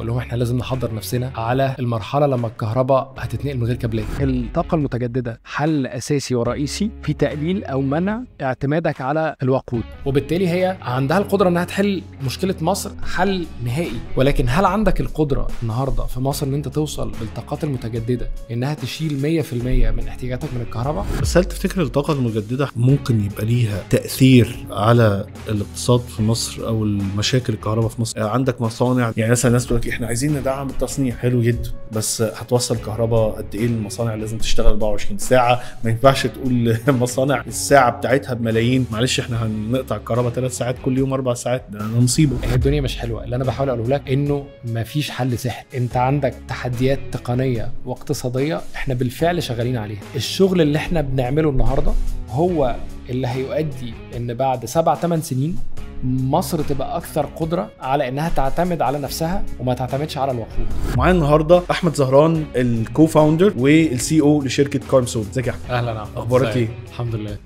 بقول لهم احنا لازم نحضر نفسنا على المرحله لما الكهرباء هتتنقل من غير كابلات الطاقه المتجدده حل اساسي ورئيسي في تقليل او منع اعتمادك على الوقود وبالتالي هي عندها القدره انها تحل مشكله مصر حل نهائي ولكن هل عندك القدره النهارده في مصر ان انت توصل بالطاقات المتجدده انها تشيل 100% من احتياجاتك من الكهرباء بس هل تفتكر الطاقه المتجدده ممكن يبقى ليها تاثير على الاقتصاد في مصر او المشاكل الكهرباء في مصر عندك مصانع يعني مثلا الناس بتقول احنا عايزين ندعم التصنيع حلو جدا بس هتوصل كهرباء قد ايه المصانع لازم تشتغل 24 ساعه ما ينفعش تقول مصانع الساعه بتاعتها بملايين معلش احنا هنقطع الكهرباء ثلاث ساعات كل يوم اربع ساعات ده مصيبه الدنيا مش حلوه اللي انا بحاول اقوله لك انه ما فيش حل سحر انت عندك تحديات تقنيه واقتصاديه احنا بالفعل شغالين عليها الشغل اللي احنا بنعمله النهارده هو اللي هيؤدي ان بعد سبع ثمان سنين مصر تبقى اكثر قدره على انها تعتمد على نفسها وما تعتمدش على الوقود. معايا النهارده احمد زهران الكو فاوندر والسي او لشركه كارمسود ازيك يا احمد؟ اهلا اخبارك ايه؟ الحمد لله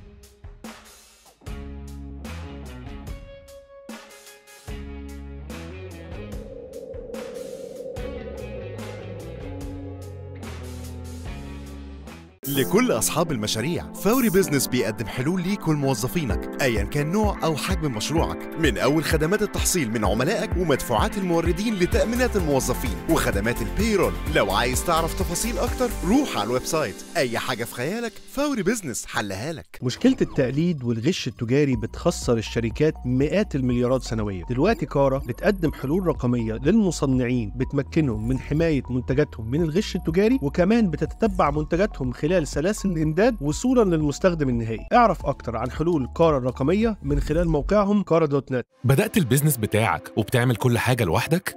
لكل أصحاب المشاريع فوري بيزنس بيقدم حلول ليك ولموظفينك أيا كان نوع أو حجم مشروعك من أول خدمات التحصيل من عملائك ومدفوعات الموردين لتأمينات الموظفين وخدمات البيرول لو عايز تعرف تفاصيل أكتر روح على الويب سايت أي حاجة في خيالك فوري بيزنس حلها لك مشكلة التقليد والغش التجاري بتخسر الشركات مئات المليارات سنويا دلوقتي كارا بتقدم حلول رقمية للمصنعين بتمكنهم من حماية منتجاتهم من الغش التجاري وكمان بتتتبع منتجاتهم خلال عمل سلاسل الامداد وصولا للمستخدم النهائي اعرف اكتر عن حلول كارا الرقميه من خلال موقعهم كارا دوت نت بدات البيزنس بتاعك وبتعمل كل حاجه لوحدك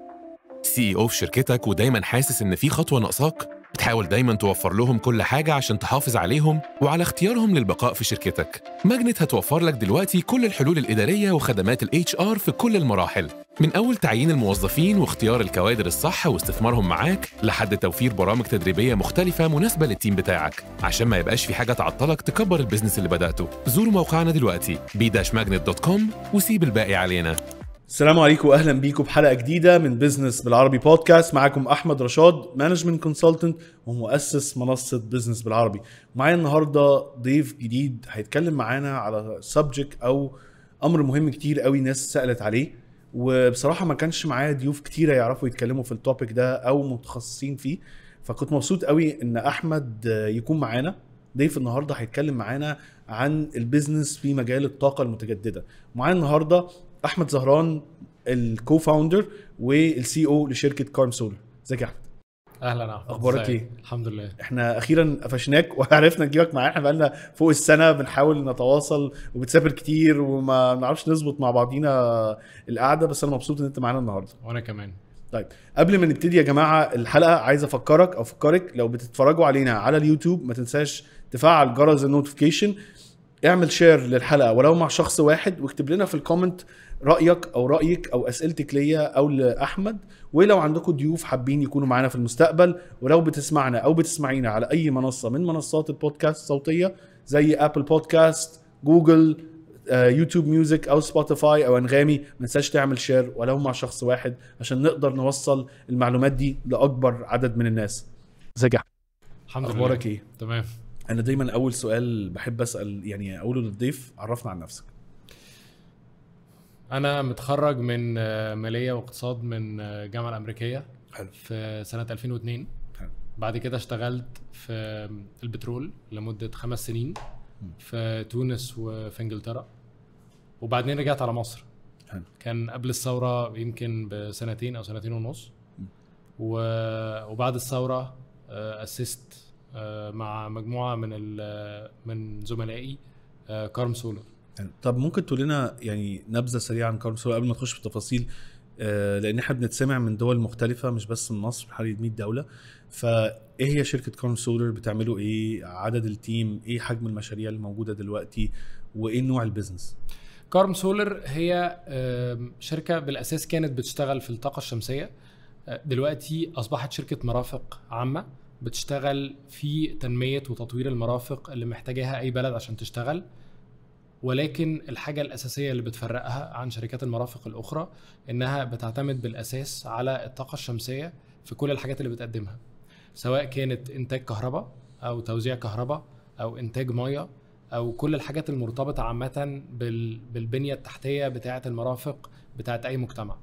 سي او في شركتك ودايما حاسس ان في خطوه ناقصاك بتحاول دايما توفر لهم كل حاجة عشان تحافظ عليهم وعلى اختيارهم للبقاء في شركتك ماجنت هتوفر لك دلوقتي كل الحلول الإدارية وخدمات الاتش HR في كل المراحل من أول تعيين الموظفين واختيار الكوادر الصح واستثمارهم معاك لحد توفير برامج تدريبية مختلفة مناسبة للتيم بتاعك عشان ما يبقاش في حاجة تعطلك تكبر البيزنس اللي بدأته زور موقعنا دلوقتي بي-magnet.com وسيب الباقي علينا السلام عليكم واهلا بيكم بحلقه جديده من بزنس بالعربي بودكاست معاكم احمد رشاد مانجمنت كونسلتنت ومؤسس منصه بزنس بالعربي معايا النهارده ضيف جديد هيتكلم معانا على سبجك او امر مهم كتير قوي ناس سالت عليه وبصراحه ما كانش معايا ضيوف كتيره يعرفوا يتكلموا في التوبيك ده او متخصصين فيه فكنت مبسوط قوي ان احمد يكون معانا ضيف النهارده هيتكلم معانا عن البيزنس في مجال الطاقه المتجدده معايا النهارده احمد زهران الكو فاوندر والسي او لشركه كارم سولر ازيك يا احمد اهلا احمد اخبارك ايه الحمد لله احنا اخيرا قفشناك وعرفنا نجيبك معانا احنا بقالنا فوق السنه بنحاول نتواصل وبتسافر كتير وما بنعرفش نظبط مع بعضينا القعده بس انا مبسوط ان انت معانا النهارده وانا كمان طيب قبل ما نبتدي يا جماعه الحلقه عايز افكرك او افكرك لو بتتفرجوا علينا على اليوتيوب ما تنساش تفعل جرس النوتيفيكيشن اعمل شير للحلقه ولو مع شخص واحد واكتب لنا في الكومنت رايك او رايك او اسئلتك ليا او لاحمد ولو عندكم ضيوف حابين يكونوا معانا في المستقبل ولو بتسمعنا او بتسمعينا على اي منصه من منصات البودكاست الصوتيه زي ابل بودكاست جوجل يوتيوب ميوزك او سبوتيفاي او انغامي ما تنساش تعمل شير ولو مع شخص واحد عشان نقدر نوصل المعلومات دي لاكبر عدد من الناس ازيك يا الحمد لله اخبارك ايه تمام انا دايما اول سؤال بحب اسال يعني اقوله للضيف عرفنا عن نفسك انا متخرج من آه، ماليه واقتصاد من الجامعه آه، الامريكيه حلو في سنه 2002 حلو بعد كده اشتغلت في البترول لمده خمس سنين في تونس وفي انجلترا وبعدين رجعت على مصر حلو كان قبل الثوره يمكن بسنتين او سنتين ونص وبعد الثوره آه، اسست مع مجموعه من ال... من زملائي كارم سولر يعني طب ممكن تقول لنا يعني نبذه سريعه عن كارب قبل ما تخش في التفاصيل آه لان احنا بنتسمع من دول مختلفه مش بس من مصر حوالي 100 دوله فايه هي شركه كارم سولر بتعملوا ايه عدد التيم ايه حجم المشاريع اللي موجوده دلوقتي وايه نوع البيزنس كارم سولر هي شركه بالاساس كانت بتشتغل في الطاقه الشمسيه آه، دلوقتي اصبحت شركه مرافق عامه بتشتغل في تنميه وتطوير المرافق اللي محتاجاها اي بلد عشان تشتغل ولكن الحاجه الاساسيه اللي بتفرقها عن شركات المرافق الاخرى انها بتعتمد بالاساس على الطاقه الشمسيه في كل الحاجات اللي بتقدمها سواء كانت انتاج كهرباء او توزيع كهرباء او انتاج ميه او كل الحاجات المرتبطه عامه بالبنيه التحتيه بتاعه المرافق بتاعه اي مجتمع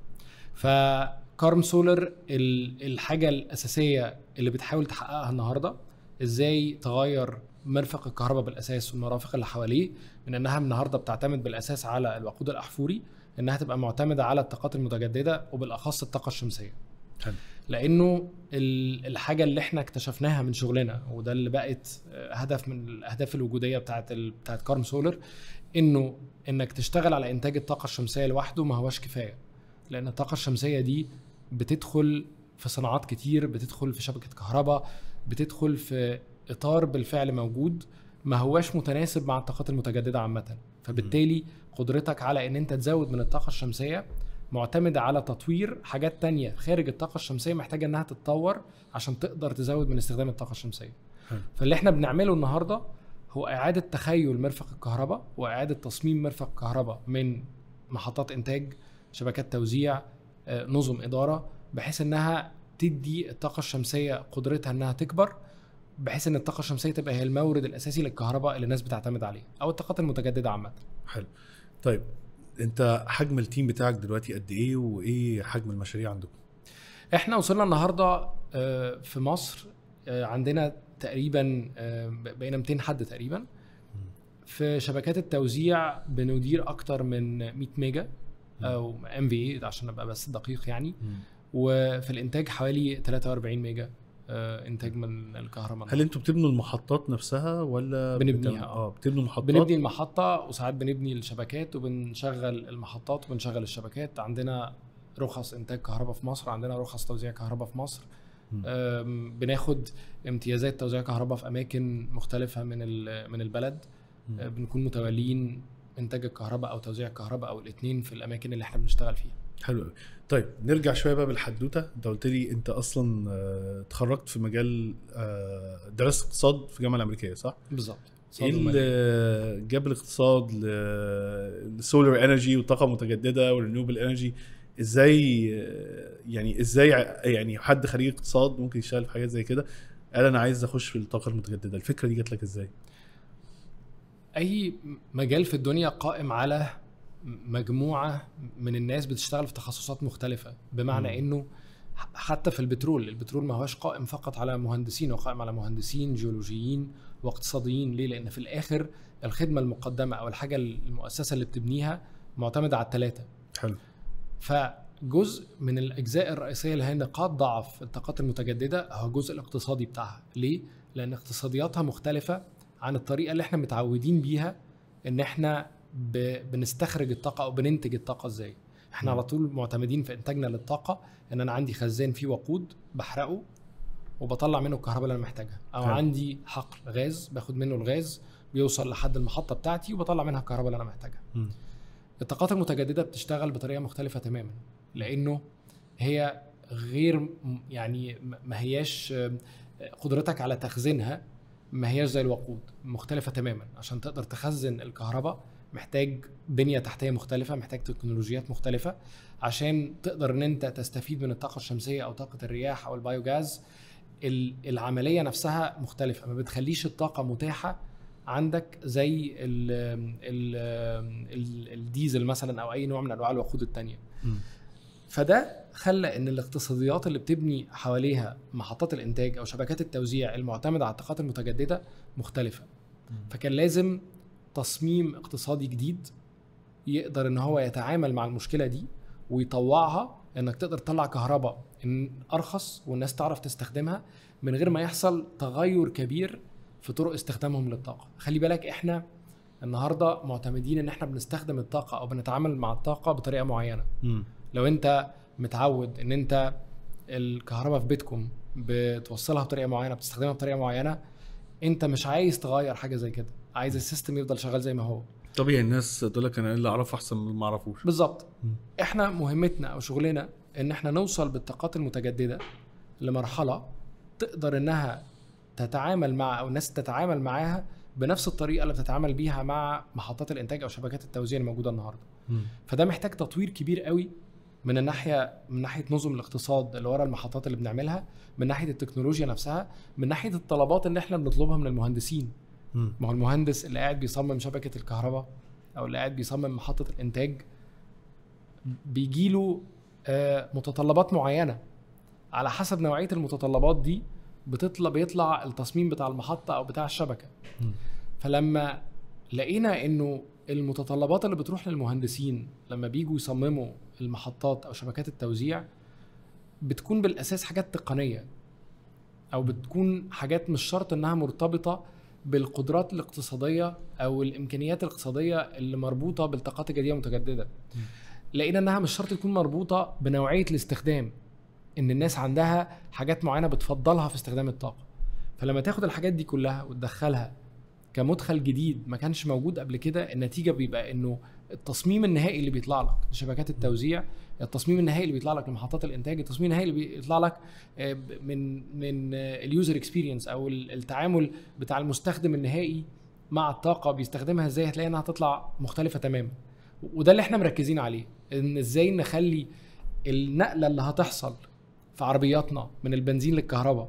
فكارم سولر الحاجه الاساسيه اللي بتحاول تحققها النهارده ازاي تغير مرفق الكهرباء بالاساس والمرافق اللي حواليه من انها النهارده بتعتمد بالاساس على الوقود الاحفوري انها تبقى معتمده على الطاقات المتجدده وبالاخص الطاقه الشمسيه. حلو. لانه الحاجه اللي احنا اكتشفناها من شغلنا وده اللي بقت هدف من الاهداف الوجوديه بتاعت بتاعت كارم سولر انه انك تشتغل على انتاج الطاقه الشمسيه لوحده ما هواش كفايه لان الطاقه الشمسيه دي بتدخل في صناعات كتير بتدخل في شبكه كهرباء بتدخل في اطار بالفعل موجود ما هواش متناسب مع الطاقات المتجدده عامه فبالتالي قدرتك على ان انت تزود من الطاقه الشمسيه معتمده على تطوير حاجات تانية خارج الطاقه الشمسيه محتاجه انها تتطور عشان تقدر تزود من استخدام الطاقه الشمسيه فاللي احنا بنعمله النهارده هو اعاده تخيل مرفق الكهرباء واعاده تصميم مرفق الكهرباء من محطات انتاج شبكات توزيع آه، نظم اداره بحيث انها تدي الطاقه الشمسيه قدرتها انها تكبر بحيث ان الطاقه الشمسيه تبقى هي المورد الاساسي للكهرباء اللي الناس بتعتمد عليه او الطاقات المتجدده عامه حلو طيب انت حجم التيم بتاعك دلوقتي قد ايه وايه حجم المشاريع عندكم احنا وصلنا النهارده آه، في مصر آه، عندنا تقريبا آه، بقينا 200 حد تقريبا في شبكات التوزيع بندير اكتر من 100 ميجا او ام في عشان ابقى بس دقيق يعني وفي الانتاج حوالي 43 ميجا آه، انتاج من الكهرباء هل انتوا بتبنوا المحطات نفسها ولا بنبنيها اه بتبنوا المحطات بنبني المحطه وساعات بنبني الشبكات وبنشغل المحطات وبنشغل الشبكات عندنا رخص انتاج كهرباء في مصر عندنا رخص توزيع كهرباء في مصر بناخد امتيازات توزيع كهرباء في اماكن مختلفه من من البلد آه، بنكون متولين انتاج الكهرباء او توزيع الكهرباء او الاثنين في الاماكن اللي احنا بنشتغل فيها حلو طيب نرجع شويه بقى بالحدوته انت قلت لي انت اصلا آه، اتخرجت في مجال آه، درست اقتصاد في الجامعه الامريكيه صح بالظبط ايه اللي جاب الاقتصاد للسولار انرجي والطاقه المتجدده والرينيوبل انرجي ازاي آه، يعني ازاي يعني حد خريج اقتصاد ممكن يشتغل في حاجات زي كده قال انا عايز اخش في الطاقه المتجدده الفكره دي جات لك ازاي اي مجال في الدنيا قائم على مجموعه من الناس بتشتغل في تخصصات مختلفه بمعنى م. انه حتى في البترول البترول ما هوش قائم فقط على مهندسين وقائم على مهندسين جيولوجيين واقتصاديين ليه لان في الاخر الخدمه المقدمه او الحاجه المؤسسه اللي بتبنيها معتمده على الثلاثه حلو فجزء من الاجزاء الرئيسيه اللي هي نقاط ضعف الطاقات المتجدده هو الجزء الاقتصادي بتاعها ليه لان اقتصادياتها مختلفه عن الطريقه اللي احنا متعودين بيها ان احنا بنستخرج الطاقه او بننتج الطاقه ازاي احنا على طول معتمدين في انتاجنا للطاقه ان انا عندي خزان فيه وقود بحرقه وبطلع منه الكهرباء اللي انا محتاجها او حلو. عندي حقل غاز باخد منه الغاز بيوصل لحد المحطه بتاعتي وبطلع منها الكهرباء اللي انا محتاجها م. الطاقات المتجدده بتشتغل بطريقه مختلفه تماما لانه هي غير يعني ما هياش آه، قدرتك على تخزينها ما هياش زي الوقود مختلفه تماما عشان تقدر تخزن الكهرباء محتاج بنيه تحتيه مختلفه محتاج تكنولوجيات مختلفه عشان تقدر ان انت تستفيد من الطاقه الشمسيه او طاقه الرياح او البيوجاز العمليه نفسها مختلفه ما بتخليش الطاقه متاحه عندك زي الـ الـ الـ الديزل مثلا او اي نوع من انواع الوقود الثانيه فده خلى ان الاقتصاديات اللي بتبني حواليها محطات الانتاج او شبكات التوزيع المعتمده على الطاقات المتجدده مختلفه فكان لازم تصميم اقتصادي جديد يقدر ان هو يتعامل مع المشكله دي ويطوعها انك تقدر تطلع كهرباء ان ارخص والناس تعرف تستخدمها من غير ما يحصل تغير كبير في طرق استخدامهم للطاقه خلي بالك احنا النهارده معتمدين ان احنا بنستخدم الطاقه او بنتعامل مع الطاقه بطريقه معينه م. لو انت متعود ان انت الكهرباء في بيتكم بتوصلها بطريقه معينه بتستخدمها بطريقه معينه انت مش عايز تغير حاجه زي كده عايز السيستم يفضل شغال زي ما هو طبيعي الناس تقول لك انا إيه اللي اعرفه احسن من اللي ما اعرفوش بالظبط احنا مهمتنا او شغلنا ان احنا نوصل بالطاقات المتجدده لمرحله تقدر انها تتعامل مع او الناس تتعامل معاها بنفس الطريقه اللي بتتعامل بيها مع محطات الانتاج او شبكات التوزيع الموجوده النهارده فده محتاج تطوير كبير قوي من الناحيه من ناحيه نظم الاقتصاد اللي ورا المحطات اللي بنعملها من ناحيه التكنولوجيا نفسها من ناحيه الطلبات اللي احنا بنطلبها من المهندسين ما هو المهندس اللي قاعد بيصمم شبكه الكهرباء او اللي قاعد بيصمم محطه الانتاج بيجي له آه، متطلبات معينه على حسب نوعيه المتطلبات دي بتطلع بيطلع التصميم بتاع المحطه او بتاع الشبكه م. فلما لقينا انه المتطلبات اللي بتروح للمهندسين لما بيجوا يصمموا المحطات او شبكات التوزيع بتكون بالاساس حاجات تقنيه او بتكون حاجات مش شرط انها مرتبطه بالقدرات الاقتصاديه او الامكانيات الاقتصاديه اللي مربوطه بالطاقات الجديده المتجدده لقينا انها مش شرط تكون مربوطه بنوعيه الاستخدام ان الناس عندها حاجات معينه بتفضلها في استخدام الطاقه فلما تاخد الحاجات دي كلها وتدخلها كمدخل جديد ما كانش موجود قبل كده النتيجه بيبقى انه التصميم النهائي اللي بيطلع لك لشبكات التوزيع التصميم النهائي اللي بيطلع لك لمحطات الانتاج التصميم النهائي اللي بيطلع لك آه، من من آه، اليوزر اكسبيرينس او التعامل بتاع المستخدم النهائي مع الطاقه بيستخدمها ازاي هتلاقي انها هتطلع مختلفه تماما وده اللي احنا مركزين عليه ان ازاي نخلي النقله اللي هتحصل في عربياتنا من البنزين للكهرباء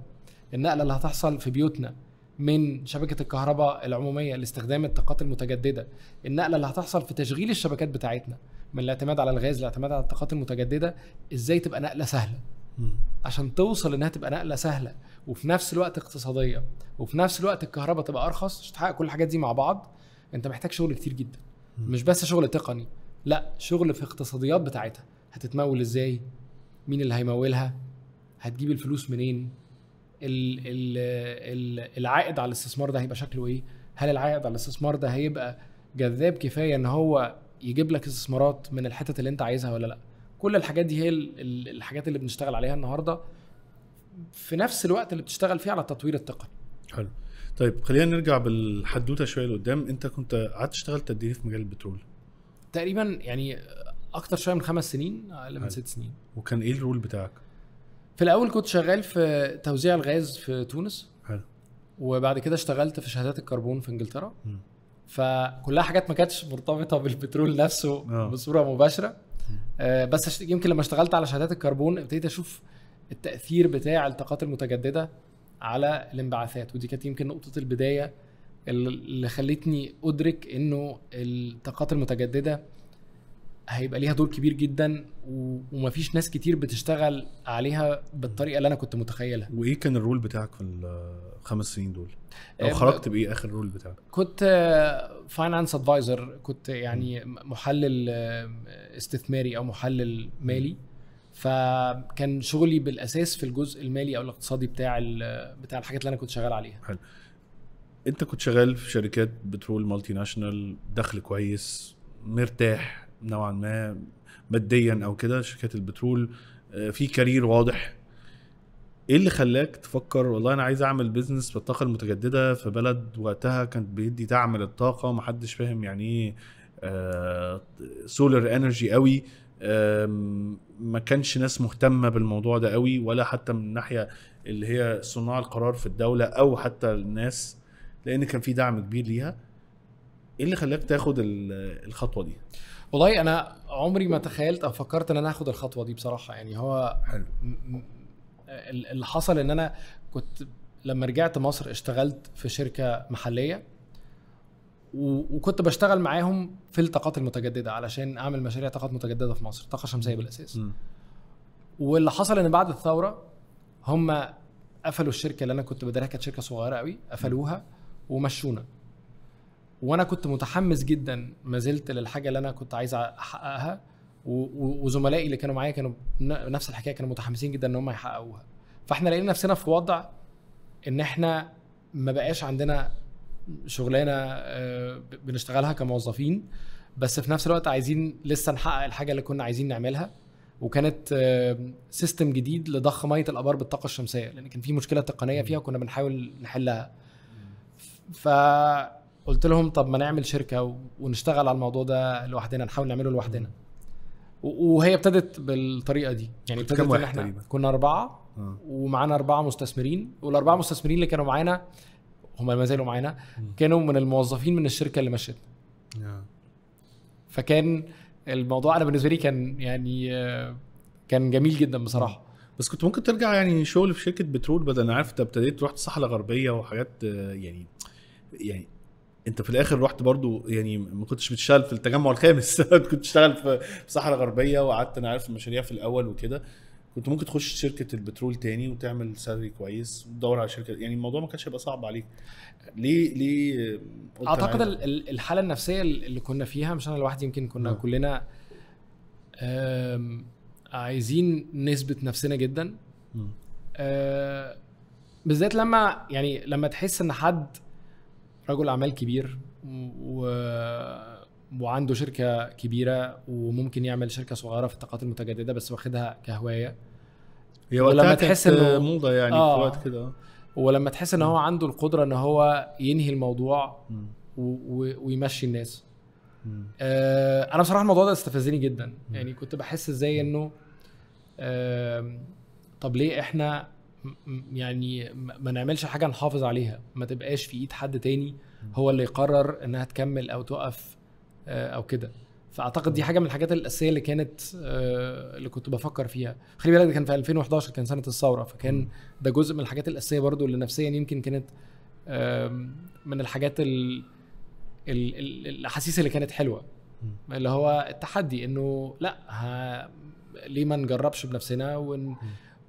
النقله اللي هتحصل في بيوتنا من شبكه الكهرباء العموميه لاستخدام الطاقات المتجدده النقله اللي هتحصل في تشغيل الشبكات بتاعتنا من الاعتماد على الغاز للاعتماد على الطاقات المتجدده ازاي تبقى نقله سهله م. عشان توصل انها تبقى نقله سهله وفي نفس الوقت اقتصاديه وفي نفس الوقت الكهرباء تبقى ارخص عشان تحقق كل الحاجات دي مع بعض انت محتاج شغل كتير جدا م. مش بس شغل تقني لا شغل في اقتصاديات بتاعتها هتتمول ازاي مين اللي هيمولها هتجيب الفلوس منين الـ ال ال العائد على الاستثمار ده هيبقى شكله ايه هل العائد على الاستثمار ده هيبقى جذاب كفايه ان هو يجيب لك استثمارات من الحتت اللي انت عايزها ولا لا كل الحاجات دي هي الحاجات اللي بنشتغل عليها النهارده في نفس الوقت اللي بتشتغل فيه على التطوير التقني حلو طيب خلينا نرجع بالحدوته شويه لقدام انت كنت قعدت تشتغل تدريب في مجال البترول تقريبا يعني اكتر شويه من خمس سنين اقل من ست سنين وكان ايه الرول بتاعك في الاول كنت شغال في توزيع الغاز في تونس حلو وبعد كده اشتغلت في شهادات الكربون في انجلترا م. فكلها حاجات ما كانتش مرتبطه بالبترول نفسه آه. بصوره مباشره آه، بس يمكن لما اشتغلت على شهادات الكربون ابتديت اشوف التاثير بتاع الطاقات المتجدده على الانبعاثات ودي كانت يمكن نقطه البدايه اللي خلتني ادرك انه الطاقات المتجدده هيبقى ليها دور كبير جدا ومفيش ناس كتير بتشتغل عليها بالطريقه اللي انا كنت متخيلها وايه كان الرول بتاعك في خمس سنين دول او خرجت بايه اخر رول بتاعك كنت فاينانس آه، ادفايزر كنت يعني محلل آه، استثماري او محلل مالي فكان شغلي بالاساس في الجزء المالي او الاقتصادي بتاع بتاع الحاجات اللي انا كنت شغال عليها حلو انت كنت شغال في شركات بترول مالتي ناشونال دخل كويس مرتاح نوعا ما ماديا او كده شركات البترول آه، في كارير واضح ايه اللي خلاك تفكر والله انا عايز اعمل بيزنس في الطاقه المتجدده في بلد وقتها كانت بيدي دعم للطاقه ومحدش فاهم يعني ايه سولر سولار انرجي قوي ما كانش ناس مهتمه بالموضوع ده قوي ولا حتى من الناحيه اللي هي صناع القرار في الدوله او حتى الناس لان كان في دعم كبير ليها ايه اللي خلاك تاخد الخطوه دي والله انا عمري ما تخيلت او فكرت ان انا اخد الخطوه دي بصراحه يعني هو حلو اللي حصل ان انا كنت لما رجعت مصر اشتغلت في شركه محليه وكنت بشتغل معاهم في الطاقات المتجدده علشان اعمل مشاريع طاقات متجدده في مصر طاقه شمسيه بالاساس م. واللي حصل ان بعد الثوره هم قفلوا الشركه اللي انا كنت بديرها كانت شركه صغيره قوي قفلوها ومشونا وانا كنت متحمس جدا ما زلت للحاجه اللي انا كنت عايز احققها وزملائي اللي كانوا معايا كانوا نفس الحكايه كانوا متحمسين جدا ان هم يحققوها فاحنا لقينا نفسنا في وضع ان احنا ما بقاش عندنا شغلانه آه، بنشتغلها كموظفين بس في نفس الوقت عايزين لسه نحقق الحاجه اللي كنا عايزين نعملها وكانت سيستم آه، جديد لضخ ميه الابار بالطاقه الشمسيه لان كان في مشكله تقنيه فيها وكنا بنحاول نحلها فقلت لهم طب ما نعمل شركه ونشتغل على الموضوع ده لوحدنا نحاول نعمله لوحدنا وهي ابتدت بالطريقه دي يعني ابتدت ان احنا تقريبا. كنا اربعه آه. ومعانا اربعه مستثمرين والاربعه مستثمرين اللي كانوا معانا هم ما زالوا معانا كانوا من الموظفين من الشركه اللي مشيتنا آه. فكان الموضوع انا بالنسبه لي كان يعني آه، كان جميل جدا بصراحه بس كنت ممكن ترجع يعني شغل في شركه بترول بدل انا عارف انت ابتديت رحت الصحراء الغربيه وحاجات يعني يعني انت في الاخر رحت برضو يعني ما كنتش بتشتغل في التجمع الخامس كنت بتشتغل في صحراء غربيه وقعدت انا عارف المشاريع في الاول وكده كنت ممكن تخش شركه البترول تاني وتعمل سالري كويس وتدور على شركه يعني الموضوع ما كانش هيبقى صعب عليك ليه ليه اعتقد الحاله النفسيه اللي كنا فيها مش انا لوحدي يمكن كنا م. آه. كلنا عايزين نثبت نفسنا جدا آه، بالذات لما يعني لما تحس ان حد رجل اعمال كبير و... وعنده شركه كبيره وممكن يعمل شركه صغيره في الطاقات المتجدده بس واخدها كهوايه هي ولما تحس انه موضه يعني آه. في وقت كده ولما تحس ان هو عنده القدره ان هو ينهي الموضوع م. و... ويمشي الناس آه انا بصراحه الموضوع ده استفزني جدا م. يعني كنت بحس ازاي انه آه طب ليه احنا يعني ما نعملش حاجه نحافظ عليها ما تبقاش في ايد حد تاني هو اللي يقرر انها تكمل او توقف آه، او كده فاعتقد دي حاجه من الحاجات الاساسيه اللي كانت آه، اللي كنت بفكر فيها خلي بالك ده كان في 2011 كان سنه الثوره فكان ده جزء من الحاجات الاساسيه برضو اللي نفسيا يمكن كانت من الحاجات الاحاسيس اللي كانت حلوه اللي هو التحدي انه لا ليه ما نجربش بنفسنا ون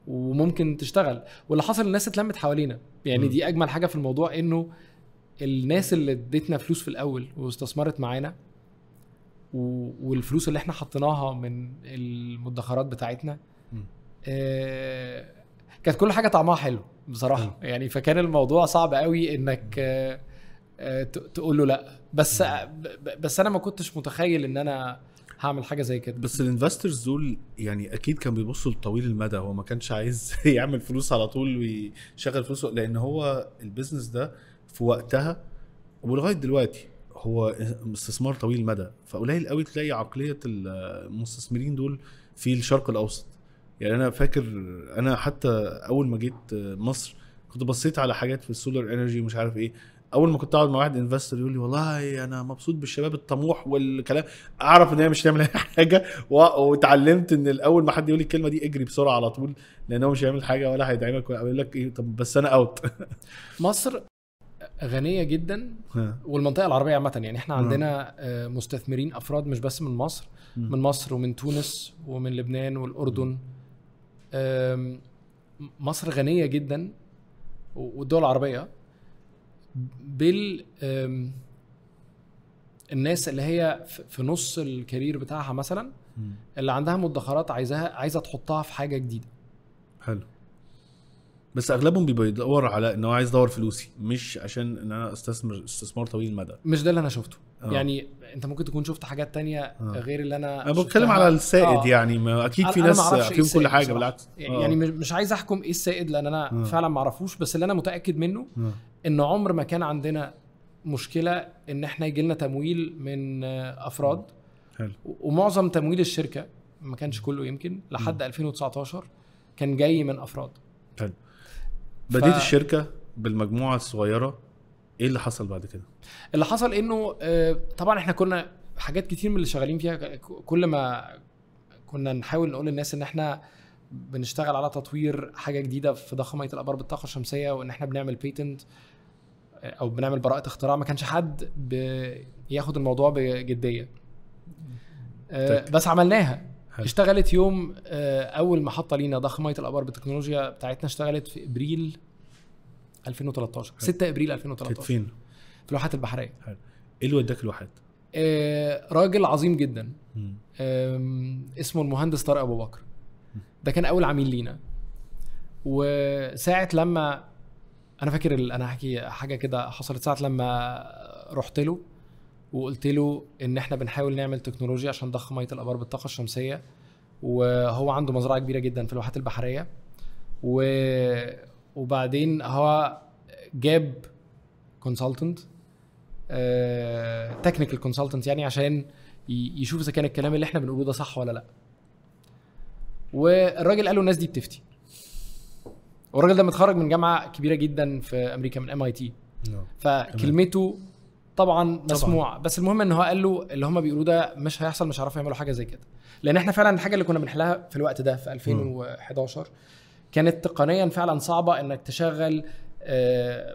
وممكن تشتغل واللي حصل الناس اتلمت حوالينا يعني م. دي اجمل حاجه في الموضوع انه الناس اللي اديتنا فلوس في الاول واستثمرت معانا والفلوس اللي احنا حطيناها من المدخرات بتاعتنا آه... كانت كل حاجه طعمها حلو بصراحه م. يعني فكان الموضوع صعب قوي انك آه... آه، تقول له لا بس ب... بس انا ما كنتش متخيل ان انا هعمل حاجه زي كده بس الانفسترز دول يعني اكيد كان بيبصوا لطويل المدى هو ما كانش عايز يعمل فلوس على طول ويشغل فلوسه لان هو البيزنس ده في وقتها ولغايه دلوقتي هو استثمار طويل المدى فقليل قوي تلاقي عقليه المستثمرين دول في الشرق الاوسط يعني انا فاكر انا حتى اول ما جيت مصر كنت بصيت على حاجات في السولار انرجي ومش عارف ايه اول ما كنت اقعد مع واحد انفستور يقول لي والله انا مبسوط بالشباب الطموح والكلام اعرف ان هي مش هتعمل اي حاجه واتعلمت ان الاول ما حد يقول لي الكلمه دي اجري بسرعه على طول لان هو مش هيعمل حاجه ولا هيدعمك ولا يقول لك ايه طب بس انا اوت مصر غنيه جدا والمنطقه العربيه عامه يعني احنا عندنا آه، مستثمرين افراد مش بس من مصر من مصر ومن تونس ومن لبنان والاردن مصر غنيه جدا والدول العربيه بال الناس اللي هي في نص الكارير بتاعها مثلا اللي عندها مدخرات عايزاها عايزه تحطها في حاجه جديده حلو بس اغلبهم بيدور على ان هو عايز يدور فلوسي مش عشان ان انا استثمر استثمار طويل المدى مش ده اللي انا شفته أوه. يعني انت ممكن تكون شفت حاجات تانية أوه. غير اللي انا انا بتكلم على السائد أوه. يعني ما اكيد في ناس إيه فيهم كل حاجه بالعكس آه. يعني مش عايز احكم ايه السائد لان انا أوه. فعلا ما اعرفوش بس اللي انا متاكد منه أوه. ان عمر ما كان عندنا مشكله ان احنا يجي لنا تمويل من افراد آه. حلو ومعظم تمويل الشركه ما كانش كله يمكن لحد أوه. 2019 كان جاي من افراد حلو بديت ف... الشركه بالمجموعه الصغيره ايه اللي حصل بعد كده؟ اللي حصل انه آه، طبعا احنا كنا حاجات كتير من اللي شغالين فيها كل ما كنا نحاول نقول للناس ان احنا بنشتغل على تطوير حاجه جديده في ضخامه الابار بالطاقه الشمسيه وان احنا بنعمل بيتنت آه، او بنعمل براءه اختراع ما كانش حد بياخد الموضوع بجديه آه، بس عملناها حلو. اشتغلت يوم آه، اول محطه لينا ضخ ميه الابار بالتكنولوجيا بتاعتنا اشتغلت في ابريل 2013 حلو. 6 ابريل 2013 فين؟ في الواحات البحريه حلو ايه اللي وداك الواحات؟ آه راجل عظيم جدا آه اسمه المهندس طارق ابو بكر ده كان اول عميل لينا وساعه لما انا فاكر انا هحكي حاجه كده حصلت ساعه لما رحت له وقلت له ان احنا بنحاول نعمل تكنولوجيا عشان ضخ ميه الابار بالطاقه الشمسيه وهو عنده مزرعه كبيره جدا في الواحات البحريه و... وبعدين هو جاب كونسلتنت تكنيكال كونسلتنت يعني عشان يشوف اذا كان الكلام اللي احنا بنقوله ده صح ولا لا والراجل قال له الناس دي بتفتي والراجل ده متخرج من جامعه كبيره جدا في امريكا من ام اي تي فكلمته طبعا مسموع طبعاً. بس المهم ان هو قال له اللي هم بيقولوه ده مش هيحصل مش هيعرفوا يعملوا حاجه زي كده لان احنا فعلا الحاجه اللي كنا بنحلها في الوقت ده في 2011 كانت تقنيا فعلا صعبه انك تشغل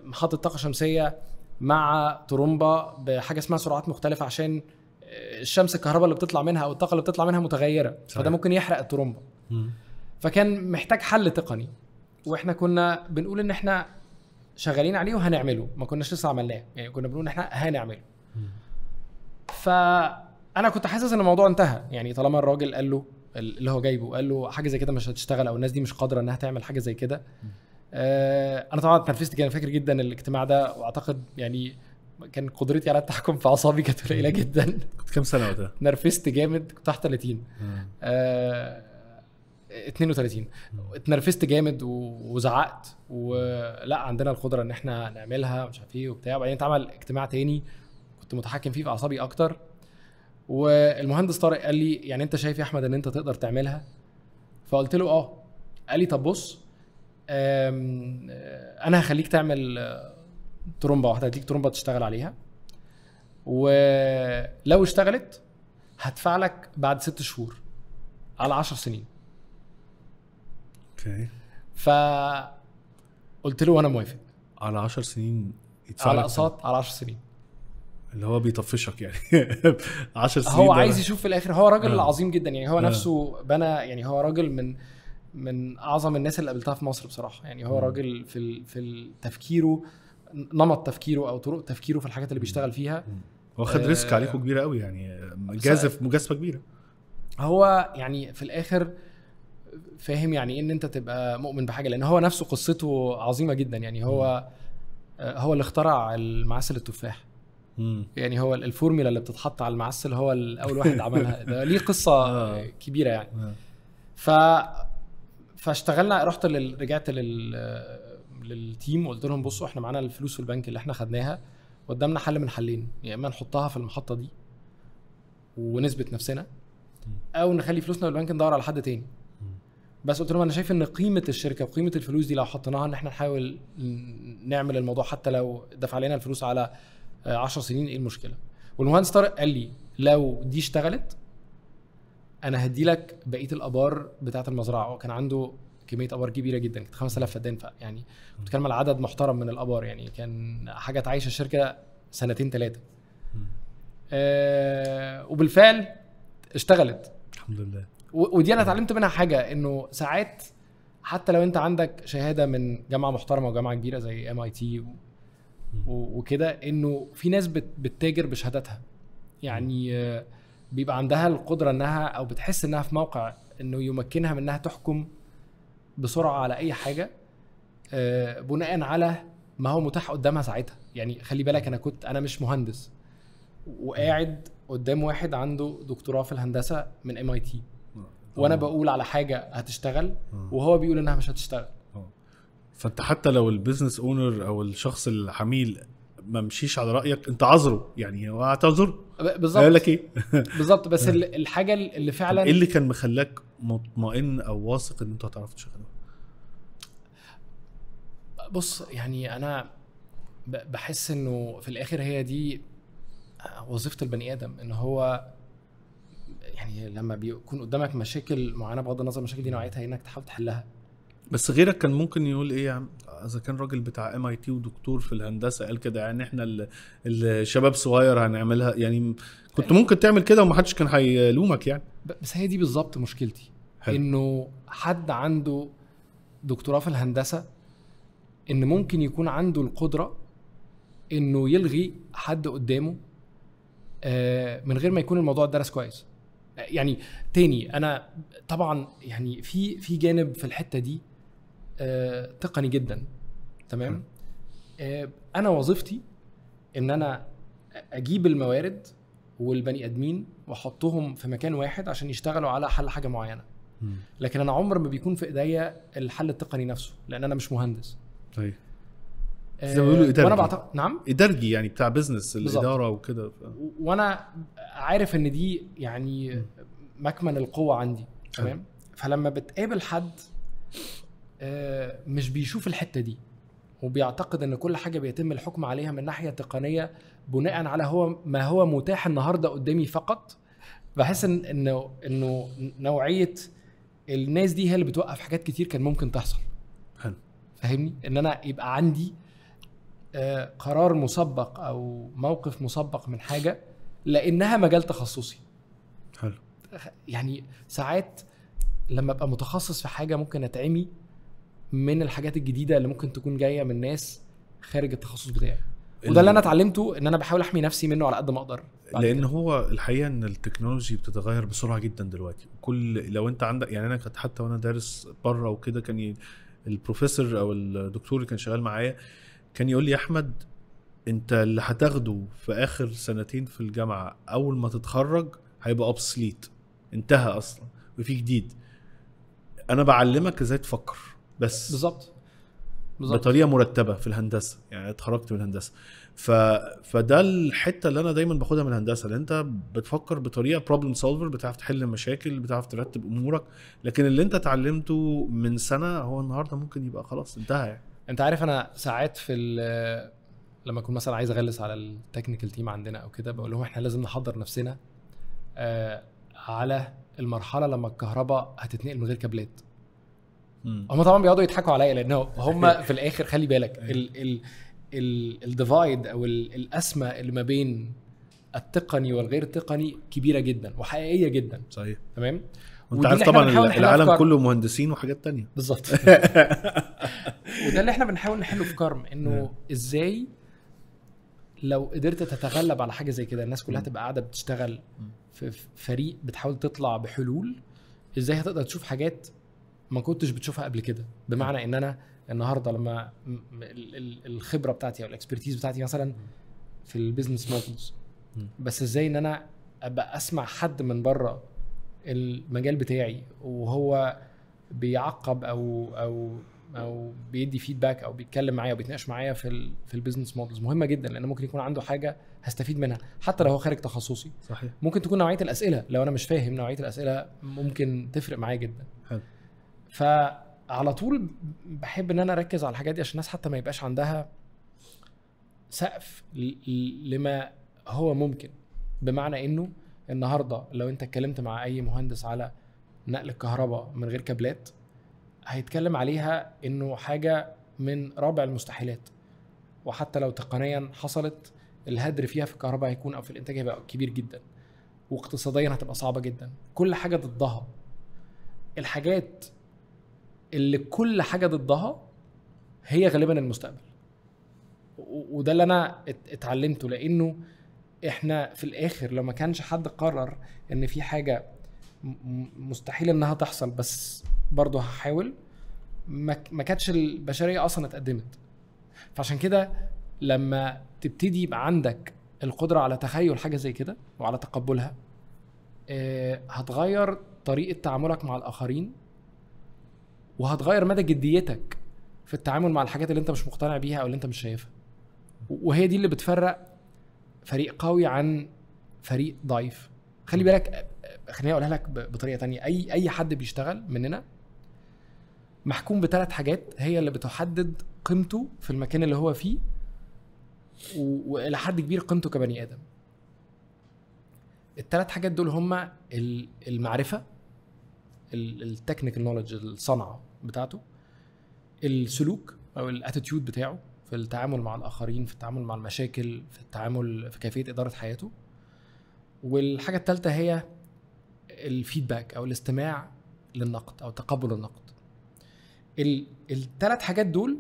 محطه آه، طاقه شمسيه مع ترومبا بحاجه اسمها سرعات مختلفه عشان آه، الشمس الكهرباء اللي بتطلع منها او الطاقه اللي بتطلع منها متغيره صحيح. فده ممكن يحرق الترومبا فكان محتاج حل تقني واحنا كنا بنقول ان احنا شغالين عليه وهنعمله ما كناش لسه عملناه يعني كنا بنقول احنا هنعمله فانا كنت حاسس ان الموضوع انتهى يعني طالما الراجل قال له اللي هو جايبه قال له حاجه زي كده مش هتشتغل او الناس دي مش قادره انها تعمل حاجه زي كده آه انا طبعا اتنرفزت كان فاكر جدا الاجتماع ده واعتقد يعني كان قدرتي على التحكم في اعصابي كانت قليله جدا كنت كام سنه وقتها؟ نرفزت جامد كنت تحت 30 آه 32 اتنرفزت جامد وزعقت ولا عندنا القدره ان احنا نعملها مش عارف ايه وبتاع وبعدين اتعمل اجتماع تاني كنت متحكم فيه في اعصابي اكتر والمهندس طارق قال لي يعني انت شايف يا احمد ان انت تقدر تعملها فقلت له اه قال لي طب بص آه، انا هخليك تعمل آه، ترومبه واحده هديك ترومبه تشتغل عليها ولو اشتغلت هدفع لك بعد ست شهور على 10 سنين اوكي ف قلت له وانا موافق على 10 سنين على اقساط على 10 سنين اللي هو بيطفشك يعني 10 سنين هو عايز يشوف في الاخر هو راجل آه. عظيم جدا يعني هو آه. نفسه بنى يعني هو راجل من من اعظم الناس اللي قابلتها في مصر بصراحه يعني هو م. راجل في في تفكيره نمط تفكيره او طرق تفكيره في الحاجات اللي بيشتغل فيها واخد آه ريسك عليكم كبيره قوي يعني جازف مجازفه كبيره هو يعني في الاخر آه فاهم يعني إيه ان انت تبقى مؤمن بحاجه لان هو نفسه قصته عظيمه جدا يعني هو آه، هو اللي اخترع المعسل التفاح يعني هو الفورميلا اللي بتتحط على المعسل هو اول واحد عملها ده ليه قصه آه. كبيره يعني آه. ف فاشتغلنا رحت لل... رجعت لل... للتيم وقلت لهم بصوا احنا معانا الفلوس في البنك اللي احنا خدناها قدامنا حل من حلين يا اما نحطها في المحطه دي ونثبت نفسنا او نخلي فلوسنا في البنك ندور على حد تاني بس قلت لهم انا شايف ان قيمه الشركه وقيمه الفلوس دي لو حطيناها ان احنا نحاول نعمل الموضوع حتى لو دفع علينا الفلوس على 10 آه، سنين ايه المشكله؟ والمهندس طارق قال لي لو دي اشتغلت انا هدي لك بقيه الابار بتاعه المزرعه وكان عنده كميه ابار كبيره جدا كانت 5000 فدان يعني بتكلم على عدد محترم من الابار يعني كان حاجه تعيش الشركه سنتين ثلاثه آه وبالفعل اشتغلت الحمد لله ودي انا اتعلمت منها حاجه انه ساعات حتى لو انت عندك شهاده من جامعه محترمه وجامعه كبيره زي ام اي تي وكده انه في ناس بتتاجر بشهاداتها يعني بيبقى عندها القدره انها او بتحس انها في موقع انه يمكنها من انها تحكم بسرعه على اي حاجه آه، بناء على ما هو متاح قدامها ساعتها يعني خلي بالك انا كنت انا مش مهندس وقاعد قدام واحد عنده دكتوراه في الهندسه من ام اي تي وانا آه. بقول على حاجه هتشتغل آه. وهو بيقول انها مش هتشتغل آه. فانت حتى لو البيزنس اونر او الشخص العميل ما مشيش على رايك انت عذره يعني هو اعتذر بالظبط لك ايه بالظبط بس الحاجه اللي فعلا ايه اللي كان مخلاك مطمئن او واثق ان انت هتعرف تشتغل بص يعني انا بحس انه في الاخر هي دي وظيفه البني ادم ان هو يعني لما بيكون قدامك مشاكل معينه بغض النظر المشاكل دي نوعيتها انك تحاول تحلها بس غيرك كان ممكن يقول ايه يا عم اذا كان راجل بتاع ام اي تي ودكتور في الهندسه قال كده يعني احنا الشباب صغير هنعملها يعني كنت يعني ممكن تعمل كده ومحدش كان هيلومك يعني بس هي دي بالظبط مشكلتي حلو. انه حد عنده دكتوراه في الهندسه ان ممكن يكون عنده القدره انه يلغي حد قدامه آه، من غير ما يكون الموضوع درس كويس يعني تاني انا طبعا يعني في في جانب في الحته دي آه تقني جدا تمام آه انا وظيفتي ان انا اجيب الموارد والبني ادمين واحطهم في مكان واحد عشان يشتغلوا على حل حاجه معينه لكن انا عمر ما بيكون في ايديا الحل التقني نفسه لان انا مش مهندس طيب بيقولوا آه، ادارجي وانا بعتقد نعم ادارجي يعني بتاع بزنس الاداره وكده ف... وانا عارف ان دي يعني مكمن القوه عندي تمام فلما بتقابل حد آه، مش بيشوف الحته دي وبيعتقد ان كل حاجه بيتم الحكم عليها من ناحيه تقنيه بناء على هو ما هو متاح النهارده قدامي فقط بحس ان انه انه نوعيه الناس دي هي اللي بتوقف حاجات كتير كان ممكن تحصل حلو فاهمني ان انا يبقى عندي آه، قرار مسبق او موقف مسبق من حاجه لانها مجال تخصصي حلو يعني ساعات لما ابقى متخصص في حاجه ممكن اتعمي من الحاجات الجديده اللي ممكن تكون جايه من ناس خارج التخصص بتاعي وده اللي انا اتعلمته ان انا بحاول احمي نفسي منه على قد ما اقدر لان هو الحقيقه ان التكنولوجي بتتغير بسرعه جدا دلوقتي كل لو انت عندك يعني انا كنت حتى وانا دارس بره وكده كان البروفيسور او الدكتور اللي كان شغال معايا كان يقول لي يا احمد انت اللي هتاخده في اخر سنتين في الجامعه اول ما تتخرج هيبقى ابسليت انتهى اصلا وفي جديد انا بعلمك ازاي تفكر بس بالظبط بالظبط بطريقه مرتبه في الهندسه يعني اتخرجت من الهندسه ف... فده الحته اللي انا دايما باخدها من الهندسه اللي انت بتفكر بطريقه بروبلم سولفر بتعرف تحل مشاكل بتعرف ترتب امورك لكن اللي انت اتعلمته من سنه هو النهارده ممكن يبقى خلاص انتهى يعني انت عارف انا ساعات في لما اكون مثلا عايز اغلس على التكنيكال تيم عندنا او كده بقول لهم احنا لازم نحضر نفسنا آه على المرحله لما الكهرباء هتتنقل من غير كابلات هم طبعا بيقعدوا يضحكوا عليا لان هم في الاخر خلي بالك أيوه. الديفايد او الاسمه اللي ما بين التقني والغير تقني كبيره جدا وحقيقيه جدا صحيح تمام وانت عارف طبعا العالم كله مهندسين وحاجات تانية بالظبط وده اللي احنا بنحاول نحله في كارم انه نعم. ازاي لو قدرت تتغلب على حاجه زي كده الناس كلها نعم. تبقى قاعده بتشتغل نعم. في فريق بتحاول تطلع بحلول ازاي هتقدر تشوف حاجات ما كنتش بتشوفها قبل كده بمعنى ان انا النهارده لما الخبره بتاعتي او الاكسبرتيز بتاعتي مثلا في البيزنس موديلز بس ازاي ان انا ابقى اسمع حد من بره المجال بتاعي وهو بيعقب او او او بيدي فيدباك او بيتكلم معايا وبيتناقش معايا في الـ في البيزنس مودلز مهمه جدا لان ممكن يكون عنده حاجه هستفيد منها حتى لو هو خارج تخصصي صحيح ممكن تكون نوعيه الاسئله لو انا مش فاهم نوعيه الاسئله ممكن تفرق معايا جدا حلو فعلى طول بحب ان انا اركز على الحاجات دي عشان الناس حتى ما يبقاش عندها سقف لما هو ممكن بمعنى انه النهارده لو انت اتكلمت مع اي مهندس على نقل الكهرباء من غير كابلات هيتكلم عليها انه حاجه من رابع المستحيلات وحتى لو تقنيا حصلت الهدر فيها في الكهرباء هيكون او في الانتاج هيبقى كبير جدا واقتصاديا هتبقى صعبه جدا كل حاجه ضدها الحاجات اللي كل حاجه ضدها هي غالبا المستقبل وده اللي انا اتعلمته لانه احنا في الاخر لو ما كانش حد قرر ان في حاجه مستحيل انها تحصل بس برضه هحاول ما كانتش البشريه اصلا اتقدمت فعشان كده لما تبتدي يبقى عندك القدره على تخيل حاجه زي كده وعلى تقبلها آه، هتغير طريقه تعاملك مع الاخرين وهتغير مدى جديتك في التعامل مع الحاجات اللي انت مش مقتنع بيها او اللي انت مش شايفها وهي دي اللي بتفرق فريق قوي عن فريق ضعيف خلي بالك خليني اقولها لك بطريقه تانية اي اي حد بيشتغل مننا محكوم بثلاث حاجات هي اللي بتحدد قيمته في المكان اللي هو فيه والى حد كبير قيمته كبني ادم الثلاث حاجات دول هما المعرفه التكنيكال نولج الصنعه بتاعته السلوك او الاتيتيود بتاعه في التعامل مع الاخرين في التعامل مع المشاكل في التعامل في كيفيه اداره حياته والحاجه الثالثه هي الفيدباك او الاستماع للنقد او تقبل النقد الثلاث حاجات دول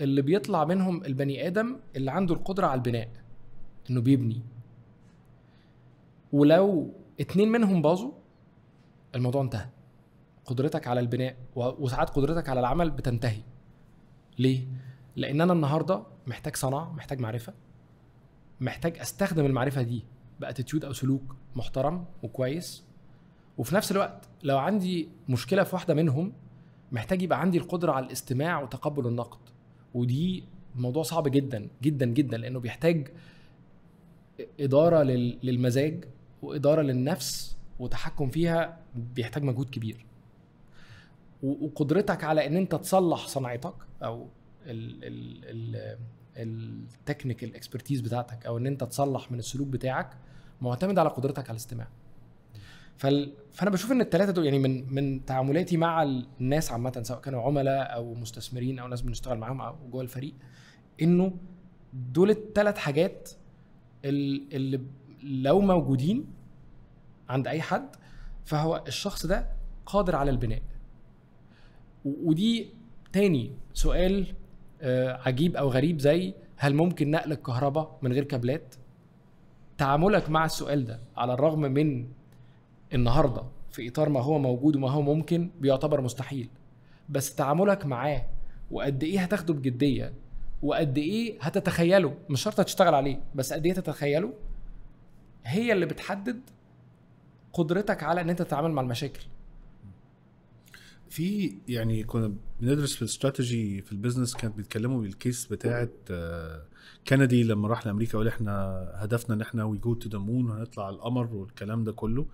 اللي بيطلع منهم البني ادم اللي عنده القدره على البناء انه بيبني ولو اتنين منهم باظوا الموضوع انتهى قدرتك على البناء وساعات قدرتك على العمل بتنتهي ليه لان انا النهارده محتاج صنعه محتاج معرفه محتاج استخدم المعرفه دي باتيتيود او سلوك محترم وكويس وفي نفس الوقت لو عندي مشكله في واحده منهم محتاج يبقى عندي القدره على الاستماع وتقبل النقد ودي موضوع صعب جدا جدا جدا لانه بيحتاج اداره للمزاج واداره للنفس وتحكم فيها بيحتاج مجهود كبير وقدرتك على ان انت تصلح صنعتك او التكنيكال اكسبرتيز بتاعتك او ان انت تصلح من السلوك بتاعك معتمد على قدرتك على الاستماع فانا بشوف ان الثلاثه دول يعني من من تعاملاتي مع الناس عامه سواء كانوا عملاء او مستثمرين او ناس بنشتغل معاهم او جوه الفريق انه دول الثلاث حاجات اللي لو موجودين عند اي حد فهو الشخص ده قادر على البناء ودي تاني سؤال آه، عجيب او غريب زي هل ممكن نقل الكهرباء من غير كابلات تعاملك مع السؤال ده على الرغم من النهارده في اطار ما هو موجود وما هو ممكن بيعتبر مستحيل بس تعاملك معاه وقد ايه هتاخده بجديه وقد ايه هتتخيله مش شرط تشتغل عليه بس قد ايه تتخيله هي اللي بتحدد قدرتك على ان انت تتعامل مع المشاكل في يعني كنا بندرس في الاستراتيجي في البيزنس كانت بيتكلموا بالكيس بتاعه كندي لما راح لامريكا وقال احنا هدفنا ان احنا وي جو تو ذا مون وهنطلع على القمر والكلام ده كله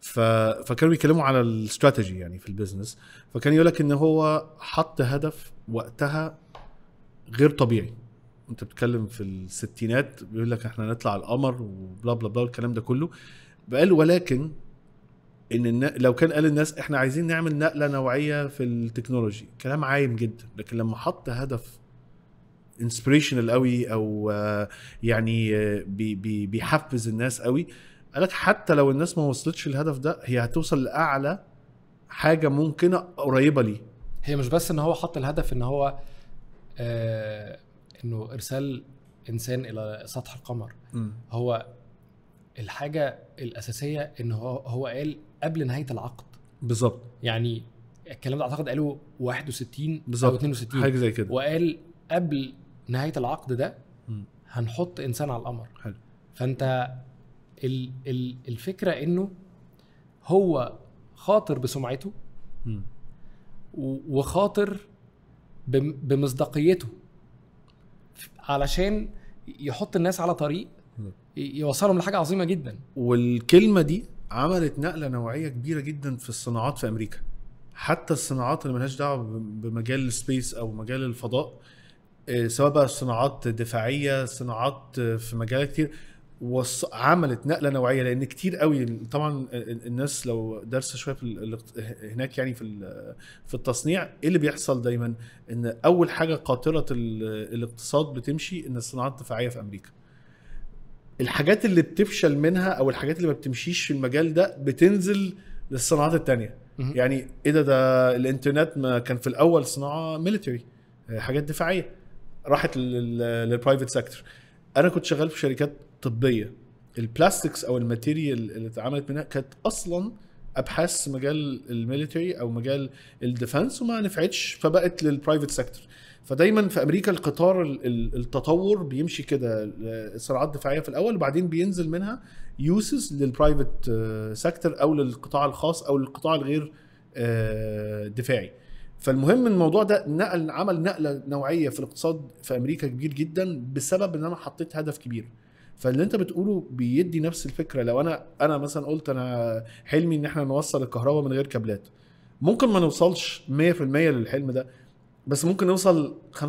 ف... فكانوا بيتكلموا على الاستراتيجي يعني في البيزنس فكان يقول لك ان هو حط هدف وقتها غير طبيعي انت بتتكلم في الستينات بيقول لك احنا هنطلع على القمر وبلا بلا بلا والكلام ده كله بقال ولكن ان النا... لو كان قال الناس احنا عايزين نعمل نقله نوعيه في التكنولوجي كلام عايم جدا لكن لما حط هدف انسبريشنال قوي او يعني بي بيحفز الناس قوي قال لك حتى لو الناس ما وصلتش الهدف ده هي هتوصل لاعلى حاجه ممكنه قريبه ليه هي مش بس ان هو حط الهدف ان هو آه انه ارسال انسان الى سطح القمر م. هو الحاجه الاساسيه ان هو هو قال قبل نهايه العقد بالظبط يعني الكلام ده اعتقد قاله 61 بالظبط او 62 حاجه زي كده وقال قبل نهايه العقد ده هنحط انسان على القمر حلو فانت ال ال الفكره انه هو خاطر بسمعته م. وخاطر بمصداقيته علشان يحط الناس على طريق يوصلهم لحاجه عظيمه جدا والكلمه دي عملت نقله نوعيه كبيره جدا في الصناعات في امريكا حتى الصناعات اللي ملهاش دعوه بمجال السبيس او مجال الفضاء آه، سواء بقى صناعات دفاعيه صناعات آه، في مجالات كتير وص... عملت نقله نوعيه لان كتير قوي طبعا الناس لو دارسه شويه في ال... هناك يعني في ال... في التصنيع ايه اللي بيحصل دايما ان اول حاجه قاتله ال... الاقتصاد بتمشي ان الصناعات الدفاعيه في امريكا الحاجات اللي بتفشل منها او الحاجات اللي ما بتمشيش في المجال ده بتنزل للصناعات التانية يعني ايه ده ده الانترنت ما كان في الاول صناعه ميلتري آه، حاجات دفاعيه راحت للبرايفت سيكتور انا كنت شغال في شركات طبيه البلاستكس او الماتيريال اللي اتعملت منها كانت اصلا ابحاث مجال الميلتري او مجال الديفنس وما نفعتش فبقت للبرايفت سيكتور فدايما في امريكا القطار التطور بيمشي كده آه، صراعات دفاعيه في الاول وبعدين بينزل منها يوسز للبرايفت سيكتور او للقطاع الخاص او للقطاع الغير آه، دفاعي فالمهم الموضوع ده نقل عمل نقله نوعيه في الاقتصاد في امريكا كبير جدا بسبب ان انا حطيت هدف كبير فاللي انت بتقوله بيدي نفس الفكره لو انا انا مثلا قلت انا حلمي ان احنا نوصل الكهرباء من غير كابلات ممكن ما نوصلش 100% للحلم ده بس ممكن نوصل 25% 30%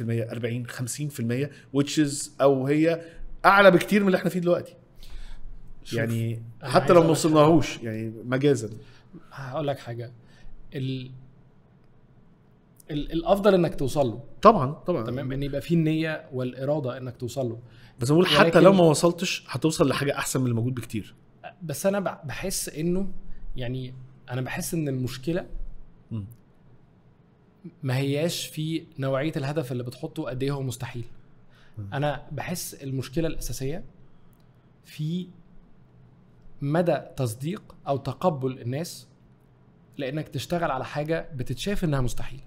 40 50% which is او هي اعلى بكتير من اللي احنا فيه دلوقتي يعني حتى لو ما وصلناهوش يعني مجازا هقول لك حاجه ال... ال... الافضل انك توصل له طبعا طبعا تمام ان يبقى فيه النيه والاراده انك توصل له بس بقول حتى لو ما وصلتش هتوصل لحاجه احسن من اللي موجود بكتير بس انا بحس انه يعني انا بحس ان المشكله ما هياش في نوعيه الهدف اللي بتحطه قد ايه هو مستحيل انا بحس المشكله الاساسيه في مدى تصديق او تقبل الناس لانك تشتغل على حاجه بتتشاف انها مستحيله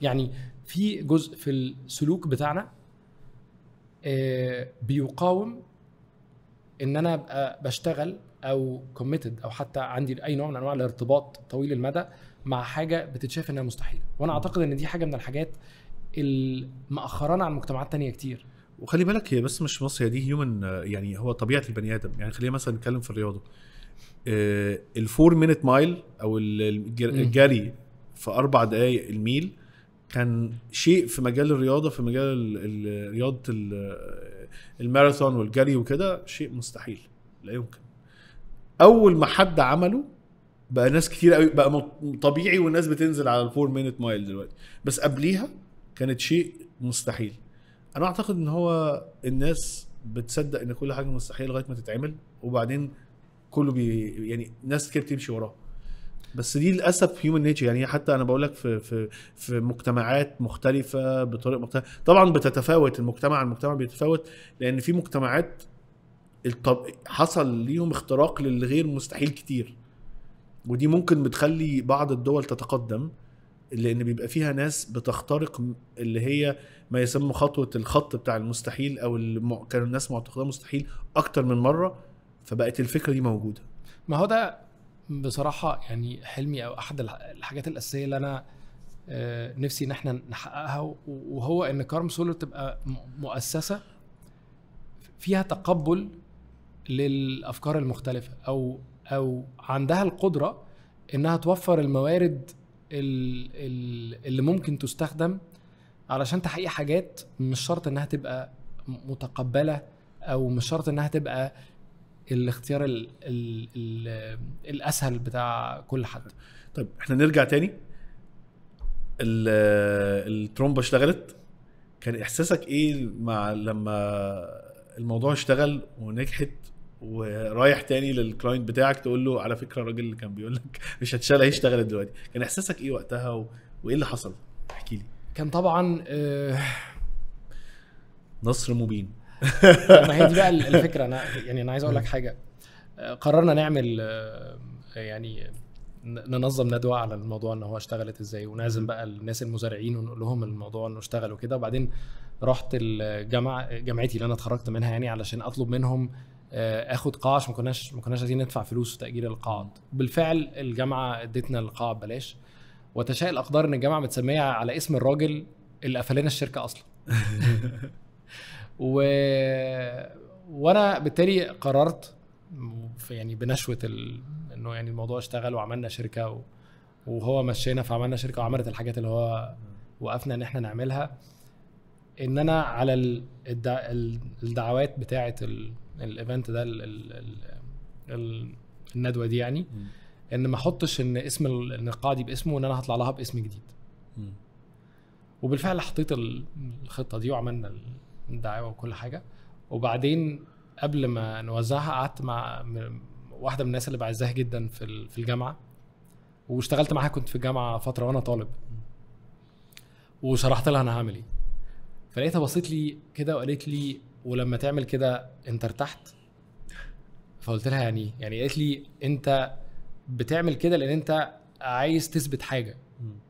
يعني في جزء في السلوك بتاعنا آه، بيقاوم ان انا ابقى بشتغل او كوميتد او حتى عندي اي نوع من انواع الارتباط طويل المدى مع حاجه بتتشاف انها مستحيله وانا اعتقد ان دي حاجه من الحاجات المأخرانا عن مجتمعات تانية كتير وخلي بالك هي بس مش مصر دي هيومن يعني هو طبيعه البني ادم يعني خلينا مثلا نتكلم في الرياضه الفور مينت مايل او الجري في اربع دقائق الميل كان شيء في مجال الرياضه في مجال رياضه الماراثون والجري وكده شيء مستحيل لا يمكن اول ما حد عمله بقى ناس كتير قوي بقى طبيعي والناس بتنزل على الفور مينت مايل دلوقتي بس قبليها كانت شيء مستحيل انا اعتقد ان هو الناس بتصدق ان كل حاجه مستحيل لغايه ما تتعمل وبعدين كله بي يعني ناس كتير بتمشي وراه بس دي للاسف هيومن نيتشر يعني حتى انا بقول لك في في في مجتمعات مختلفه بطرق مختلفه طبعا بتتفاوت المجتمع عن المجتمع بيتفاوت لان في مجتمعات حصل ليهم اختراق للغير مستحيل كتير ودي ممكن بتخلي بعض الدول تتقدم لان بيبقى فيها ناس بتخترق اللي هي ما يسمى خطوه الخط بتاع المستحيل او الم... كانوا الناس معتقداه مستحيل اكتر من مره فبقت الفكره دي موجوده ما هو ده بصراحه يعني حلمي او احد الحاجات الاساسيه اللي انا آه، نفسي ان احنا نحققها وهو ان كارم سولو تبقى مؤسسه فيها تقبل للافكار المختلفه او او عندها القدره انها توفر الموارد اللي ممكن تستخدم علشان تحقيق حاجات مش شرط انها تبقى متقبله او مش شرط انها تبقى الاختيار الـ الـ الـ الاسهل بتاع كل حد طيب احنا نرجع تاني الترومبا اشتغلت كان احساسك ايه مع لما الموضوع اشتغل ونجحت ورايح تاني للكلاينت بتاعك تقول له على فكره الراجل اللي كان بيقول لك مش هتشال هيشتغل دلوقتي كان احساسك ايه وقتها و... وايه اللي حصل احكي لي كان طبعا آه، نصر مبين ما هي دي بقى الفكره انا يعني انا عايز اقول لك حاجه آه، قررنا نعمل آه، يعني ننظم ندوه على الموضوع ان هو اشتغلت ازاي ونعزم بقى الناس المزارعين ونقول لهم الموضوع انه اشتغل وكده وبعدين رحت الجامعه جامعتي اللي انا اتخرجت منها يعني علشان اطلب منهم آه، اخد قاعه عشان ما كناش ما كناش عايزين ندفع فلوس في تاجير القاعات بالفعل الجامعه ادتنا القاعه ببلاش وتشاء الاقدار ان الجامعه متسميه على اسم الراجل اللي قفلنا الشركه اصلا و... وانا بالتالي قررت يعني بنشوه ال... انه يعني الموضوع اشتغل وعملنا شركه و... وهو مشينا فعملنا شركه وعملت الحاجات اللي هو وقفنا ان احنا نعملها ان انا على الدعوات بتاعه الايفنت ده الـ الـ الـ الـ الندوه دي يعني م. ان ما احطش ان اسم القاعه دي باسمه وان انا هطلع لها باسم جديد م. وبالفعل حطيت الخطه دي وعملنا الدعاوى وكل حاجه وبعدين قبل ما نوزعها قعدت مع واحده من الناس اللي بعزها جدا في في الجامعه واشتغلت معاها كنت في الجامعه فتره وانا طالب وشرحت لها انا هعمل ايه فلقيتها بصيت لي كده وقالت لي ولما تعمل كده انت ارتحت فقلت لها يعني ايه يعني قالت لي انت بتعمل كده لان انت عايز تثبت حاجه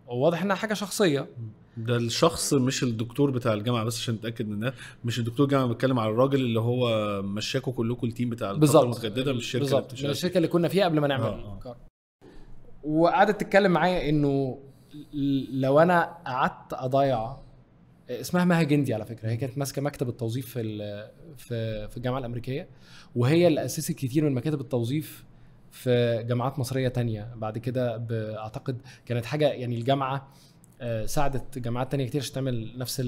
وواضح انها حاجه شخصيه ده الشخص مش الدكتور بتاع الجامعه بس عشان نتاكد من مش الدكتور الجامعه بتكلم على الراجل اللي هو مشاكوا كلكم التيم بتاع الفتره المتجدده مش الشركه بالظبط مش الشركه اللي كنا فيها قبل ما نعمل آه. آه. وقعدت تتكلم معايا انه لو انا قعدت اضيع اسمها مها جندي على فكره هي كانت ماسكه مكتب التوظيف في في في الجامعه الامريكيه وهي اللي اسست كتير من مكاتب التوظيف في جامعات مصريه تانية بعد كده اعتقد كانت حاجه يعني الجامعه آه، ساعدت جامعات تانية كتير عشان تعمل نفس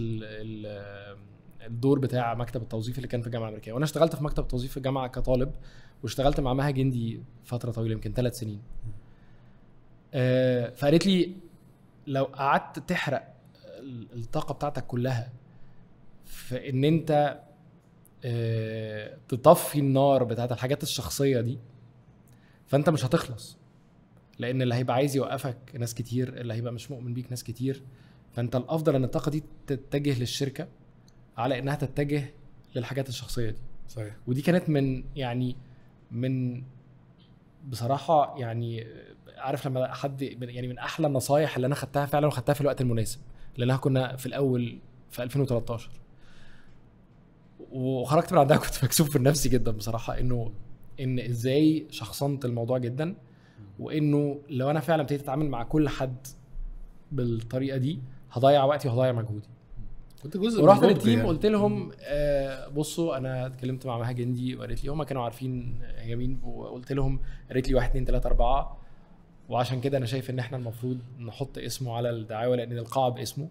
الدور بتاع مكتب التوظيف اللي كان في الجامعه الامريكيه وانا اشتغلت في مكتب التوظيف في الجامعه كطالب واشتغلت مع مها جندي فتره طويله يمكن ثلاث سنين آه، فقالت لي لو قعدت تحرق الطاقه بتاعتك كلها في ان انت آه، تطفي النار بتاعت الحاجات الشخصيه دي فانت مش هتخلص لان اللي هيبقى عايز يوقفك ناس كتير اللي هيبقى مش مؤمن بيك ناس كتير فانت الافضل ان الطاقه دي تتجه للشركه على انها تتجه للحاجات الشخصيه دي صحيح ودي كانت من يعني من بصراحه يعني عارف لما حد يعني من احلى النصايح اللي انا خدتها فعلا وخدتها في الوقت المناسب لانها كنا في الاول في 2013 وخرجت من عندها كنت مكسوف في نفسي جدا بصراحه انه ان ازاي شخصنت الموضوع جدا وانه لو انا فعلا ابتديت اتعامل مع كل حد بالطريقه دي هضيع وقتي وهضيع مجهودي كنت جزء ورحت للتيم يعني. قلت لهم آه بصوا انا اتكلمت مع مها جندي وقالت لي هم كانوا عارفين هي مين وقلت لهم قالت لي 1 2 3 4 وعشان كده انا شايف ان احنا المفروض نحط اسمه على الدعاوى لان القاعه باسمه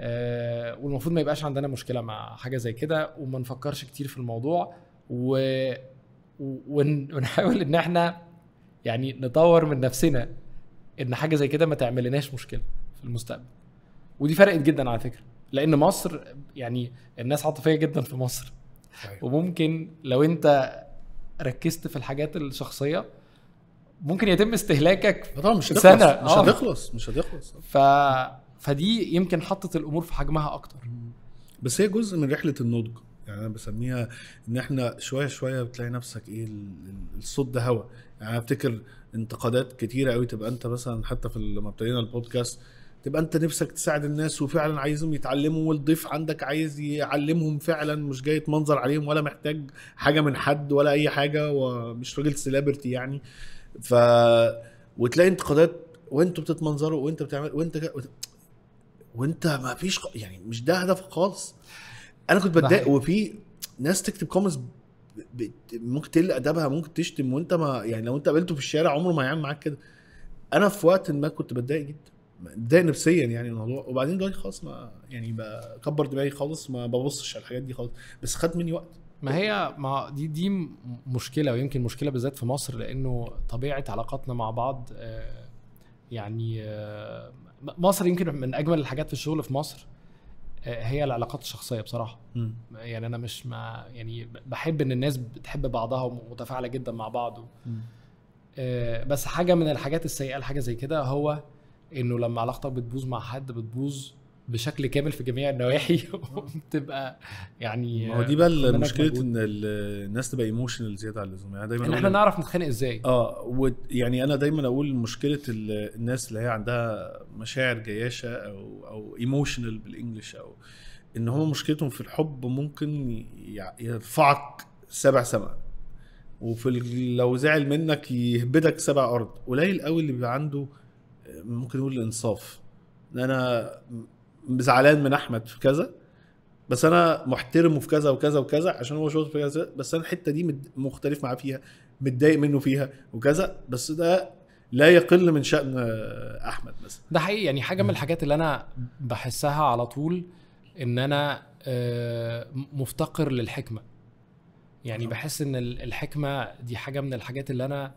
أه والمفروض ما يبقاش عندنا مشكله مع حاجه زي كده وما نفكرش كتير في الموضوع و... ونحاول ان احنا يعني نطور من نفسنا ان حاجه زي كده ما تعملناش مشكله في المستقبل ودي فرقت جدا على فكره لان مصر يعني الناس عاطفيه جدا في مصر أيوة. وممكن لو انت ركزت في الحاجات الشخصيه ممكن يتم استهلاكك طبعا مش هتخلص سنة. مش آه. هتخلص مش هتخلص ف... فدي يمكن حطت الامور في حجمها اكتر بس هي جزء من رحله النضج يعني انا بسميها ان احنا شويه شويه بتلاقي نفسك ايه الصوت ده هوا يعني انا افتكر انتقادات كتيره قوي تبقى انت مثلا حتى في لما ابتدينا البودكاست تبقى انت نفسك تساعد الناس وفعلا عايزهم يتعلموا والضيف عندك عايز يعلمهم فعلا مش جاي تمنظر عليهم ولا محتاج حاجه من حد ولا اي حاجه ومش راجل سيلابرتي يعني ف وتلاقي انتقادات وانتوا بتتمنظروا وانت بتعمل وانت ك... وانت ما فيش يعني مش ده هدفك خالص انا كنت بتضايق وفي ناس تكتب كومنتس ب... ممكن تقل ادبها ممكن تشتم وانت ما يعني لو انت قابلته في الشارع عمره ما هيعمل معاك كده انا في وقت ما كنت بتضايق جدا بتضايق نفسيا يعني الموضوع وبعدين دلوقتي خلاص ما يعني بكبر دماغي خالص ما ببصش على الحاجات دي خالص بس خد مني وقت ما هي ما دي دي مشكله ويمكن مشكله بالذات في مصر لانه طبيعه علاقاتنا مع بعض آه، يعني آه، مصر يمكن من اجمل الحاجات في الشغل في مصر آه، هي العلاقات الشخصيه بصراحه م. يعني انا مش ما يعني بحب ان الناس بتحب بعضها ومتفاعله جدا مع بعض بس حاجه من الحاجات السيئه لحاجه زي كده هو انه لما علاقتك بتبوظ مع حد بتبوظ بشكل كامل في جميع النواحي وبتبقى يعني ما هو دي بقى مشكله ان الناس تبقى ايموشنال زياده عن اللزوم يعني دايما ان احنا نعرف نتخانق ازاي اه يعني انا دايما اقول مشكله الناس اللي هي عندها مشاعر جياشه او او ايموشنال بالانجلش او ان هم مشكلتهم في الحب ممكن يرفعك سبع سماء وفي لو زعل منك يهبدك سبع ارض قليل قوي اللي بيبقى عنده آه، ممكن نقول الانصاف انا زعلان من احمد في كذا بس انا محترمه في كذا وكذا وكذا عشان هو شاطر في كذا بس انا الحته دي مختلف معاه فيها متضايق منه فيها وكذا بس ده لا يقل من شأن احمد مثلا ده حقيقي يعني حاجه من الحاجات اللي انا بحسها على طول ان انا آه، مفتقر للحكمه يعني آه. بحس ان الحكمه دي حاجه من الحاجات اللي انا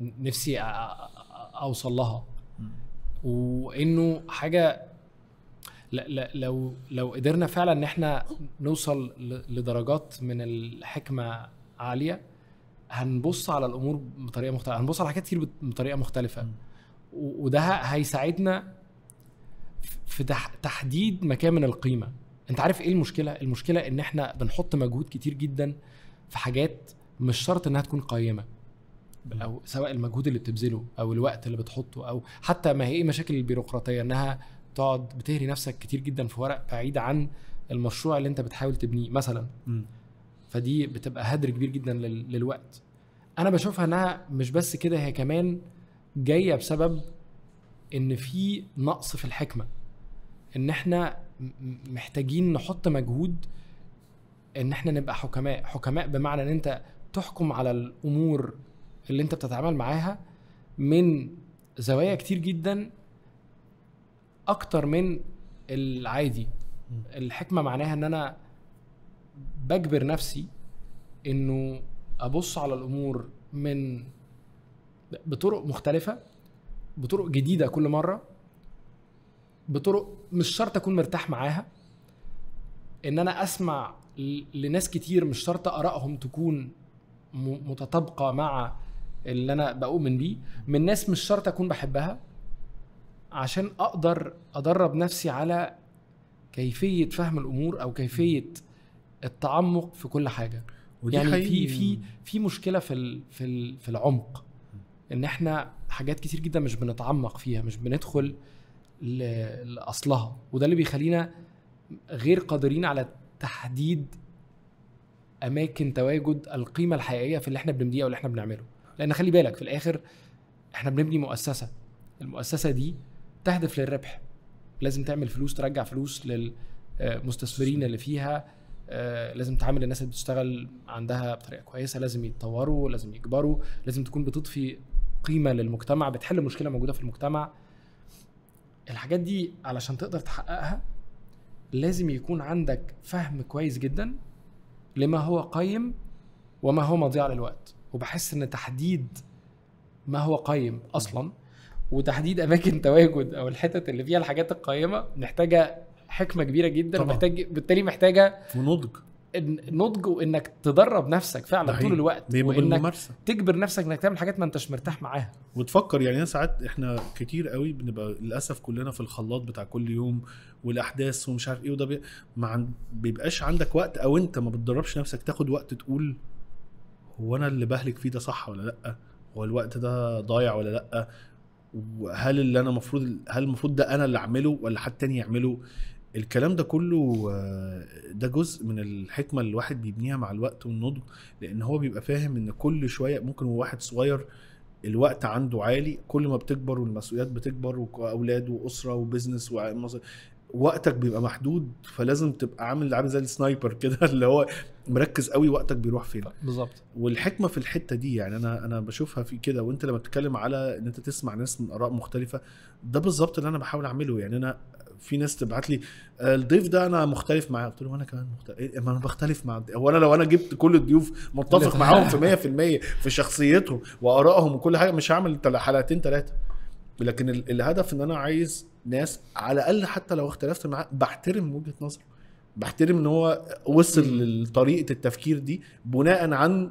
نفسي اوصل لها وانه حاجه لا لا لو لو قدرنا فعلا ان احنا نوصل لدرجات من الحكمه عاليه هنبص على الامور بطريقه مختلفه هنبص على حاجات كتير بطريقه مختلفه وده هيساعدنا في تحديد مكامن القيمه انت عارف ايه المشكله المشكله ان احنا بنحط مجهود كتير جدا في حاجات مش شرط انها تكون قيمه او سواء المجهود اللي بتبذله او الوقت اللي بتحطه او حتى ما هي ايه مشاكل البيروقراطيه انها تقعد بتهري نفسك كتير جدا في ورق بعيد عن المشروع اللي انت بتحاول تبنيه مثلا م. فدي بتبقى هدر كبير جدا لل... للوقت انا بشوفها انها مش بس كده هي كمان جايه بسبب ان في نقص في الحكمه ان احنا محتاجين نحط مجهود ان احنا نبقى حكماء حكماء بمعنى ان انت تحكم على الامور اللي انت بتتعامل معاها من زوايا كتير جدا اكتر من العادي الحكمه معناها ان انا بجبر نفسي انه ابص على الامور من بطرق مختلفه بطرق جديده كل مره بطرق مش شرط اكون مرتاح معاها ان انا اسمع لناس كتير مش شرط ارائهم تكون متطابقه مع اللي انا بؤمن بيه من ناس مش شرط اكون بحبها عشان اقدر ادرب نفسي على كيفيه فهم الامور او كيفيه التعمق في كل حاجه ودي يعني في في في مشكله في في في العمق ان احنا حاجات كتير جدا مش بنتعمق فيها مش بندخل لاصلها وده اللي بيخلينا غير قادرين على تحديد اماكن تواجد القيمه الحقيقيه في اللي احنا بنمديه او اللي احنا بنعمله لان خلي بالك في الاخر احنا بنبني مؤسسه المؤسسه دي تهدف للربح لازم تعمل فلوس ترجع فلوس للمستثمرين آه، اللي فيها آه، لازم تعامل الناس اللي بتشتغل عندها بطريقه كويسه لازم يتطوروا لازم يكبروا لازم تكون بتضفي قيمه للمجتمع بتحل مشكله موجوده في المجتمع الحاجات دي علشان تقدر تحققها لازم يكون عندك فهم كويس جدا لما هو قيم وما هو مضيع للوقت وبحس ان تحديد ما هو قيم اصلا وتحديد اماكن تواجد او الحتت اللي فيها الحاجات القيمه محتاجه حكمه كبيره جدا طبعا. ومحتاج بالتالي محتاجه ونضج نضج وانك تدرب نفسك فعلا طول الوقت وانك بالممارسه تجبر نفسك انك تعمل حاجات ما انتش مرتاح معاها وتفكر يعني انا ساعات احنا كتير قوي بنبقى للاسف كلنا في الخلاط بتاع كل يوم والاحداث ومش عارف ايه وده بي... ما عن... بيبقاش عندك وقت او انت ما بتدربش نفسك تاخد وقت تقول هو انا اللي بهلك فيه ده صح ولا لا هو الوقت ده ضايع ولا لا وهل اللي انا المفروض هل المفروض ده انا اللي اعمله ولا حد تاني يعمله الكلام ده كله آه، ده جزء من الحكمه اللي الواحد بيبنيها مع الوقت والنضج لان هو بيبقى فاهم ان كل شويه ممكن هو واحد صغير الوقت عنده عالي كل ما بتكبر والمسؤوليات بتكبر واولاد واسره وبزنس وقتك بيبقى محدود فلازم تبقى عامل عامل زي السنايبر كده اللي هو مركز قوي وقتك بيروح فين بالظبط والحكمه في الحته دي يعني انا انا بشوفها في كده وانت لما بتتكلم على ان انت تسمع ناس من اراء مختلفه ده بالظبط اللي انا بحاول اعمله يعني انا في ناس تبعت لي آه، الضيف ده انا مختلف معاه قلت له انا كمان مختلف إيه ما انا بختلف مع هو انا لو انا جبت كل الضيوف متفق معاهم في 100% في شخصيتهم وارائهم وكل حاجه مش هعمل حلقتين ثلاثه لكن الهدف ان انا عايز ناس على الاقل حتى لو اختلفت معاه بحترم وجهه نظره بحترم ان هو وصل لطريقه التفكير دي بناء عن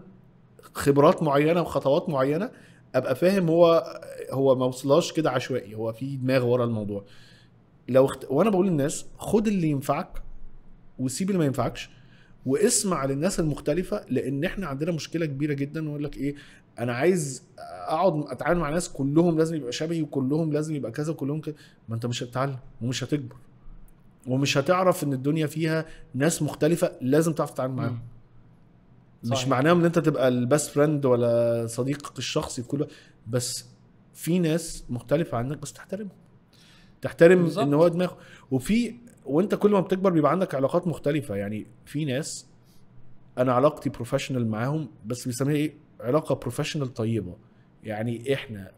خبرات معينه وخطوات معينه ابقى فاهم هو هو ما وصلهاش كده عشوائي هو في دماغ ورا الموضوع لو اخت... وانا بقول للناس خد اللي ينفعك وسيب اللي ما ينفعكش واسمع للناس المختلفه لان احنا عندنا مشكله كبيره جدا ويقول لك ايه انا عايز اقعد اتعامل مع ناس كلهم لازم يبقى شبهي وكلهم لازم يبقى كذا وكلهم كده ما انت مش هتتعلم ومش هتكبر ومش هتعرف ان الدنيا فيها ناس مختلفه لازم تعرف تتعامل معاهم مش معناه ان انت تبقى البست فريند ولا صديقك الشخصي في كل بس في ناس مختلفه عنك بس تحترمهم تحترم بالزبط. ان هو دماغه وفي وانت كل ما بتكبر بيبقى عندك علاقات مختلفه يعني في ناس انا علاقتي بروفيشنال معاهم بس بيسميها ايه علاقه بروفيشنال طيبه يعني احنا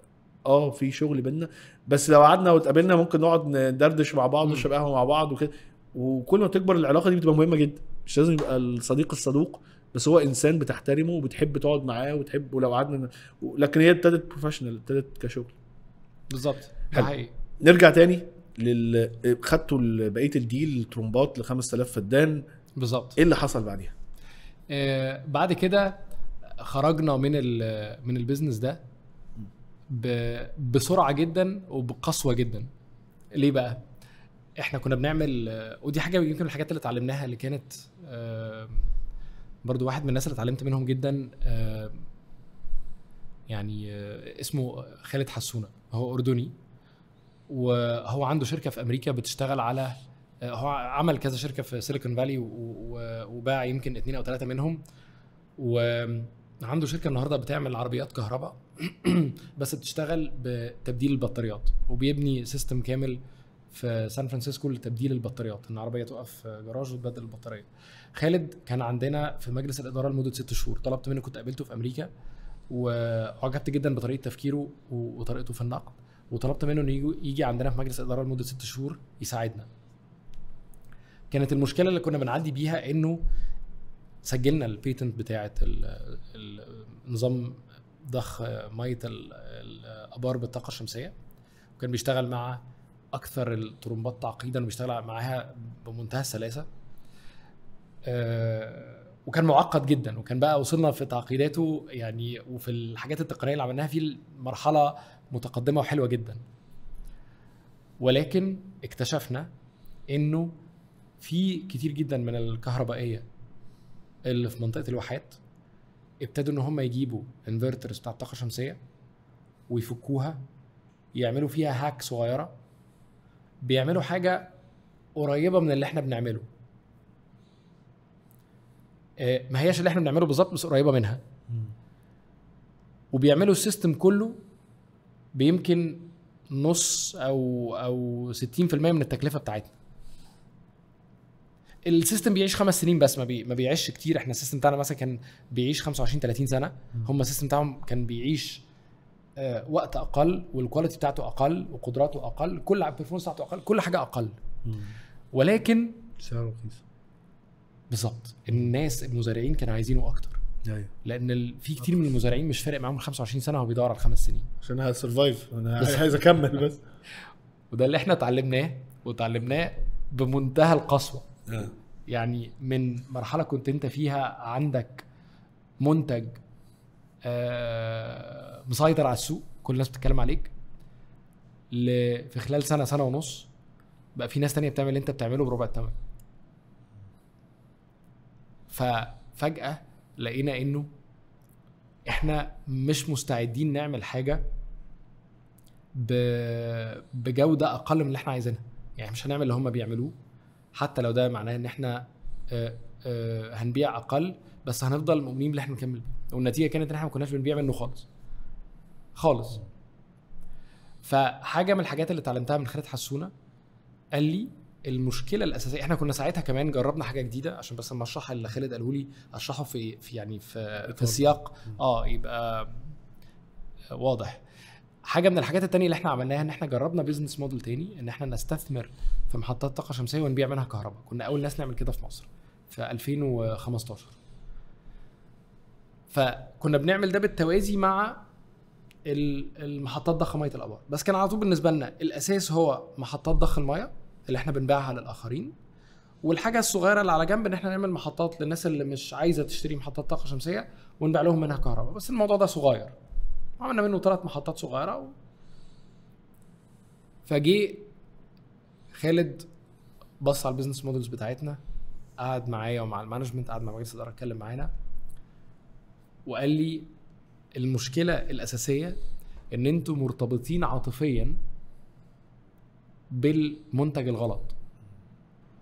اه في شغل بينا بس لو قعدنا واتقابلنا ممكن نقعد ندردش مع بعض ونشرب قهوه مع بعض وكده وكل ما تكبر العلاقه دي بتبقى مهمه جدا مش لازم يبقى الصديق الصدوق بس هو انسان بتحترمه وبتحب تقعد معاه وتحب ولو قعدنا لكن هي ابتدت بروفيشنال ابتدت كشغل بالظبط حقيقي نرجع تاني لل خدتوا بقيه الديل الترومبات ل 5000 فدان بالظبط ايه اللي حصل بعديها؟ آه بعد كده خرجنا من من البيزنس ده بسرعه جدا وبقسوه جدا ليه بقى احنا كنا بنعمل ودي حاجه يمكن الحاجات اللي اتعلمناها اللي كانت برضو واحد من الناس اللي اتعلمت منهم جدا يعني آه، اسمه خالد حسونه هو اردني وهو عنده شركه في امريكا بتشتغل على آه، هو عمل كذا شركه في سيليكون فالي وباع يمكن اثنين او ثلاثه منهم و عنده شركه النهارده بتعمل عربيات كهرباء بس بتشتغل بتبديل البطاريات وبيبني سيستم كامل في سان فرانسيسكو لتبديل البطاريات ان العربيه تقف في جراج وتبدل البطاريه خالد كان عندنا في مجلس الاداره لمده ست شهور طلبت منه كنت قابلته في امريكا وعجبت جدا بطريقه تفكيره وطريقته في النقد وطلبت منه انه يجي, يجي عندنا في مجلس الاداره لمده ست شهور يساعدنا كانت المشكله اللي كنا بنعدي بيها انه سجلنا البيتنت بتاعه النظام ضخ ميه الابار بالطاقه الشمسيه وكان بيشتغل مع اكثر الترمبات تعقيدا وبيشتغل معاها بمنتهى السلاسه آه، وكان معقد جدا وكان بقى وصلنا في تعقيداته يعني وفي الحاجات التقنيه اللي عملناها فيه مرحله متقدمه وحلوه جدا ولكن اكتشفنا انه في كتير جدا من الكهربائيه اللي في منطقه الواحات ابتدوا ان هم يجيبوا انفرترز بتاع طاقه شمسيه ويفكوها يعملوا فيها هاك صغيره بيعملوا حاجه قريبه من اللي احنا بنعمله آه، ما هياش اللي احنا بنعمله بالظبط بس قريبه منها وبيعملوا السيستم كله بيمكن نص او او 60% من التكلفه بتاعتنا السيستم بيعيش خمس سنين بس ما, بي... ما بيعيش كتير احنا السيستم بتاعنا مثلا كان بيعيش 25 30 سنه هم السيستم بتاعهم كان بيعيش آه وقت اقل والكواليتي بتاعته اقل وقدراته اقل كل البرفورمانس بتاعته اقل كل حاجه اقل ولكن سعره رخيص بالظبط الناس المزارعين كانوا عايزينه اكتر ايوه لان ال... في كتير من المزارعين مش فارق معاهم 25 سنه هو بيدور على الخمس سنين عشان هسرفايف انا عايز اكمل بس وده اللي احنا اتعلمناه وتعلمناه بمنتهى القسوه آه. يعني من مرحله كنت انت فيها عندك منتج آه، مسيطر على السوق كل الناس بتتكلم عليك في خلال سنه سنه ونص بقى في ناس تانية بتعمل اللي انت بتعمله بربع الثمن ففجاه لقينا انه احنا مش مستعدين نعمل حاجه بجوده اقل من اللي احنا عايزينها يعني مش هنعمل اللي هم بيعملوه حتى لو ده معناه ان احنا آه، آه، هنبيع اقل بس هنفضل مؤمنين باللي احنا نكمل والنتيجه كانت ان احنا ما كناش بنبيع منه خالص خالص فحاجه من الحاجات اللي اتعلمتها من خالد حسونه قال لي المشكله الاساسيه احنا كنا ساعتها كمان جربنا حاجه جديده عشان بس لما اشرح اللي خالد قاله لي اشرحه في, في يعني في في سياق اه يبقى واضح حاجه من الحاجات التانية اللي احنا عملناها ان احنا جربنا بيزنس موديل تاني ان احنا نستثمر في محطات طاقه شمسيه ونبيع منها كهرباء كنا اول ناس نعمل كده في مصر في 2015 فكنا بنعمل ده بالتوازي مع المحطات ضخ ميه الابار بس كان على طول بالنسبه لنا الاساس هو محطات ضخ الميه اللي احنا بنبيعها للاخرين والحاجه الصغيره اللي على جنب ان احنا نعمل محطات للناس اللي مش عايزه تشتري محطات طاقه شمسيه ونبيع لهم منها كهرباء بس الموضوع ده صغير وعملنا منه ثلاث محطات صغيره و... فجي خالد بص على البيزنس مودلز بتاعتنا قعد معايا ومع المانجمنت قعد مع مجلس الاداره اتكلم معانا وقال لي المشكله الاساسيه ان انتم مرتبطين عاطفيا بالمنتج الغلط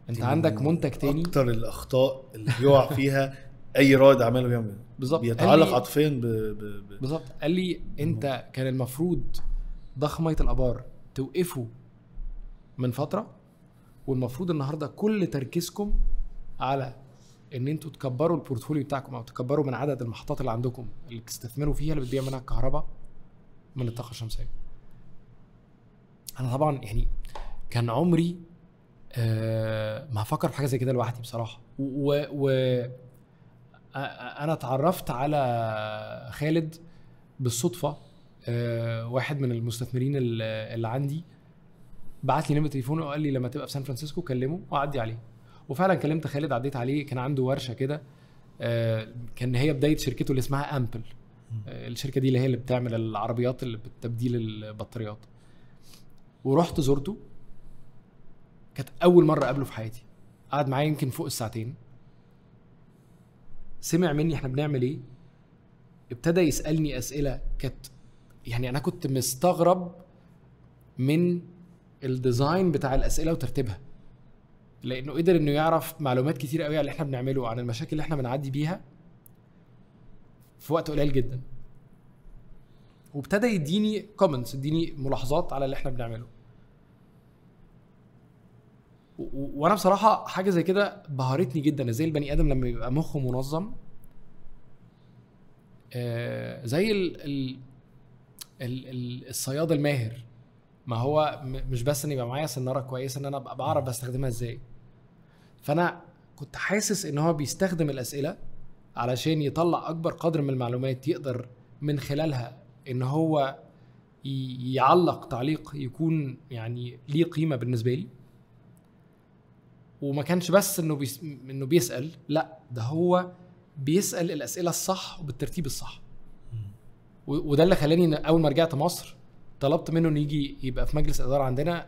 انت عندك منتج تاني اكتر الاخطاء اللي بيقع فيها اي رائد اعمال بيعمل بالظبط بيتعلق عاطفيا ب... ب... ب... بالظبط قال لي انت كان المفروض ضخ ميه الابار توقفوا من فتره والمفروض النهارده كل تركيزكم على ان انتوا تكبروا البورتفوليو بتاعكم او تكبروا من عدد المحطات اللي عندكم اللي بتستثمروا فيها اللي بتبيع منها الكهرباء من الطاقه الشمسيه. انا طبعا يعني كان عمري آه ما هفكر في حاجه زي كده لوحدي بصراحه و, و, و انا اتعرفت على خالد بالصدفه آه، واحد من المستثمرين اللي عندي بعت لي نمره تليفونه وقال لي لما تبقى في سان فرانسيسكو كلمه واعدي عليه وفعلا كلمت خالد عديت عليه كان عنده ورشه كده آه، كان هي بدايه شركته اللي اسمها امبل آه، الشركه دي اللي هي اللي بتعمل العربيات اللي بتبديل البطاريات ورحت زرته كانت اول مره اقابله في حياتي قعد معايا يمكن فوق الساعتين سمع مني احنا بنعمل ايه ابتدى يسالني اسئله كانت يعني انا كنت مستغرب من الديزاين بتاع الاسئله وترتيبها لانه قدر انه يعرف معلومات كتير قوي عن اللي احنا بنعمله عن المشاكل اللي احنا بنعدي بيها في وقت قليل جدا وابتدى يديني كومنتس يديني ملاحظات على اللي احنا بنعمله وانا بصراحه حاجه زي كده بهرتني جدا ازاي البني ادم لما يبقى مخه منظم آه زي ال ال ال الصياد الماهر ما هو مش بس ان يبقى معايا سناره كويسه ان انا ابقى بعرف بستخدمها ازاي فانا كنت حاسس ان هو بيستخدم الاسئله علشان يطلع اكبر قدر من المعلومات يقدر من خلالها ان هو يعلق تعليق يكون يعني ليه قيمه بالنسبه لي وما كانش بس انه بيس... انه بيسال لا ده هو بيسال الاسئله الصح وبالترتيب الصح و... وده اللي خلاني اول ما رجعت مصر طلبت منه انه يجي يبقى في مجلس اداره عندنا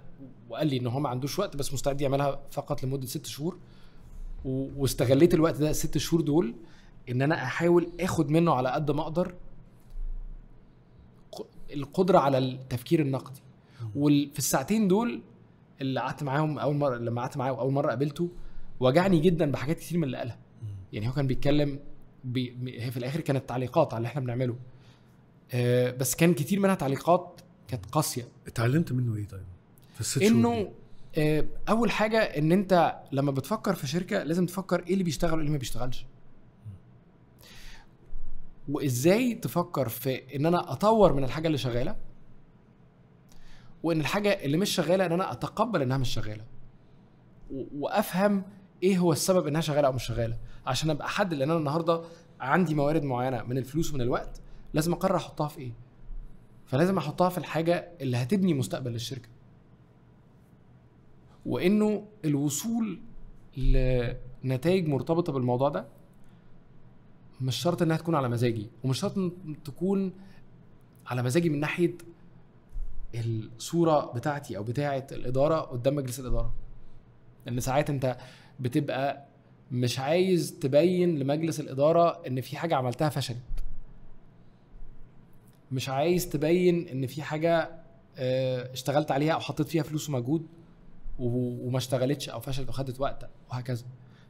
وقال لي ان هو ما عندوش وقت بس مستعد يعملها فقط لمده ست شهور و... واستغليت الوقت ده الست شهور دول ان انا احاول اخد منه على قد ما اقدر القدره على التفكير النقدي وفي الساعتين دول اللي قعدت معاهم اول مره لما قعدت معاه اول مره قابلته وجعني جدا بحاجات كتير من اللي قالها يعني هو كان بيتكلم بي... هي في الاخر كانت تعليقات على اللي احنا بنعمله آه بس كان كتير منها تعليقات كانت قاسيه اتعلمت منه ايه طيب في الست انه آه اول حاجه ان انت لما بتفكر في شركه لازم تفكر ايه اللي بيشتغل وايه اللي ما بيشتغلش وازاي تفكر في ان انا اطور من الحاجه اللي شغاله وان الحاجه اللي مش شغاله ان انا اتقبل انها مش شغاله وافهم ايه هو السبب انها شغاله او مش شغاله عشان ابقى حد لان انا النهارده عندي موارد معينه من الفلوس ومن الوقت لازم اقرر احطها في ايه فلازم احطها في الحاجه اللي هتبني مستقبل للشركه وانه الوصول لنتائج مرتبطه بالموضوع ده مش شرط انها تكون على مزاجي ومش شرط تكون على مزاجي من ناحيه الصوره بتاعتي او بتاعه الاداره قدام مجلس الاداره لان ساعات انت بتبقى مش عايز تبين لمجلس الاداره ان في حاجه عملتها فشلت مش عايز تبين ان في حاجه آه، اشتغلت عليها او حطيت فيها فلوس ومجهود وما اشتغلتش او فشلت وخدت وقت وهكذا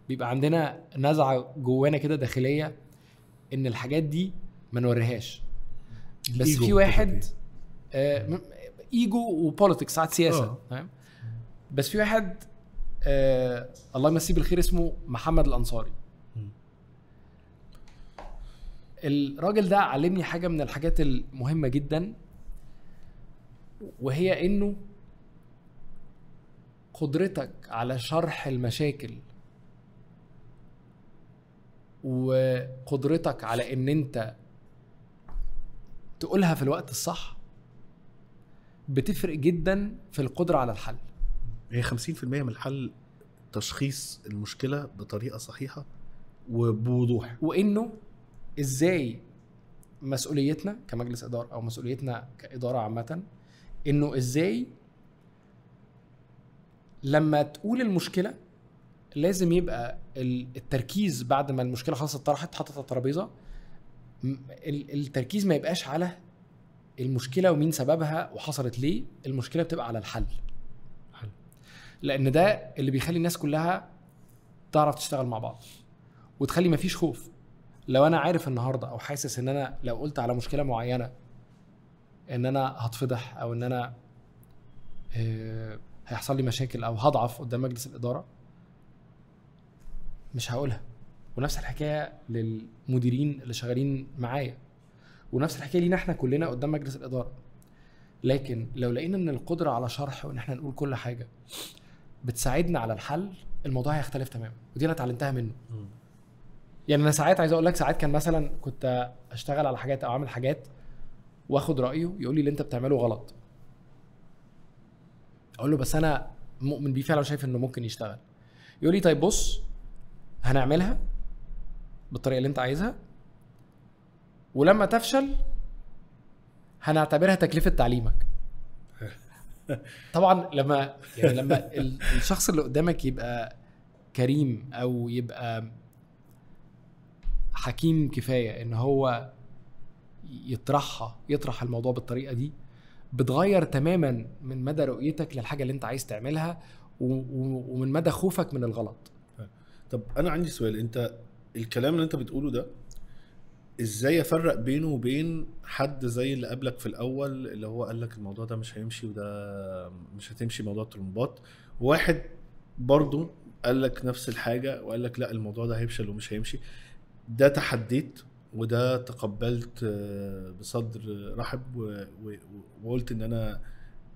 بيبقى عندنا نزعه جوانا كده داخليه ان الحاجات دي ما نوريهاش بس في واحد إيه؟ آه، ايجو وبوليتكس ساعات سياسه آه. تمام بس في واحد آه الله يمسيه بالخير اسمه محمد الانصاري الراجل ده علمني حاجه من الحاجات المهمه جدا وهي انه قدرتك على شرح المشاكل وقدرتك على ان انت تقولها في الوقت الصح بتفرق جدا في القدره على الحل هي 50% من الحل تشخيص المشكله بطريقه صحيحه وبوضوح وانه ازاي مسؤوليتنا كمجلس اداره او مسؤوليتنا كاداره عامه انه ازاي لما تقول المشكله لازم يبقى التركيز بعد ما المشكله خلاص اتطرحت اتحطت على الترابيزه التركيز ما يبقاش على المشكله ومين سببها وحصلت ليه المشكله بتبقى على الحل حل. لان ده اللي بيخلي الناس كلها تعرف تشتغل مع بعض وتخلي مفيش خوف لو انا عارف النهارده او حاسس ان انا لو قلت على مشكله معينه ان انا هتفضح او ان انا آه، هيحصل لي مشاكل او هضعف قدام مجلس الاداره مش هقولها ونفس الحكايه للمديرين اللي شغالين معايا ونفس الحكايه لينا احنا كلنا قدام مجلس الاداره لكن لو لقينا ان القدره على شرح وان احنا نقول كل حاجه بتساعدنا على الحل الموضوع هيختلف تماما ودي انا اتعلمتها منه يعني انا ساعات عايز اقول لك ساعات كان مثلا كنت اشتغل على حاجات او اعمل حاجات واخد رايه يقول لي اللي انت بتعمله غلط اقول له بس انا مؤمن بيه فعلا شايف انه ممكن يشتغل يقول لي طيب بص هنعملها بالطريقه اللي انت عايزها ولما تفشل هنعتبرها تكلفه تعليمك طبعا لما يعني لما الشخص اللي قدامك يبقى كريم او يبقى حكيم كفايه ان هو يطرحها يطرح الموضوع بالطريقه دي بتغير تماما من مدى رؤيتك للحاجه اللي انت عايز تعملها ومن مدى خوفك من الغلط طب انا عندي سؤال انت الكلام اللي انت بتقوله ده ازاي افرق بينه وبين حد زي اللي قبلك في الاول اللي هو قال لك الموضوع ده مش هيمشي وده مش هتمشي موضوع الترمبات واحد برضه قال لك نفس الحاجه وقال لك لا الموضوع ده هيفشل ومش هيمشي ده تحديت وده تقبلت آه، بصدر رحب وقلت ان انا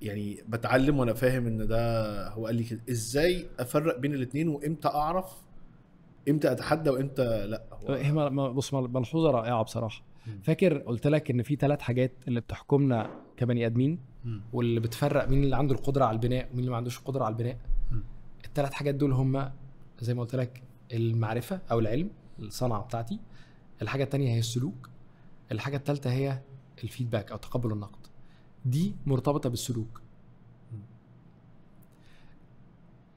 يعني بتعلم وانا فاهم ان ده هو قال لي كده ازاي افرق بين الاثنين وامتى اعرف امتى اتحدى وامتى لا هي بص ملحوظه رائعه بصراحه فاكر قلت لك ان في ثلاث حاجات اللي بتحكمنا كبني ادمين واللي بتفرق مين اللي عنده القدره على البناء ومين اللي ما عندوش القدره على البناء الثلاث حاجات دول هم زي ما قلت لك المعرفه او العلم الصنعه بتاعتي الحاجه الثانيه هي السلوك الحاجه الثالثه هي الفيدباك او تقبل النقد دي مرتبطه بالسلوك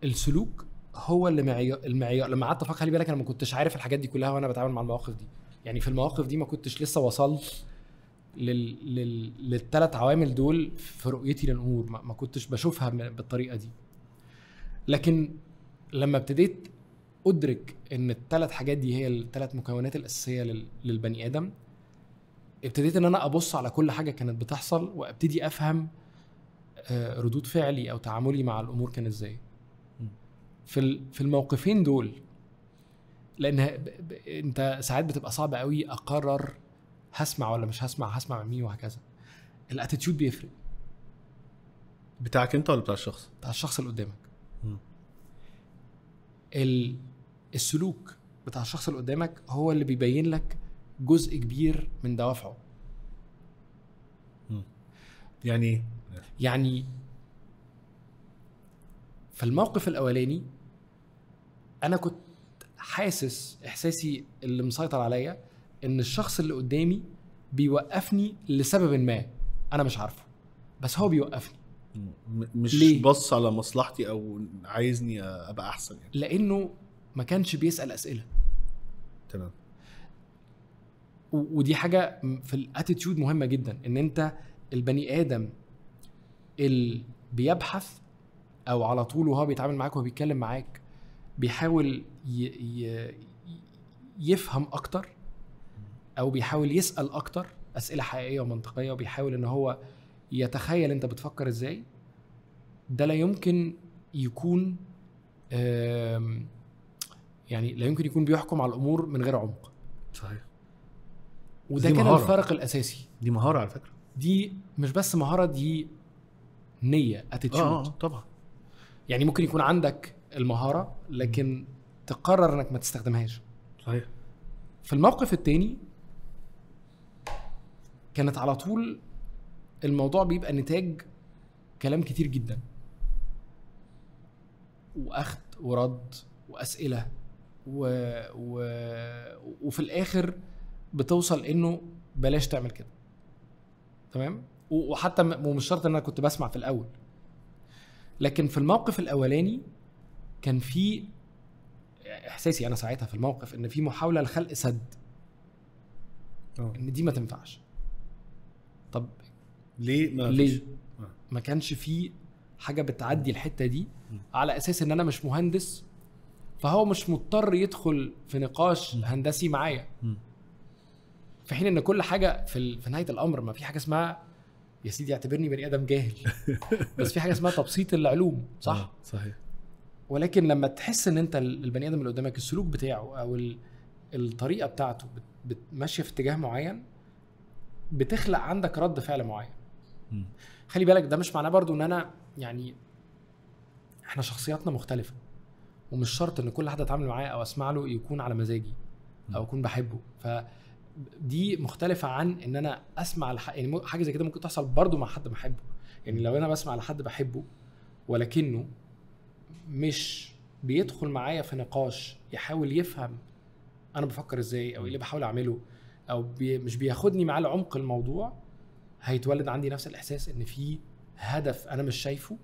السلوك هو اللي معيار المعيار لما قعدت افكر خلي بالك انا ما كنتش عارف الحاجات دي كلها وانا بتعامل مع المواقف دي يعني في المواقف دي ما كنتش لسه وصلت لل... لل... للثلاث عوامل دول في رؤيتي للامور ما... ما كنتش بشوفها بالطريقه دي لكن لما ابتديت ادرك ان الثلاث حاجات دي هي الثلاث مكونات الاساسيه لل... للبني ادم ابتديت ان انا ابص على كل حاجه كانت بتحصل وابتدي افهم آه، ردود فعلي او تعاملي مع الامور كان ازاي في في الموقفين دول لان انت ساعات بتبقى صعب قوي اقرر هسمع ولا مش هسمع هسمع مع مين وهكذا الاتيتيود بيفرق بتاعك انت ولا بتاع الشخص بتاع الشخص اللي قدامك ال... السلوك بتاع الشخص اللي قدامك هو اللي بيبين لك جزء كبير من دوافعه م. يعني يعني في الموقف الاولاني انا كنت حاسس احساسي اللي مسيطر عليا ان الشخص اللي قدامي بيوقفني لسبب ما انا مش عارفه بس هو بيوقفني مش ليه؟ بص على مصلحتي او عايزني ابقى احسن يعني لانه ما كانش بيسال اسئله تمام ودي حاجه في الاتيتيود مهمه جدا ان انت البني ادم اللي بيبحث او على طول وهو بيتعامل معاك وهو بيتكلم معاك بيحاول ي... ي... يفهم اكتر او بيحاول يسال اكتر اسئله حقيقيه ومنطقيه وبيحاول ان هو يتخيل انت بتفكر ازاي ده لا يمكن يكون يعني لا يمكن يكون بيحكم على الامور من غير عمق صحيح وده كان الفرق الاساسي دي مهاره على فكره دي مش بس مهاره دي نيه اتيتيود آه, آه،, آه, طبعا يعني ممكن يكون عندك المهاره لكن تقرر انك ما تستخدمهاش صحيح في الموقف التاني كانت على طول الموضوع بيبقى نتاج كلام كتير جدا واخد ورد واسئله و... و... وفي الاخر بتوصل انه بلاش تعمل كده تمام وحتى ومش شرط ان انا كنت بسمع في الاول لكن في الموقف الاولاني كان في احساسي انا ساعتها في الموقف ان في محاوله لخلق سد أوه. ان دي ما تنفعش طب ليه ما ليه آه. ما كانش في حاجه بتعدي الحته دي على اساس ان انا مش مهندس فهو مش مضطر يدخل في نقاش هندسي معايا في حين ان كل حاجه في في نهايه الامر ما في حاجه اسمها يا سيدي اعتبرني بني ادم جاهل بس في حاجه اسمها تبسيط العلوم صح؟ آه، صحيح ولكن لما تحس ان انت البني ادم اللي قدامك السلوك بتاعه او الطريقه بتاعته ماشيه في اتجاه معين بتخلق عندك رد فعل معين خلي بالك ده مش معناه برضو ان انا يعني احنا شخصياتنا مختلفه ومش شرط ان كل حد اتعامل معاه او اسمع له يكون على مزاجي او اكون بحبه ف دي مختلفة عن ان انا اسمع الح... يعني حاجة زي كده ممكن تحصل برضو مع حد بحبه يعني لو انا بسمع لحد بحبه ولكنه مش بيدخل معايا في نقاش يحاول يفهم انا بفكر ازاي او ايه اللي بحاول اعمله او بي مش بياخدني معاه لعمق الموضوع هيتولد عندي نفس الاحساس ان في هدف انا مش شايفه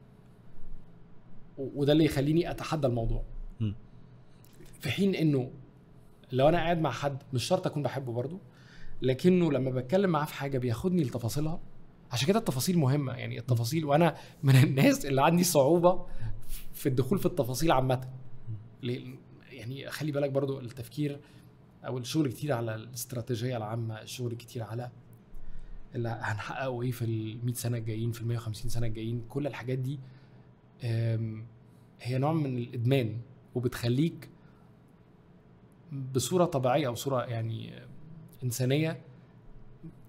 وده اللي يخليني اتحدى الموضوع في حين انه لو انا قاعد مع حد مش شرط اكون بحبه برضه لكنه لما بتكلم معاه في حاجه بياخدني لتفاصيلها عشان كده التفاصيل مهمه يعني التفاصيل وانا من الناس اللي عندي صعوبه في الدخول في التفاصيل عامه يعني خلي بالك برضو التفكير او الشغل كتير على الاستراتيجيه العامه الشغل كتير على اللي هنحققه ايه في ال 100 سنه الجايين في ال 150 سنه الجايين كل الحاجات دي هي نوع من الادمان وبتخليك بصوره طبيعيه او صوره يعني انسانيه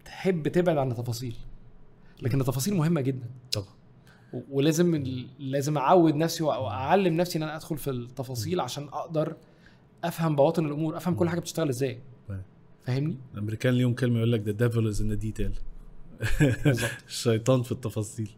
تحب تبعد عن التفاصيل لكن التفاصيل مهمه جدا طبعا ولازم لازم اعود نفسي واعلم نفسي ان انا ادخل في التفاصيل عشان اقدر افهم بواطن الامور افهم كل حاجه بتشتغل ازاي طيب. فاهمني الامريكان ليهم كلمه يقول لك ذا ديفل از ان ديتيل الشيطان في التفاصيل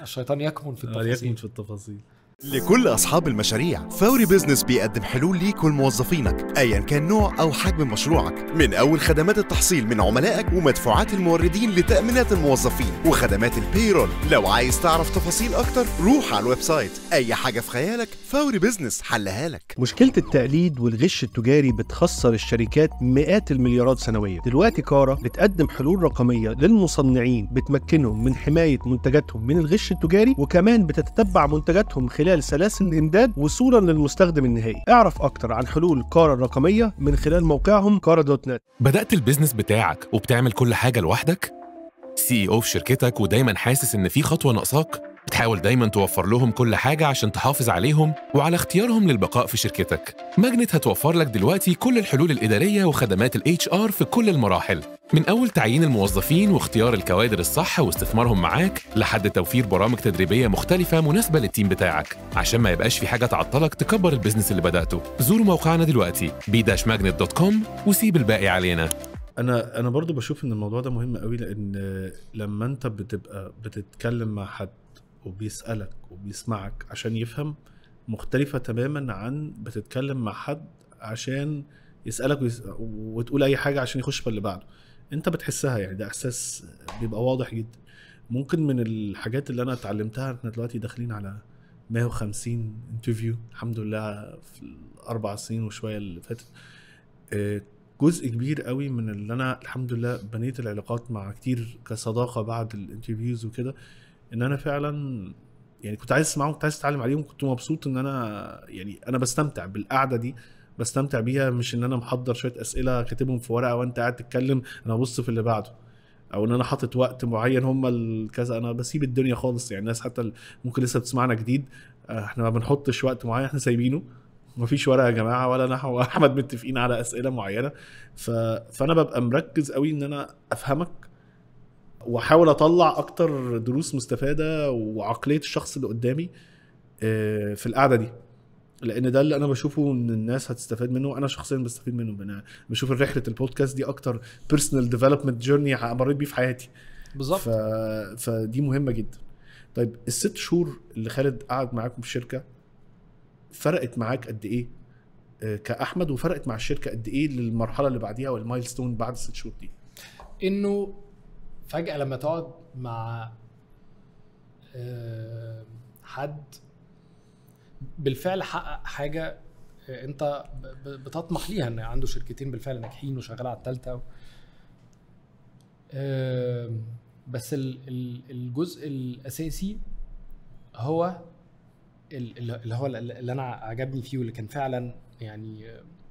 الشيطان يكمن في آه، التفاصيل يكمن في التفاصيل لكل أصحاب المشاريع فوري بيزنس بيقدم حلول ليك ولموظفينك أيا كان نوع أو حجم مشروعك من أول خدمات التحصيل من عملائك ومدفوعات الموردين لتأمينات الموظفين وخدمات البيرول لو عايز تعرف تفاصيل أكتر روح على الويب سايت أي حاجة في خيالك فوري بيزنس حلها لك مشكلة التقليد والغش التجاري بتخسر الشركات مئات المليارات سنويا دلوقتي كارا بتقدم حلول رقمية للمصنعين بتمكنهم من حماية منتجاتهم من الغش التجاري وكمان بتتتبع منتجاتهم خلال خلال سلاسل الإمداد وصولا للمستخدم النهائي اعرف أكتر عن حلول الكارة الرقمية من خلال موقعهم كارا دوت نت بدأت البيزنس بتاعك وبتعمل كل حاجة لوحدك؟ سي او e في شركتك ودايما حاسس إن في خطوة ناقصاك؟ تحاول دايما توفر لهم كل حاجة عشان تحافظ عليهم وعلى اختيارهم للبقاء في شركتك. ماجنت هتوفر لك دلوقتي كل الحلول الإدارية وخدمات الاتش HR في كل المراحل، من أول تعيين الموظفين واختيار الكوادر الصح واستثمارهم معاك لحد توفير برامج تدريبية مختلفة مناسبة للتيم بتاعك، عشان ما يبقاش في حاجة تعطلك تكبر البيزنس اللي بدأته. زوروا موقعنا دلوقتي b-magnet.com وسيب الباقي علينا. انا انا برضو بشوف ان الموضوع ده مهم قوي لان لما انت بتبقى بتتكلم مع حد وبيسألك وبيسمعك عشان يفهم مختلفة تماما عن بتتكلم مع حد عشان يسألك ويس... وتقول أي حاجة عشان يخش في اللي بعده أنت بتحسها يعني ده إحساس بيبقى واضح جدا ممكن من الحاجات اللي أنا اتعلمتها إحنا دلوقتي داخلين على 150 انترفيو الحمد لله في الأربع سنين وشوية اللي فاتت آه، جزء كبير قوي من اللي أنا الحمد لله بنيت العلاقات مع كتير كصداقة بعد الانترفيوز وكده ان انا فعلا يعني كنت عايز اسمعهم كنت عايز اتعلم عليهم كنت مبسوط ان انا يعني انا بستمتع بالقعده دي بستمتع بيها مش ان انا محضر شويه اسئله كاتبهم في ورقه وانت قاعد تتكلم انا ببص في اللي بعده او ان انا حاطط وقت معين هم كذا انا بسيب الدنيا خالص يعني الناس حتى ممكن لسه بتسمعنا جديد آه، احنا ما بنحطش وقت معين احنا سايبينه مفيش ورقه يا جماعه ولا انا واحمد متفقين على اسئله معينه ف... فانا ببقى مركز قوي ان انا افهمك واحاول اطلع اكتر دروس مستفاده وعقليه الشخص اللي قدامي آه، في القعده دي لان ده اللي انا بشوفه ان الناس هتستفاد منه وانا شخصيا بستفيد منه انا بشوف رحله البودكاست دي اكتر بيرسونال ديفلوبمنت جيرني مريت بيه في حياتي بالظبط ف... فدي مهمه جدا طيب الست شهور اللي خالد قعد معاكم في الشركه فرقت معاك قد ايه آه، كاحمد وفرقت مع الشركه قد ايه للمرحله اللي بعديها والمايلستون بعد الست شهور دي انه فجاه لما تقعد مع آه، حد بالفعل حقق حاجه آه، انت بتطمح ليها ان عنده شركتين بالفعل ناجحين وشغال على الثالثه آه، بس الجزء الاساسي هو اللي هو اللي انا عجبني فيه واللي كان فعلا يعني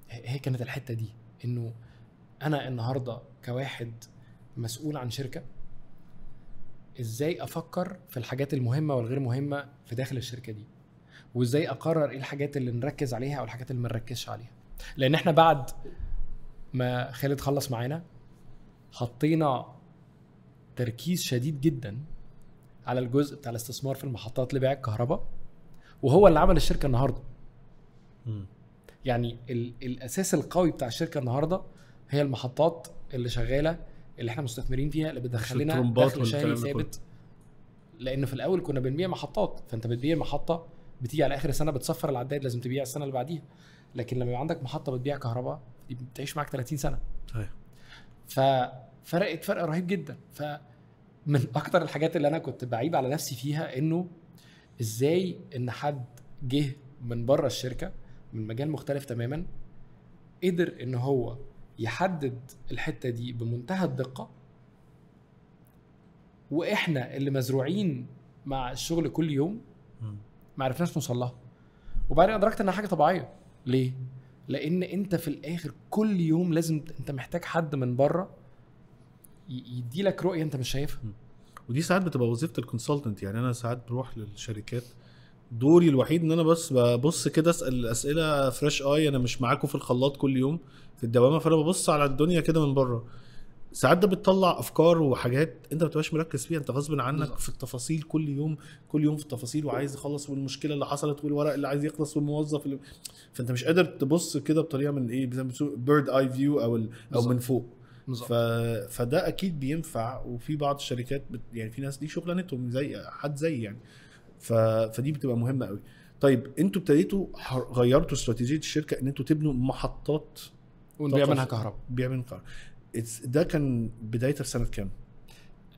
هي كانت الحته دي انه انا النهارده كواحد مسؤول عن شركه ازاي افكر في الحاجات المهمه والغير مهمه في داخل الشركه دي وازاي اقرر ايه الحاجات اللي نركز عليها او الحاجات اللي ما نركزش عليها لان احنا بعد ما خالد خلص معانا حطينا تركيز شديد جدا على الجزء بتاع الاستثمار في المحطات لبيع الكهرباء وهو اللي عمل الشركه النهارده يعني الاساس القوي بتاع الشركه النهارده هي المحطات اللي شغاله اللي احنا مستثمرين فيها اللي بتدخلنا دخل شهري ثابت لان في الاول كنا بنبيع محطات فانت بتبيع محطه بتيجي على اخر السنه بتصفر العداد لازم تبيع السنه اللي بعديها لكن لما يبقى عندك محطه بتبيع كهرباء بتعيش معاك 30 سنه أيوه. ففرقت فرق رهيب جدا فمن اكتر الحاجات اللي انا كنت بعيب على نفسي فيها انه ازاي ان حد جه من بره الشركه من مجال مختلف تماما قدر ان هو يحدد الحته دي بمنتهى الدقه واحنا اللي مزروعين مع الشغل كل يوم ما عرفناش نوصل لها وبعدين ادركت انها حاجه طبيعيه ليه لان انت في الاخر كل يوم لازم انت محتاج حد من بره يدي لك رؤيه انت مش شايفها ودي ساعات بتبقى وظيفه الكونسلتنت يعني انا ساعات بروح للشركات دوري الوحيد ان انا بس ببص كده اسال اسئله فريش اي انا مش معاكم في الخلاط كل يوم في الدوامه فانا ببص على الدنيا كده من بره ساعات ده بتطلع افكار وحاجات انت ما بتبقاش مركز فيها انت غصب عنك في التفاصيل كل يوم كل يوم في التفاصيل وعايز يخلص والمشكله اللي حصلت والورق اللي عايز يخلص والموظف اللي فانت مش قادر تبص كده بطريقه من ايه زي بيرد اي فيو او ال... او من فوق ف... فده اكيد بينفع وفي بعض الشركات بت... يعني في ناس دي شغلانتهم زي حد زي يعني ف... فدي بتبقى مهمه قوي طيب انتوا ابتديتوا غيرتوا استراتيجيه الشركه ان انتوا تبنوا محطات بيع منها كهرباء بيع منها كهرباء ده كان بدايته في سنه كام؟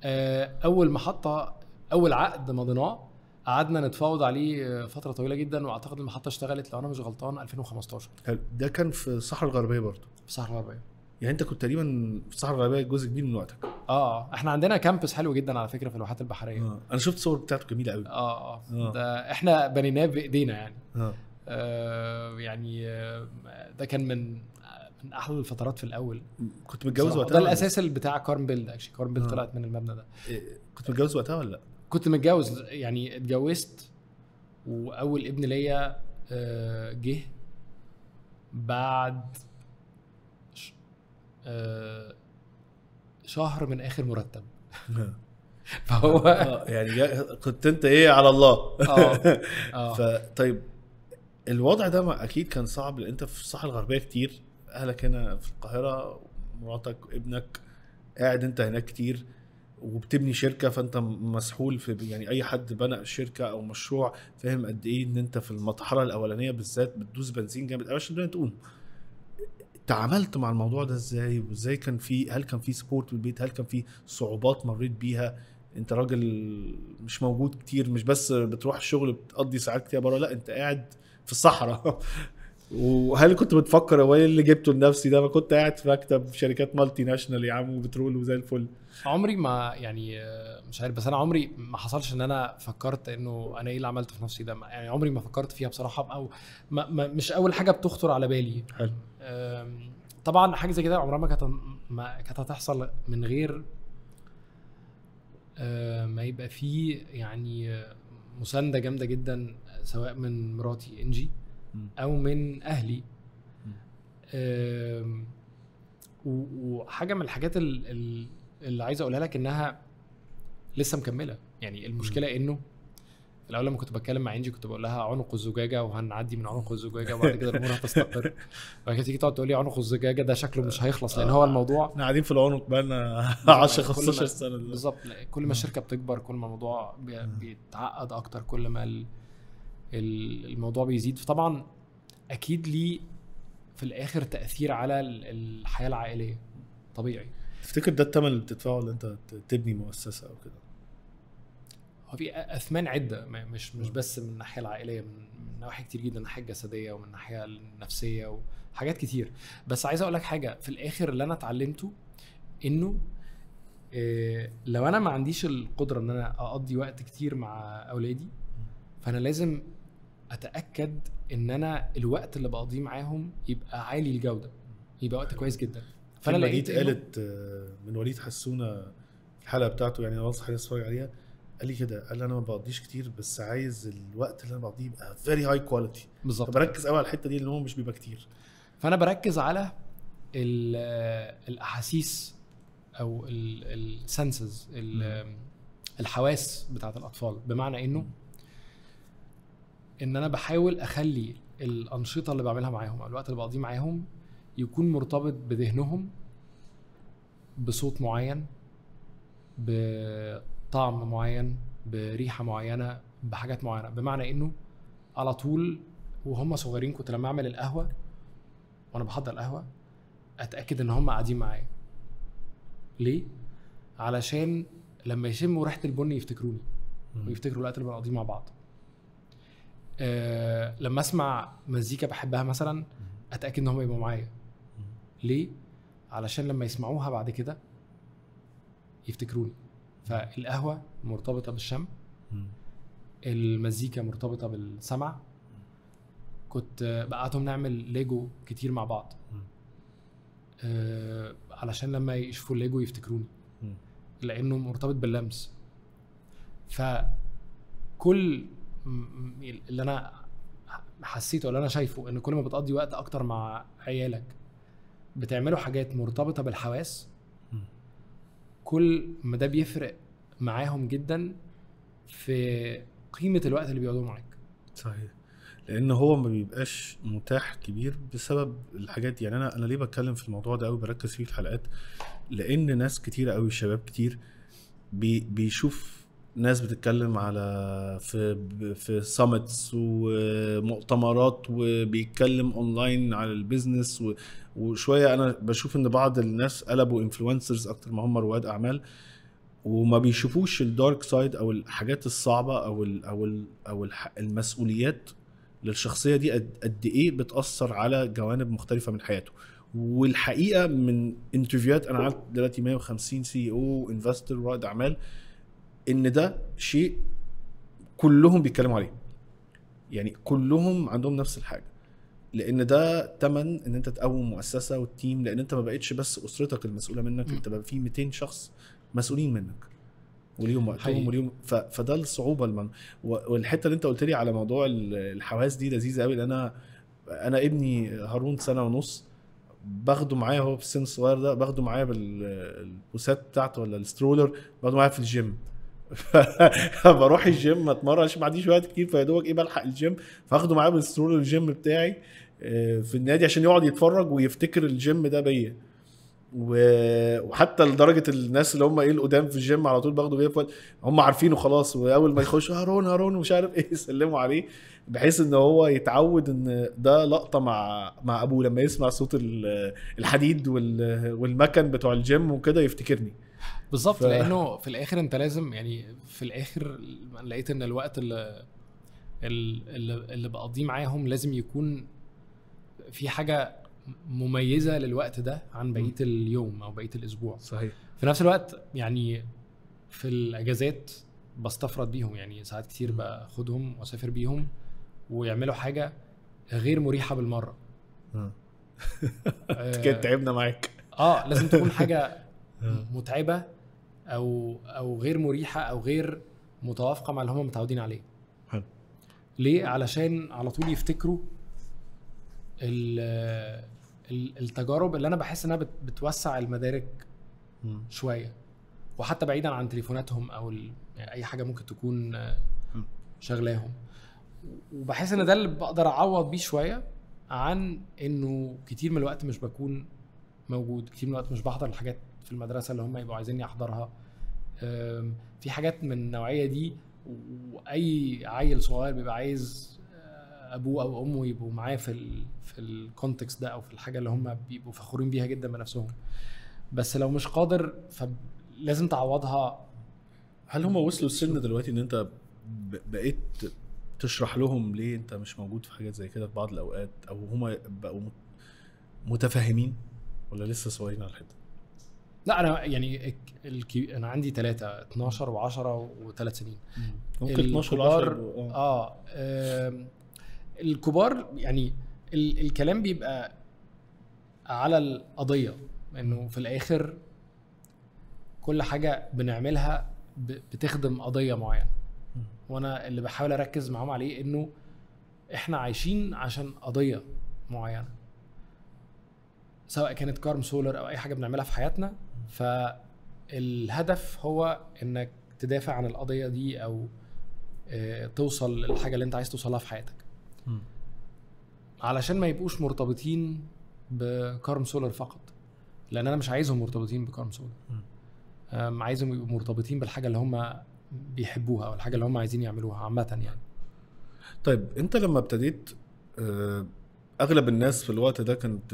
آه، اول محطه اول عقد مضيناه قعدنا نتفاوض عليه آه، فتره طويله جدا واعتقد المحطه اشتغلت لو انا مش غلطان 2015 حلو ده كان في الصحراء الغربيه برضه في الصحراء الغربيه يعني انت كنت تقريبا في الصحراء الغربيه جزء كبير من وقتك اه احنا عندنا كامبس حلو جدا على فكره في الواحات البحريه آه. انا شفت صور بتاعته جميله قوي اه اه, آه. ده احنا بنيناه بايدينا يعني آه. آه يعني آه ده كان من من احلى الفترات في الاول كنت متجوز وقتها ده الاساس بتاع كارن بيلد اكشلي كارن بيلد آه. طلعت من المبنى ده إيه كنت متجوز وقتها ولا لا؟ كنت متجوز يعني اتجوزت واول ابن ليا آه، جه بعد آه، شهر من اخر مرتب فهو آه، آه، يعني كنت انت ايه على الله اه فطيب الوضع ده اكيد كان صعب لان انت في الساحه الغربيه كتير اهلك هنا في القاهره مراتك ابنك قاعد انت هناك كتير وبتبني شركه فانت مسحول في يعني اي حد بنى شركه او مشروع فاهم قد ايه ان انت في المرحله الاولانيه بالذات بتدوس بنزين جامد قوي عشان الدنيا تقوم تعاملت مع الموضوع ده ازاي وازاي كان في هل كان في سبورت في البيت هل كان في صعوبات مريت بيها انت راجل مش موجود كتير مش بس بتروح الشغل بتقضي ساعات كتير بره لا انت قاعد في الصحراء وهل كنت بتفكر هو ايه اللي جبته لنفسي ده ما كنت قاعد في مكتب شركات مالتي ناشونال يا عم وبترول وزي الفل عمري ما يعني آه، مش عارف بس انا عمري ما حصلش ان انا فكرت انه انا ايه اللي عملته في نفسي ده يعني عمري ما فكرت فيها بصراحه او ما ما مش اول حاجه بتخطر على بالي حلو طبعا حاجه زي كده عمرها ما كانت ما كانت هتحصل من غير آه، ما يبقى فيه يعني آه، مسانده جامده جدا سواء من مراتي انجي او من اهلي وحاجه من الحاجات ال ال اللي عايز اقولها لك انها لسه مكمله يعني المشكله انه الاول لما كنت بتكلم مع انجي كنت بقول لها عنق الزجاجه وهنعدي من عنق الزجاجه وبعد كده الامور هتستقر وبعد كده تيجي تقعد تقول لي عنق الزجاجه ده شكله مش آه. هيخلص لان آه. هو الموضوع احنا قاعدين في العنق بقالنا 10 15 سنه بالظبط يعني كل ما الشركه بتكبر كل ما الموضوع بيتعقد اكتر كل ما الموضوع بيزيد فطبعا اكيد ليه في الاخر تاثير على الحياه العائليه طبيعي تفتكر ده الثمن اللي بتدفعه اللي انت تبني مؤسسه او كده هو في اثمان عده مش مش بس من الناحيه العائليه من نواحي كتير جدا من الناحيه الجسديه ومن الناحيه النفسيه وحاجات كتير بس عايز اقول لك حاجه في الاخر اللي انا اتعلمته انه إيه لو انا ما عنديش القدره ان انا اقضي وقت كتير مع اولادي فانا لازم اتاكد ان انا الوقت اللي بقضيه معاهم يبقى عالي الجوده يبقى وقت كويس جدا فانا لقيت قالت آه، من وليد حسونه الحلقه بتاعته يعني انا بنصح الناس تتفرج عليها قال لي كده قال لي انا ما بقضيش كتير بس عايز الوقت اللي انا بقضيه يبقى فيري هاي كواليتي بالظبط فبركز قوي على الحته دي اللي هو مش بيبقى كتير فانا بركز على آه، الاحاسيس او السنسز الحواس بتاعت الاطفال بمعنى انه ان انا بحاول اخلي الانشطه اللي بعملها معاهم او الوقت اللي بقضيه معاهم يكون مرتبط بذهنهم بصوت معين بطعم معين بريحه معينه بحاجات معينه بمعنى انه على طول وهم صغيرين كنت لما اعمل القهوه وانا بحضر القهوه اتاكد ان هم قاعدين معايا ليه علشان لما يشموا ريحه البن يفتكروني ويفتكروا الوقت اللي بنقضيه مع بعض أه لما اسمع مزيكا بحبها مثلا اتاكد ان هم يبقوا معايا ليه؟ علشان لما يسمعوها بعد كده يفتكروني فالقهوه مرتبطه بالشم المزيكا مرتبطه بالسمع كنت بقعدهم نعمل ليجو كتير مع بعض آه علشان لما يشوفوا الليجو يفتكروني لانه مرتبط باللمس فكل اللي انا حسيته اللي انا شايفه ان كل ما بتقضي وقت اكتر مع عيالك بتعملوا حاجات مرتبطه بالحواس كل ما ده بيفرق معاهم جدا في قيمه الوقت اللي بيقعدوه معاك صحيح لان هو ما بيبقاش متاح كبير بسبب الحاجات دي. يعني انا انا ليه بتكلم في الموضوع ده قوي بركز فيه في الحلقات لان ناس كتيره قوي شباب كتير بي بيشوف ناس بتتكلم على في في سامتس ومؤتمرات وبيتكلم اونلاين على البيزنس وشويه انا بشوف ان بعض الناس قلبوا انفلونسرز اكتر ما هم رواد اعمال وما بيشوفوش الدارك سايد او الحاجات الصعبه او ال او ال او المسؤوليات للشخصيه دي قد ايه بتاثر على جوانب مختلفه من حياته والحقيقه من انترفيوهات انا عملت دلوقتي 150 سي او انفستور رائد اعمال ان ده شيء كلهم بيتكلموا عليه يعني كلهم عندهم نفس الحاجه لان ده تمن ان انت تقوم مؤسسه والتيم لان انت ما بقتش بس اسرتك المسؤوله منك انت بقى في 200 شخص مسؤولين منك وليهم وقتهم وليهم فده الصعوبه المن... والحته اللي انت قلت لي على موضوع الحواس دي لذيذه قوي لان انا انا ابني هارون سنه ونص باخده معايا هو في السن الصغير ده باخده معايا بالبوسات بتاعته ولا السترولر باخده معايا في الجيم فبروح الجيم ما اتمرنش ما عنديش وقت كتير فيا دوبك ايه بلحق الجيم فاخده معايا بالسرور الجيم بتاعي آه، في النادي عشان يقعد يتفرج ويفتكر الجيم ده بيا وحتى لدرجه الناس اللي هم ايه القدام في الجيم على طول باخده بيه هم عارفينه خلاص واول ما يخشوا هارون هارون ومش عارف ايه يسلموا عليه بحيث ان هو يتعود ان ده لقطه مع مع ابوه لما يسمع صوت الحديد والمكن بتوع الجيم وكده يفتكرني بالظبط ف... لانه في الاخر انت لازم يعني في الاخر لقيت ان الوقت اللي اللي, اللي بقضيه معاهم لازم يكون في حاجه مميزه للوقت ده عن بقيه اليوم او بقيه الاسبوع صحيح في نفس الوقت يعني في الاجازات بستفرد بيهم يعني ساعات كتير باخدهم واسافر بيهم ويعملوا حاجه غير مريحه بالمره كده تعبنا معاك اه لازم تكون حاجه آه. متعبه او او غير مريحه او غير متوافقه مع اللي هم متعودين عليه حلو ليه علشان على طول يفتكروا التجارب اللي انا بحس انها بتوسع المدارك شويه وحتى بعيدا عن تليفوناتهم او اي حاجه ممكن تكون شغلاهم وبحس ان ده اللي بقدر اعوض بيه شويه عن انه كتير من الوقت مش بكون موجود كتير من الوقت مش بحضر الحاجات في المدرسه اللي هم يبقوا عايزين يحضرها في حاجات من النوعيه دي واي عيل صغير بيبقى عايز آه، ابوه او امه يبقوا معاه في الـ في الكونتكست ده او في الحاجه اللي هم بيبقوا فخورين بيها جدا بنفسهم بس لو مش قادر فلازم تعوضها هل هم وصلوا السن دلوقتي ان انت بقيت تشرح لهم ليه انت مش موجود في حاجات زي كده في بعض الاوقات او هم بقوا متفاهمين ولا لسه صغيرين على الحته لا انا يعني الكي... انا عندي ثلاثه 12 و10 وثلاث سنين ممكن 12 و10 آه. آه. الكبار يعني ال... الكلام بيبقى على القضيه انه في الاخر كل حاجه بنعملها ب... بتخدم قضيه معينه وانا اللي بحاول اركز معاهم عليه انه احنا عايشين عشان قضيه معينه سواء كانت كارم سولر او اي حاجه بنعملها في حياتنا فالهدف هو انك تدافع عن القضيه دي او آه، توصل للحاجه اللي انت عايز توصلها في حياتك علشان ما يبقوش مرتبطين بكارم سولر فقط لان انا مش عايزهم مرتبطين بكارم سولر عايزهم يبقوا مرتبطين بالحاجه اللي هم بيحبوها او الحاجه اللي هم عايزين يعملوها عامه يعني طيب انت لما ابتديت آه، اغلب الناس في الوقت ده كانت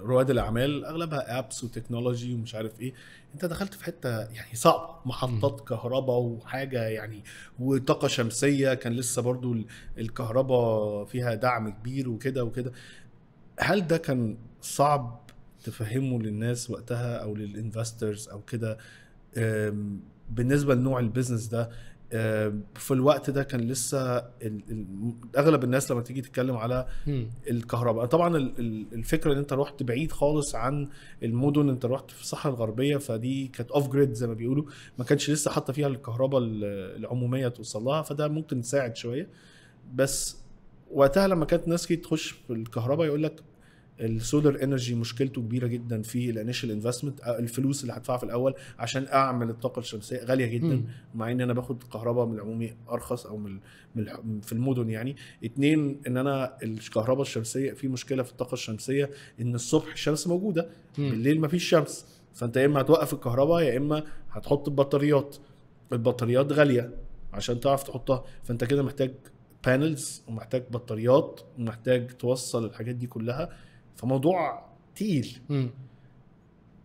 رواد الاعمال اغلبها ابس وتكنولوجي ومش عارف ايه انت دخلت في حته يعني صعبه محطات كهرباء وحاجه يعني وطاقه شمسيه كان لسه برضو الكهرباء فيها دعم كبير وكده وكده هل ده كان صعب تفهمه للناس وقتها او للانفسترز او كده بالنسبه لنوع البيزنس ده آه، في الوقت ده كان لسه اغلب الناس لما تيجي تتكلم على الكهرباء طبعا الفكره ان انت رحت بعيد خالص عن المدن انت رحت في الصحراء الغربيه فدي كانت اوف جريد زي ما بيقولوا ما كانش لسه حاطه فيها الكهرباء العموميه توصل لها فده ممكن تساعد شويه بس وقتها لما كانت الناس كتير تخش في الكهرباء يقول لك السولر انرجي مشكلته كبيره جدا في الانيشال انفستمنت آه، الفلوس اللي هدفعها في الاول عشان اعمل الطاقه الشمسيه غاليه جدا م. مع ان انا باخد كهرباء من العمومي ارخص او من في المدن يعني اتنين ان انا الكهرباء الشمسيه في مشكله في الطاقه الشمسيه ان الصبح الشمس موجوده م. بالليل فيش شمس فانت يا اما هتوقف الكهرباء يا اما هتحط البطاريات البطاريات غاليه عشان تعرف تحطها فانت كده محتاج بانلز ومحتاج بطاريات ومحتاج توصل الحاجات دي كلها فموضوع تقيل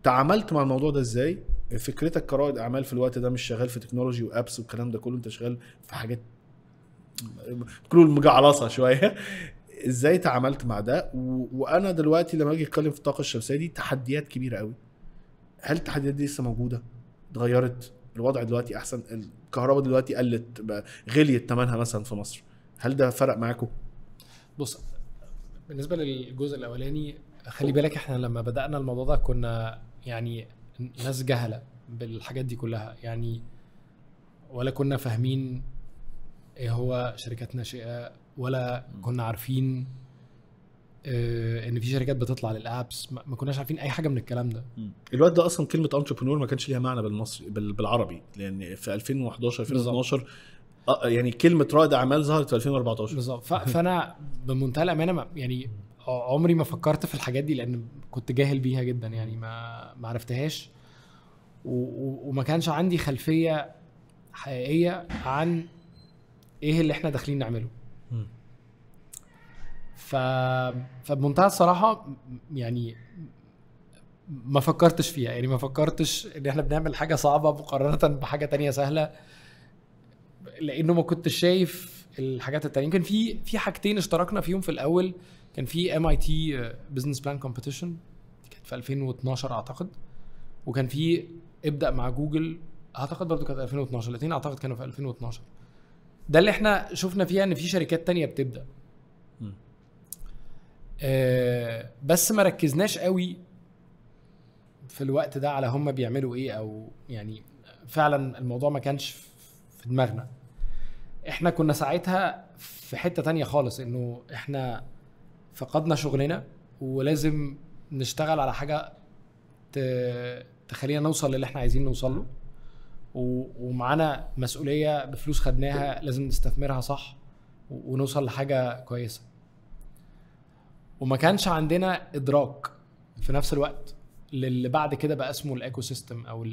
تعاملت مع الموضوع ده ازاي فكرتك كرائد اعمال في الوقت ده مش شغال في تكنولوجي وابس والكلام ده كله انت شغال في حاجات كله مجعلصه شويه ازاي تعاملت مع ده و... وانا دلوقتي لما اجي اتكلم في الطاقه الشمسيه دي تحديات كبيره قوي هل التحديات دي لسه موجوده اتغيرت الوضع دلوقتي احسن الكهرباء دلوقتي قلت غليت ثمنها مثلا في مصر هل ده فرق معاكم بص بالنسبه للجزء الاولاني خلي بالك احنا لما بدانا الموضوع ده كنا يعني ناس جهله بالحاجات دي كلها يعني ولا كنا فاهمين ايه هو شركات ناشئه ولا كنا عارفين آه، ان في شركات بتطلع للابس ما كناش عارفين اي حاجه من الكلام ده الوقت ده اصلا كلمه انتربرنور ما كانش ليها معنى بالمصري بالعربي لان في 2011 2012 آه، يعني كلمه رائد اعمال ظهرت في 2014 بالظبط فانا بمنتهى الامانه يعني عمري ما فكرت في الحاجات دي لان كنت جاهل بيها جدا يعني ما ما عرفتهاش وما كانش عندي خلفيه حقيقيه عن ايه اللي احنا داخلين نعمله ف فبمنتهى الصراحه يعني ما فكرتش فيها يعني ما فكرتش ان احنا بنعمل حاجه صعبه مقارنه بحاجه تانية سهله لانه ما كنتش شايف الحاجات التانية كان في في حاجتين اشتركنا فيهم في الاول كان في ام اي تي بزنس بلان كومبيتيشن كانت في 2012 اعتقد وكان في ابدا مع جوجل اعتقد برضه كانت 2012 الاثنين اعتقد كانوا في 2012 ده اللي احنا شفنا فيها ان في شركات تانية بتبدا م. آه بس ما ركزناش قوي في الوقت ده على هم بيعملوا ايه او يعني فعلا الموضوع ما كانش في دماغنا احنا كنا ساعتها في حته تانية خالص انه احنا فقدنا شغلنا ولازم نشتغل على حاجه تخلينا نوصل للي احنا عايزين نوصل له ومعانا مسؤوليه بفلوس خدناها لازم نستثمرها صح ونوصل لحاجه كويسه وما كانش عندنا ادراك في نفس الوقت للي بعد كده بقى اسمه الايكو سيستم او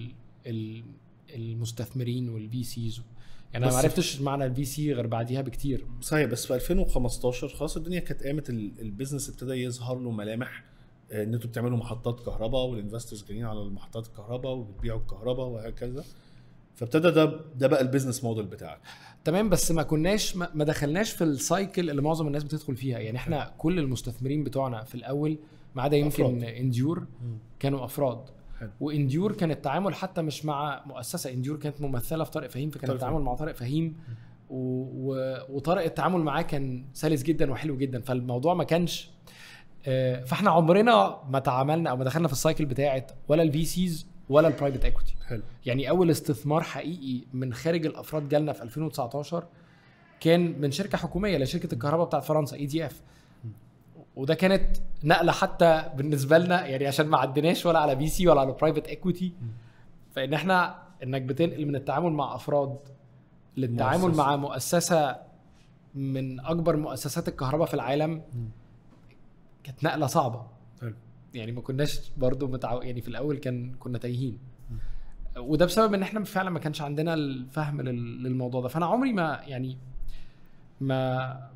المستثمرين والبي سيز يعني انا ما عرفتش معنى البي سي غير بعديها بكتير صحيح بس في 2015 خلاص الدنيا كانت قامت البيزنس ابتدى يظهر له ملامح آه، ان انتوا بتعملوا محطات كهرباء والانفسترز جايين على المحطات الكهرباء وبتبيعوا الكهرباء وهكذا فابتدى ده ده بقى البيزنس موديل بتاعك تمام بس ما كناش ما دخلناش في السايكل اللي معظم الناس بتدخل فيها يعني احنا كل المستثمرين بتوعنا في الاول ما عدا يمكن انديور كانوا افراد حلو. وانديور كان التعامل حتى مش مع مؤسسه انديور كانت ممثله في طارق فهيم فكان التعامل مع طارق فهيم و... و... وطارق التعامل معاه كان سلس جدا وحلو جدا فالموضوع ما كانش آه، فاحنا عمرنا ما تعاملنا او ما دخلنا في السايكل بتاعه ولا الفي سيز ولا البرايفت ايكوتي حلو يعني اول استثمار حقيقي من خارج الافراد جالنا في 2019 كان من شركه حكوميه لشركه الكهرباء بتاعت فرنسا اي دي اف وده كانت نقله حتى بالنسبه لنا يعني عشان ما عديناش ولا على بي سي ولا على برايفت ايكويتي فان احنا انك بتنقل من التعامل مع افراد للتعامل مؤسسة. مع مؤسسه من اكبر مؤسسات الكهرباء في العالم كانت نقله صعبه حلو. يعني ما كناش برضو متعو... يعني في الاول كان كنا تايهين وده بسبب ان احنا فعلا ما كانش عندنا الفهم للموضوع ده فانا عمري ما يعني ما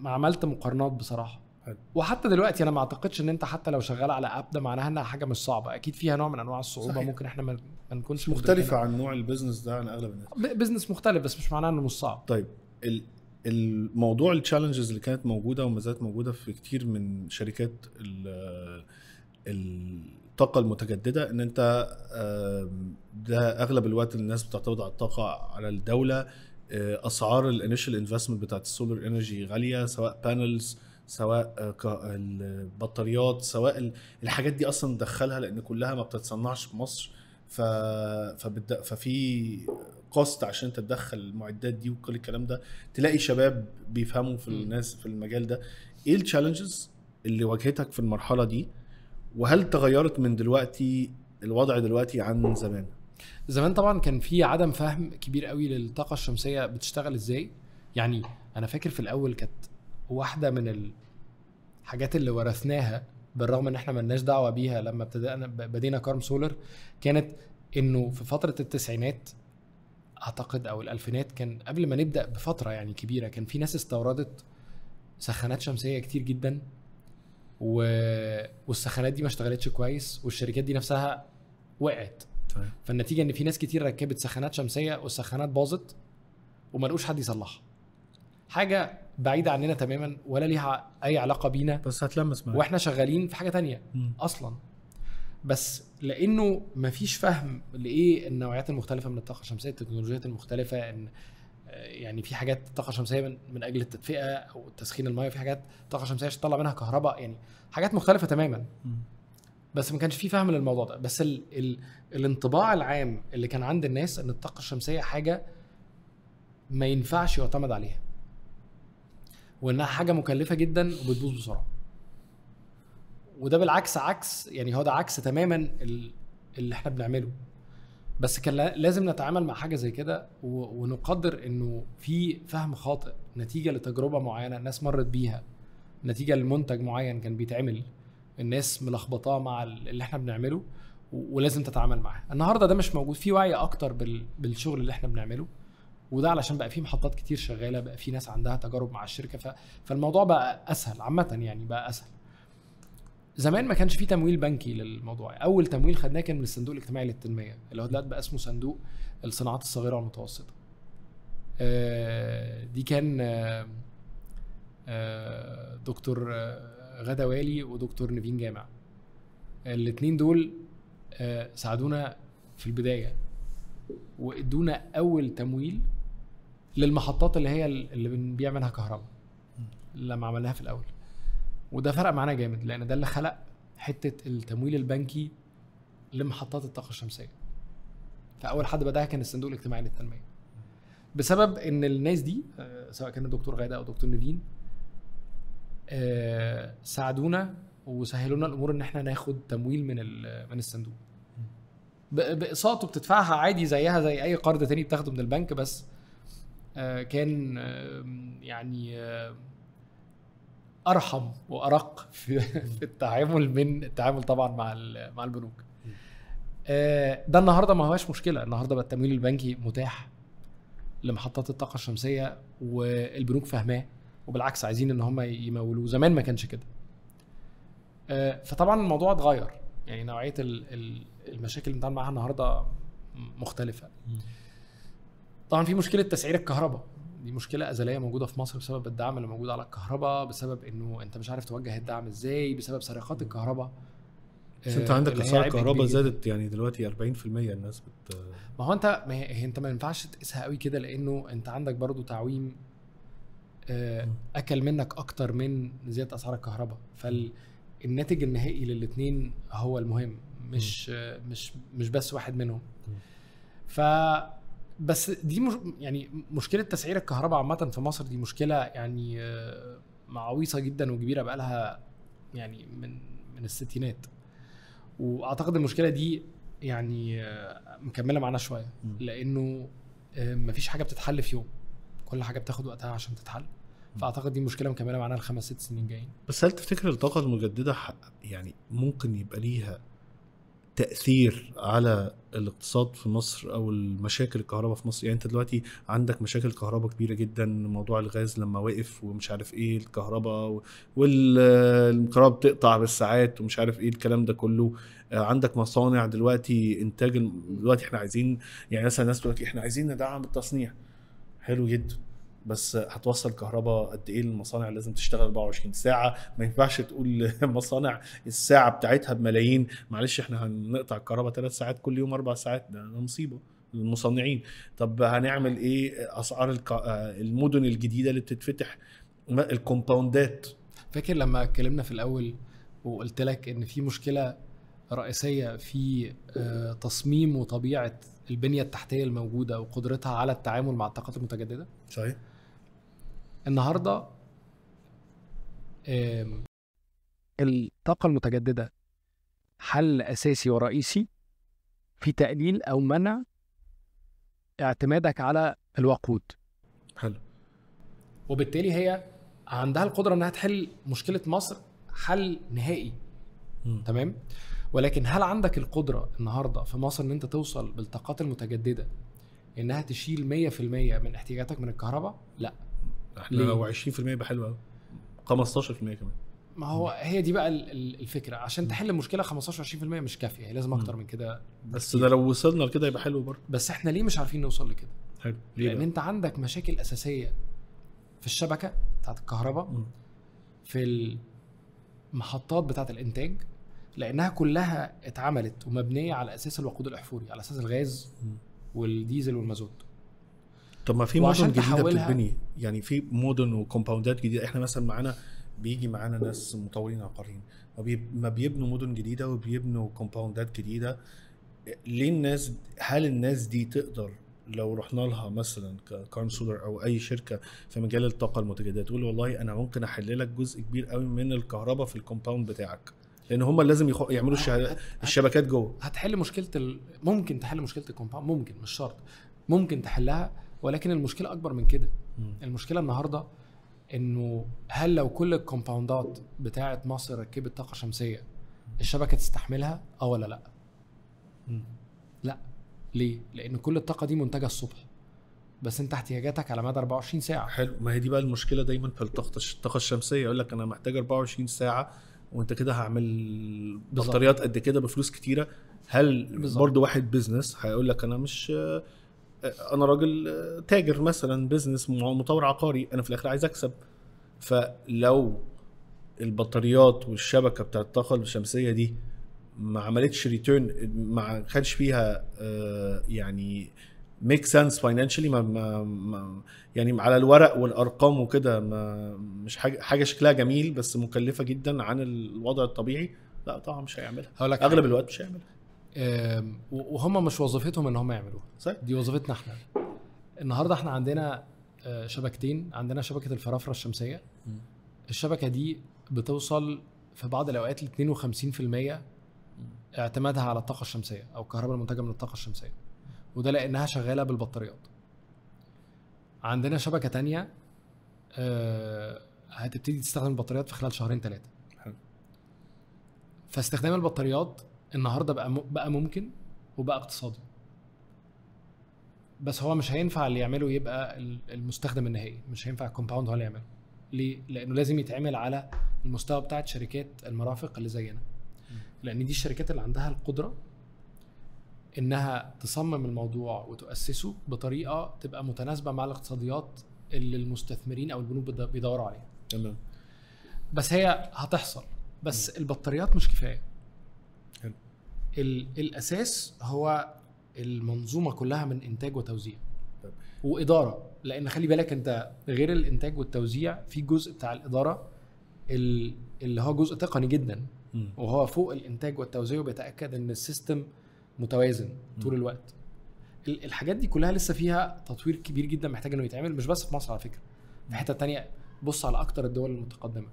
ما عملت مقارنات بصراحه وحتى دلوقتي انا ما اعتقدش ان انت حتى لو شغال على اب ده معناها انها حاجه مش صعبه اكيد فيها نوع من انواع الصعوبه صحيح. ممكن احنا ما نكونش مختلفه عن نوع البيزنس ده عن اغلب الناس بيزنس مختلف بس مش معناه انه مش صعب طيب الموضوع التشالنجز اللي كانت موجوده وما زالت موجوده في كتير من شركات الطاقه المتجدده ان انت ده اغلب الوقت الناس بتعتمد على الطاقه على الدوله آه، اسعار الانيشال انفستمنت بتاعت السولار انرجي غاليه سواء بانلز سواء آه، البطاريات سواء الحاجات دي اصلا ندخلها لان كلها ما بتتصنعش في مصر ف... فبت... ففي كوست عشان تدخل المعدات دي وكل الكلام ده تلاقي شباب بيفهموا في الناس في المجال ده ايه التشالنجز اللي واجهتك في المرحله دي وهل تغيرت من دلوقتي الوضع دلوقتي عن زمان زمان طبعا كان في عدم فهم كبير قوي للطاقه الشمسيه بتشتغل ازاي يعني انا فاكر في الاول كانت واحده من الحاجات اللي ورثناها بالرغم ان احنا ملناش دعوه بيها لما ابتدانا بدينا كارم سولر كانت انه في فتره التسعينات اعتقد او الالفينات كان قبل ما نبدا بفتره يعني كبيره كان في ناس استوردت سخانات شمسيه كتير جدا و... والسخانات دي ما اشتغلتش كويس والشركات دي نفسها وقعت طيب. فالنتيجه ان في ناس كتير ركبت سخانات شمسيه والسخانات باظت وما لقوش حد يصلحها حاجه بعيده عننا تماما ولا ليها اي علاقه بينا بس هتلمس معاك واحنا شغالين في حاجه تانية م. اصلا بس لانه مفيش فهم لايه النوعيات المختلفه من الطاقه الشمسيه التكنولوجيات المختلفه ان آه، يعني في حاجات طاقه شمسيه من, من اجل التدفئه او تسخين المايه في حاجات طاقه شمسيه عشان تطلع منها كهرباء يعني حاجات مختلفه تماما م. بس ما كانش في فهم للموضوع ده بس الـ الـ الانطباع العام اللي كان عند الناس ان الطاقه الشمسيه حاجه ما ينفعش يعتمد عليها وانها حاجه مكلفه جدا وبتبوظ بسرعه وده بالعكس عكس يعني هو ده عكس تماما اللي احنا بنعمله بس كان لازم نتعامل مع حاجه زي كده ونقدر انه في فهم خاطئ نتيجه لتجربه معينه الناس مرت بيها نتيجه لمنتج معين كان بيتعمل الناس ملخبطاه مع اللي احنا بنعمله ولازم تتعامل معاه النهارده ده مش موجود في وعي اكتر بالشغل اللي احنا بنعمله وده علشان بقى في محطات كتير شغاله بقى في ناس عندها تجارب مع الشركه ف... فالموضوع بقى اسهل عامه يعني بقى اسهل زمان ما كانش في تمويل بنكي للموضوع اول تمويل خدناه كان من الصندوق الاجتماعي للتنميه اللي هو دلوقتي بقى اسمه صندوق الصناعات الصغيره والمتوسطه آه، دي كان آه، آه، دكتور غدا والي ودكتور نيفين جامع الاثنين دول ساعدونا في البدايه وادونا اول تمويل للمحطات اللي هي اللي بنبيع منها كهرباء لما عملناها في الاول وده فرق معانا جامد لان ده اللي خلق حته التمويل البنكي لمحطات الطاقه الشمسيه فاول حد بداها كان الصندوق الاجتماعي للتنميه بسبب ان الناس دي آه، سواء كان الدكتور غاده او الدكتور نيفين آه، ساعدونا وسهلوا لنا الامور ان احنا ناخد تمويل من من الصندوق باقساطه بتدفعها عادي زيها زي اي قرض تاني بتاخده من البنك بس آه، كان يعني آه، ارحم وارق في, التعامل من التعامل طبعا مع مع البنوك آه، ده النهارده ما هواش مشكله النهارده بقى التمويل البنكي متاح لمحطات الطاقه الشمسيه والبنوك فاهماه وبالعكس عايزين ان هم يمولوه زمان ما كانش كده فطبعا الموضوع اتغير يعني نوعيه المشاكل اللي بنتعامل معاها النهارده مختلفه طبعا في مشكله تسعير الكهرباء دي مشكله ازليه موجوده في مصر بسبب الدعم اللي موجود على الكهرباء بسبب انه انت مش عارف توجه الدعم ازاي بسبب سرقات الكهرباء بس انت عندك اسعار آه، الكهرباء زادت يعني دلوقتي 40% الناس بت ما هو انت ما انت ما ينفعش تقيسها قوي كده لانه انت عندك برضو تعويم آه، اكل منك اكتر من زياده اسعار الكهرباء فالناتج النهائي للاثنين هو المهم مش مش مش بس واحد منهم ف بس دي مش يعني مشكله تسعير الكهرباء عامه في مصر دي مشكله يعني معويصه آه، جدا وكبيره بقالها يعني من من الستينات واعتقد المشكله دي يعني آه، مكمله معانا شويه لانه آه، مفيش حاجه بتتحل في يوم كل حاجه بتاخد وقتها عشان تتحل فاعتقد دي مشكله مكمله معانا الخمس ست سنين جايين بس هل تفتكر الطاقه المجدده يعني ممكن يبقى ليها تاثير على الاقتصاد في مصر او المشاكل الكهرباء في مصر يعني انت دلوقتي عندك مشاكل كهرباء كبيره جدا موضوع الغاز لما وقف ومش عارف ايه الكهرباء والكهرباء بتقطع بالساعات ومش عارف ايه الكلام ده كله آه، عندك مصانع دلوقتي انتاج دلوقتي احنا عايزين يعني مثلا الناس تقول لك احنا عايزين ندعم التصنيع حلو جدا بس هتوصل كهرباء قد ايه المصانع لازم تشتغل 24 ساعه ما ينفعش تقول مصانع الساعه بتاعتها بملايين معلش احنا هنقطع الكهرباء ثلاث ساعات كل يوم اربع ساعات ده مصيبه للمصنعين طب هنعمل ايه اسعار المدن الجديده اللي بتتفتح الكومباوندات فاكر لما اتكلمنا في الاول وقلت لك ان في مشكله رئيسيه في آه، تصميم وطبيعه البنيه التحتيه الموجوده وقدرتها على التعامل مع الطاقات المتجدده صحيح النهارده الطاقه المتجدده حل اساسي ورئيسي في تقليل او منع اعتمادك على الوقود حلو وبالتالي هي عندها القدره انها تحل مشكله مصر حل نهائي م. تمام ولكن هل عندك القدره النهارده في مصر ان انت توصل بالطاقات المتجدده انها تشيل 100% من احتياجاتك من الكهرباء لا احنا لو 20% يبقى حلو قوي 15% كمان ما هو هي دي بقى الفكره عشان تحل المشكله 15 20% مش كافيه لازم اكتر من كده بس ده لو وصلنا لكده يبقى حلو برضه بس احنا ليه مش عارفين نوصل لكده حلو ليه لان انت عندك مشاكل اساسيه في الشبكه بتاعت الكهرباء م. في المحطات بتاعت الانتاج لانها كلها اتعملت ومبنيه على اساس الوقود الاحفوري على اساس الغاز والديزل والمازوت طب ما في مدن جديده بتتبني يعني في مدن وكومباوندات جديده احنا مثلا معانا بيجي معانا ناس مطورين عقاريين ما بيبنوا مدن جديده وبيبنوا كومباوندات جديده ليه الناس هل الناس دي تقدر لو رحنا لها مثلا ككونسولر او اي شركه في مجال الطاقه المتجدده تقول والله انا ممكن احل لك جزء كبير قوي من الكهرباء في الكومباوند بتاعك لان هم لازم يخو... يعملوا الشهادة... الشبكات جوه هتحل مشكله ال... ممكن تحل مشكله الكومباوند ممكن مش شرط ممكن تحلها ولكن المشكله اكبر من كده المشكله النهارده انه هل لو كل الكومباوندات بتاعه مصر ركبت طاقه شمسيه الشبكه تستحملها اه ولا لا لا ليه لان كل الطاقه دي منتجه الصبح بس انت احتياجاتك على مدى 24 ساعه حلو ما هي دي بقى المشكله دايما في الطاقه الشمسيه يقول لك انا محتاج 24 ساعه وانت كده هعمل بطاريات قد كده بفلوس كتيره هل برضه واحد بزنس هيقول لك انا مش انا راجل آه، تاجر مثلا بزنس مطور عقاري انا في الاخر عايز اكسب فلو البطاريات والشبكه بتاعه الطاقه الشمسيه دي ما عملتش ريتيرن ما خدش فيها آه، يعني ميك سنس فاينانشلي ما, يعني على الورق والارقام وكده ما مش حاجه حاجه شكلها جميل بس مكلفه جدا عن الوضع الطبيعي لا طبعا مش هيعملها اغلب الوقت مش هيعملها وهم مش وظيفتهم ان هم يعملوها صحيح دي وظيفتنا احنا النهارده احنا عندنا آه، شبكتين عندنا شبكه الفرافره الشمسيه الشبكه دي بتوصل في بعض الاوقات ل 52% اعتمادها على الطاقه الشمسيه او الكهرباء المنتجه من الطاقه الشمسيه وده لانها شغاله بالبطاريات عندنا شبكه تانية آه، هتبتدي تستخدم البطاريات في خلال شهرين ثلاثه فاستخدام البطاريات النهارده بقى بقى ممكن وبقى اقتصادي بس هو مش هينفع اللي يعمله يبقى المستخدم النهائي مش هينفع الكومباوند هو اللي يعمله ليه لانه لازم يتعمل على المستوى بتاع شركات المرافق اللي زينا لان دي الشركات اللي عندها القدره انها تصمم الموضوع وتؤسسه بطريقه تبقى متناسبه مع الاقتصاديات اللي المستثمرين او البنوك بيدوروا عليها تمام بس هي هتحصل بس البطاريات مش كفايه الاساس هو المنظومه كلها من انتاج وتوزيع واداره لان خلي بالك انت غير الانتاج والتوزيع في جزء بتاع الاداره اللي هو جزء تقني جدا وهو فوق الانتاج والتوزيع وبيتاكد ان السيستم متوازن طول الوقت الحاجات دي كلها لسه فيها تطوير كبير جدا محتاج انه يتعمل مش بس في مصر على فكره في حته تانية بص على اكتر الدول المتقدمه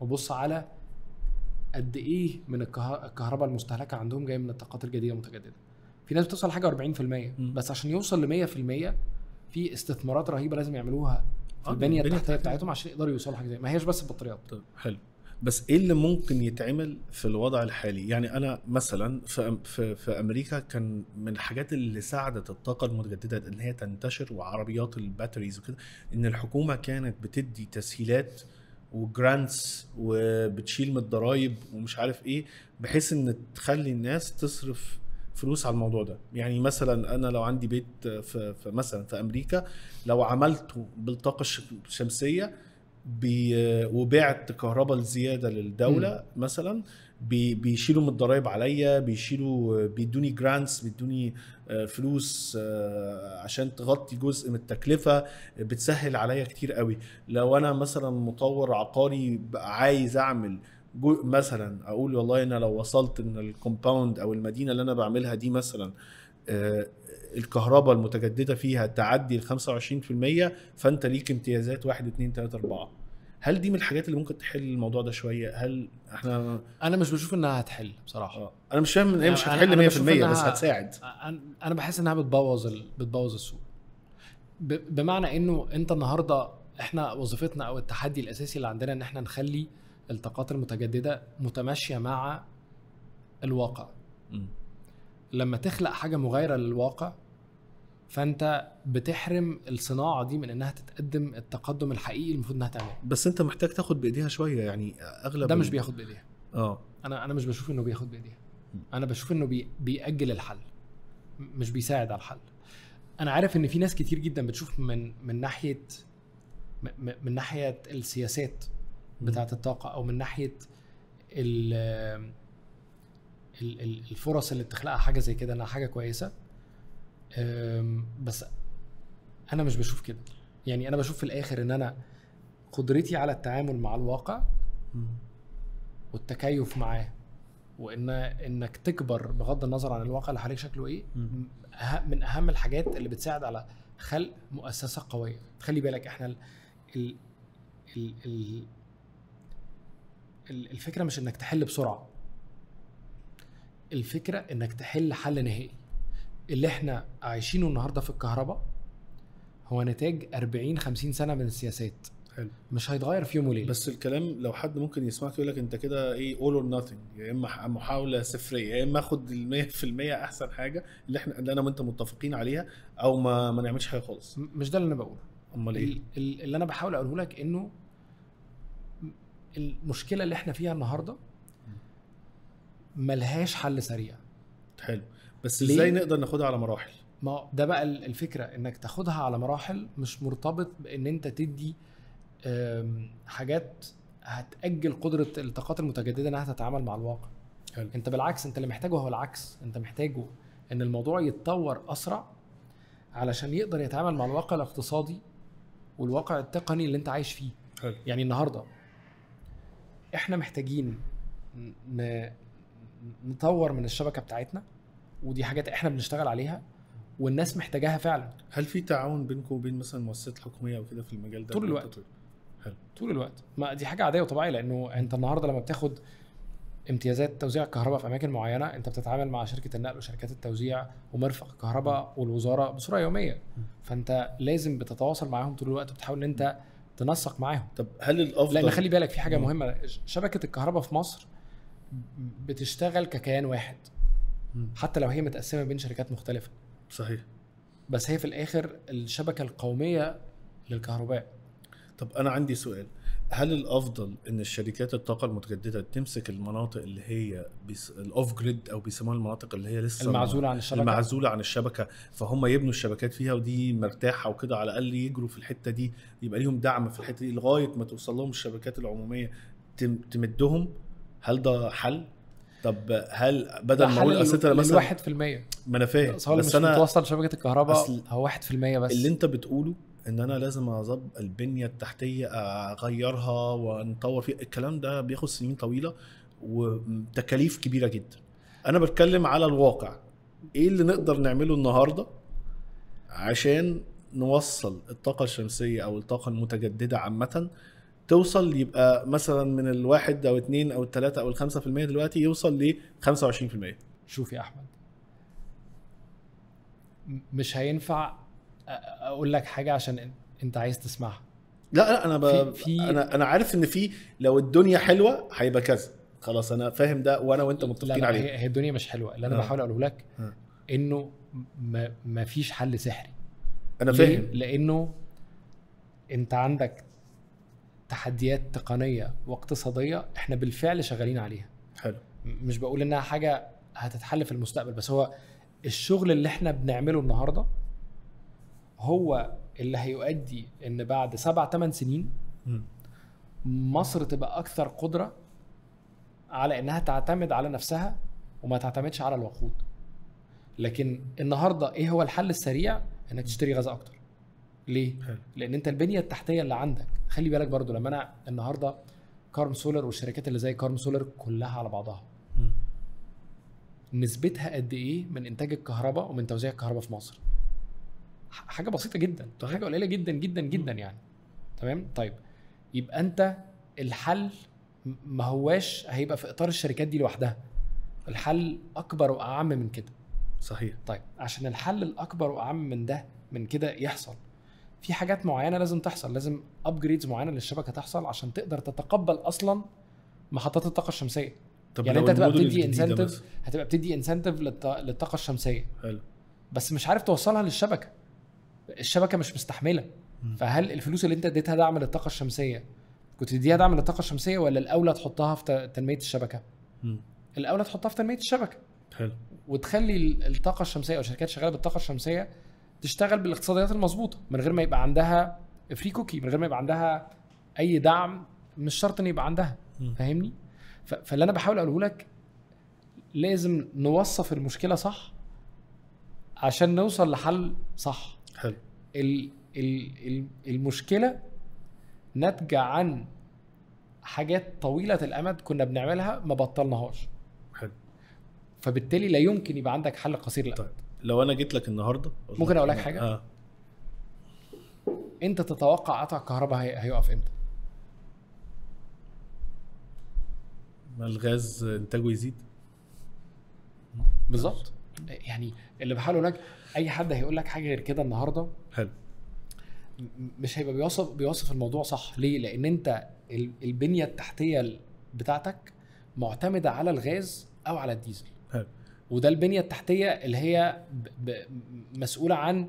وبص على قد ايه من الكهرباء المستهلكه عندهم جايه من الطاقات الجديده المتجدده في ناس بتوصل لحاجه 40% بس عشان يوصل ل 100% في استثمارات رهيبه لازم يعملوها في آه، البنيه التحتيه بتاعتهم عشان يقدروا يوصلوا حاجه زي ما هيش بس البطاريات طيب حلو بس ايه اللي ممكن يتعمل في الوضع الحالي يعني انا مثلا في في, في امريكا كان من الحاجات اللي ساعدت الطاقه المتجدده ان هي تنتشر وعربيات الباتريز وكده ان الحكومه كانت بتدي تسهيلات وجرانتس وبتشيل من الضرايب ومش عارف ايه بحيث ان تخلي الناس تصرف فلوس على الموضوع ده يعني مثلا انا لو عندي بيت في, مثلا في امريكا لو عملته بالطاقه الشمسيه وبعت كهرباء الزياده للدوله م. مثلا بيشيلوا من الضرايب عليا بيشيلوا بيدوني جرانتس بيدوني آه، فلوس آه، عشان تغطي جزء من التكلفه بتسهل عليا كتير قوي لو انا مثلا مطور عقاري عايز اعمل مثلا اقول والله انا لو وصلت من الكومباوند او المدينه اللي انا بعملها دي مثلا آه، الكهرباء المتجدده فيها تعدي ال 25% فانت ليك امتيازات 1 2 3 4 هل دي من الحاجات اللي ممكن تحل الموضوع ده شويه هل احنا انا مش بشوف انها هتحل بصراحه آه. انا مش فاهم ان هي يعني مش هتحل 100% بس هتساعد انا بحس انها بتبوظ ال... بتبوظ السوق ب... بمعنى انه انت النهارده احنا وظيفتنا او التحدي الاساسي اللي عندنا ان احنا نخلي الطاقات المتجدده متماشيه مع الواقع م. لما تخلق حاجه مغايره للواقع فانت بتحرم الصناعه دي من انها تتقدم التقدم الحقيقي المفروض انها تعمله بس انت محتاج تاخد بايديها شويه يعني اغلب ده مش بياخد بايديها اه انا انا مش بشوف انه بياخد بايديها انا بشوف انه بي بيأجل الحل مش بيساعد على الحل انا عارف ان في ناس كتير جدا بتشوف من من ناحيه من ناحيه السياسات بتاعه الطاقه او من ناحيه الـ الفرص اللي بتخلقها حاجه زي كده انها حاجه كويسه بس انا مش بشوف كده يعني انا بشوف في الاخر ان انا قدرتي على التعامل مع الواقع والتكيف معاه وان انك تكبر بغض النظر عن الواقع اللي حواليك شكله ايه أه، من اهم الحاجات اللي بتساعد على خلق مؤسسه قويه خلي بالك احنا ال ال ال الفكره مش انك تحل بسرعه الفكره انك تحل حل نهائي اللي احنا عايشينه النهارده في الكهرباء هو نتاج 40 50 سنه من السياسات حلو مش هيتغير في يوم وليله بس الكلام لو حد ممكن يسمعك يقول لك انت كده ايه اول اور نوتنج يا اما محاوله صفريه يا اما اخد ال 100% احسن حاجه اللي احنا اللي انا وانت متفقين عليها او ما ما نعملش حاجه خالص مش ده اللي انا بقوله امال ايه اللي انا بحاول اقوله لك انه المشكله اللي احنا فيها النهارده ملهاش حل سريع حلو بس ازاي نقدر ناخدها على مراحل ما ده بقى الفكره انك تاخدها على مراحل مش مرتبط بان انت تدي حاجات هتاجل قدره الطاقات المتجدده انها تتعامل مع الواقع حلو. انت بالعكس انت اللي محتاجه هو العكس انت محتاجه ان الموضوع يتطور اسرع علشان يقدر يتعامل مع الواقع الاقتصادي والواقع التقني اللي انت عايش فيه حلو. يعني النهارده احنا محتاجين نطور من الشبكه بتاعتنا ودي حاجات احنا بنشتغل عليها والناس محتاجاها فعلا هل في تعاون بينكم وبين مثلا المؤسسات الحكوميه وكده في المجال ده طول الوقت حلو طول الوقت ما دي حاجه عاديه وطبيعيه لانه انت النهارده لما بتاخد امتيازات توزيع الكهرباء في اماكن معينه انت بتتعامل مع شركه النقل وشركات التوزيع ومرفق الكهرباء والوزاره بصوره يوميه فانت لازم بتتواصل معاهم طول الوقت وبتحاول ان انت تنسق معاهم طب هل الافضل لان خلي بالك في حاجه مهمه شبكه الكهرباء في مصر بتشتغل ككيان واحد حتى لو هي متقسمه بين شركات مختلفه صحيح بس هي في الاخر الشبكه القوميه للكهرباء طب انا عندي سؤال هل الافضل ان الشركات الطاقه المتجدده تمسك المناطق اللي هي بيس... الاوف جريد او بيسموها المناطق اللي هي لسه المعزوله عن الشبكه المعزوله عن الشبكه فهم يبنوا الشبكات فيها ودي مرتاحه وكده على الاقل يجروا في الحته دي يبقى ليهم دعم في الحته دي لغايه ما توصل لهم الشبكات العموميه تمدهم هل ده حل طب هل بدل ما اقول اصل مثلا 1% ما انا فاهم بس, بس مش انا متوصل شبكه الكهرباء هو 1% بس اللي انت بتقوله ان انا لازم اظبط البنيه التحتيه اغيرها ونطور فيها الكلام ده بياخد سنين طويله وتكاليف كبيره جدا انا بتكلم على الواقع ايه اللي نقدر نعمله النهارده عشان نوصل الطاقه الشمسيه او الطاقه المتجدده عامه توصل يبقى مثلا من الواحد او اثنين او الثلاثه او الخمسه في المية دلوقتي يوصل ل 25 في المية شوف يا احمد مش هينفع اقول لك حاجه عشان انت عايز تسمعها لا لا انا ب... في... انا انا عارف ان في لو الدنيا حلوه هيبقى كذا خلاص انا فاهم ده وانا وانت متفقين عليه هي الدنيا مش حلوه اللي انا أه. بحاول اقوله لك أه. انه ما... ما فيش حل سحري انا فاهم لانه انت عندك تحديات تقنيه واقتصاديه احنا بالفعل شغالين عليها حلو مش بقول انها حاجه هتتحل في المستقبل بس هو الشغل اللي احنا بنعمله النهارده هو اللي هيؤدي ان بعد سبع ثمان سنين مصر تبقى اكثر قدره على انها تعتمد على نفسها وما تعتمدش على الوقود لكن النهارده ايه هو الحل السريع انك تشتري غاز اكتر ليه حلو. لان انت البنيه التحتيه اللي عندك خلي بالك برضو لما انا النهارده كارم سولر والشركات اللي زي كارم سولر كلها على بعضها نسبتها قد ايه من انتاج الكهرباء ومن توزيع الكهرباء في مصر حاجه بسيطه جدا حاجه قليله جدا جدا جدا يعني تمام طيب يبقى انت الحل ما هواش هيبقى في اطار الشركات دي لوحدها الحل اكبر واعم من كده صحيح طيب عشان الحل الاكبر واعم من ده من كده يحصل في حاجات معينه لازم تحصل لازم ابجريدز معينه للشبكه تحصل عشان تقدر تتقبل اصلا محطات الطاقه الشمسيه طب يعني انت هتبقى بتدي انسنتيف هتبقى بتدي انسنتيف للطاقه الشمسيه حلو بس مش عارف توصلها للشبكه الشبكه مش مستحمله م. فهل الفلوس اللي انت اديتها دعم للطاقه الشمسيه كنت تديها دعم للطاقه الشمسيه ولا الاولى تحطها في تنميه الشبكه م. الاولى تحطها في تنميه الشبكه حلو وتخلي الطاقه الشمسيه او الشركات شغاله بالطاقه الشمسيه تشتغل بالاقتصاديات المظبوطه من غير ما يبقى عندها فري كوكي من غير ما يبقى عندها اي دعم مش شرط ان يبقى عندها فاهمني فاللي انا بحاول اقوله لك لازم نوصف المشكله صح عشان نوصل لحل صح حلو ال ال ال المشكله ناتجه عن حاجات طويله الامد كنا بنعملها ما بطلناهاش حلو فبالتالي لا يمكن يبقى عندك حل قصير الامد طيب. لو انا جيت لك النهارده ممكن اقول لك حاجه آه. انت تتوقع قطع الكهرباء هي... هيقف امتى ما الغاز انتاجه يزيد بالظبط يعني اللي بحاله لك اي حد هيقول لك حاجه غير كده النهارده حلو مش هيبقى بيوصف بيوصف الموضوع صح ليه لان انت البنيه التحتيه بتاعتك معتمده على الغاز او على الديزل حلو وده البنيه التحتيه اللي هي مسؤوله عن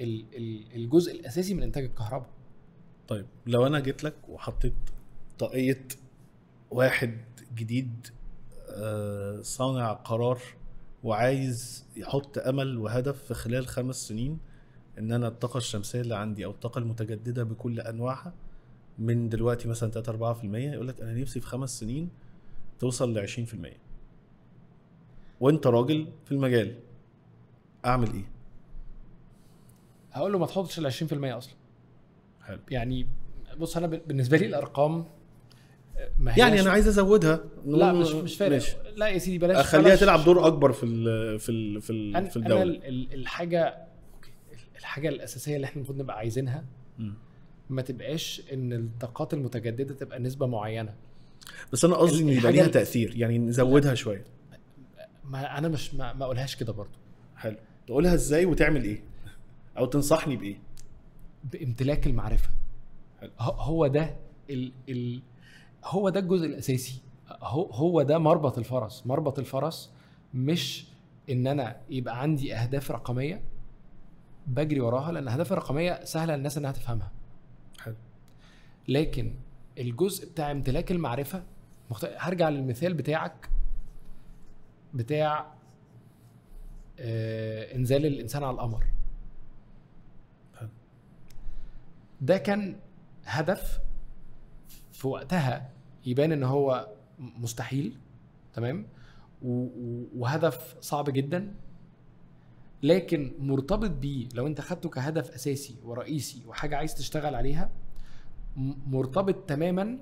الجزء الاساسي من انتاج الكهرباء طيب لو انا جيت لك وحطيت طاقيه واحد جديد آه، صانع قرار وعايز يحط امل وهدف في خلال خمس سنين ان انا الطاقه الشمسيه اللي عندي او الطاقه المتجدده بكل انواعها من دلوقتي مثلا 3 4% يقول لك انا نفسي في خمس سنين توصل ل 20% وانت راجل في المجال اعمل ايه؟ هقول له ما تحطش ال 20% اصلا حلو يعني بص انا بالنسبه لي الارقام آه، ما هياش يعني انا عايز ازودها لا مش مش فارق مش. لا يا سيدي بلاش اخليها بلاش. تلعب دور اكبر في الـ في الـ في, أنا في الدوله أنا الحاجه الحاجه الاساسيه اللي احنا المفروض نبقى عايزينها م. ما تبقاش ان الطاقات المتجدده تبقى نسبه معينه بس انا قصدي ان يبقى ليها تاثير يعني نزودها شويه ما انا مش ما, ما اقولهاش كده برضو حلو تقولها ازاي وتعمل ايه او تنصحني بايه بامتلاك المعرفه حلو. هو ده ال... ال... هو ده الجزء الاساسي هو هو ده مربط الفرس مربط الفرس مش ان انا يبقى عندي اهداف رقميه بجري وراها لان اهداف الرقميه سهله للناس انها تفهمها حلو لكن الجزء بتاع امتلاك المعرفه مخت... هرجع للمثال بتاعك بتاع آه انزال الانسان على القمر ده كان هدف في وقتها يبان ان هو مستحيل تمام وهدف صعب جدا لكن مرتبط بيه لو انت خدته كهدف اساسي ورئيسي وحاجه عايز تشتغل عليها مرتبط تماما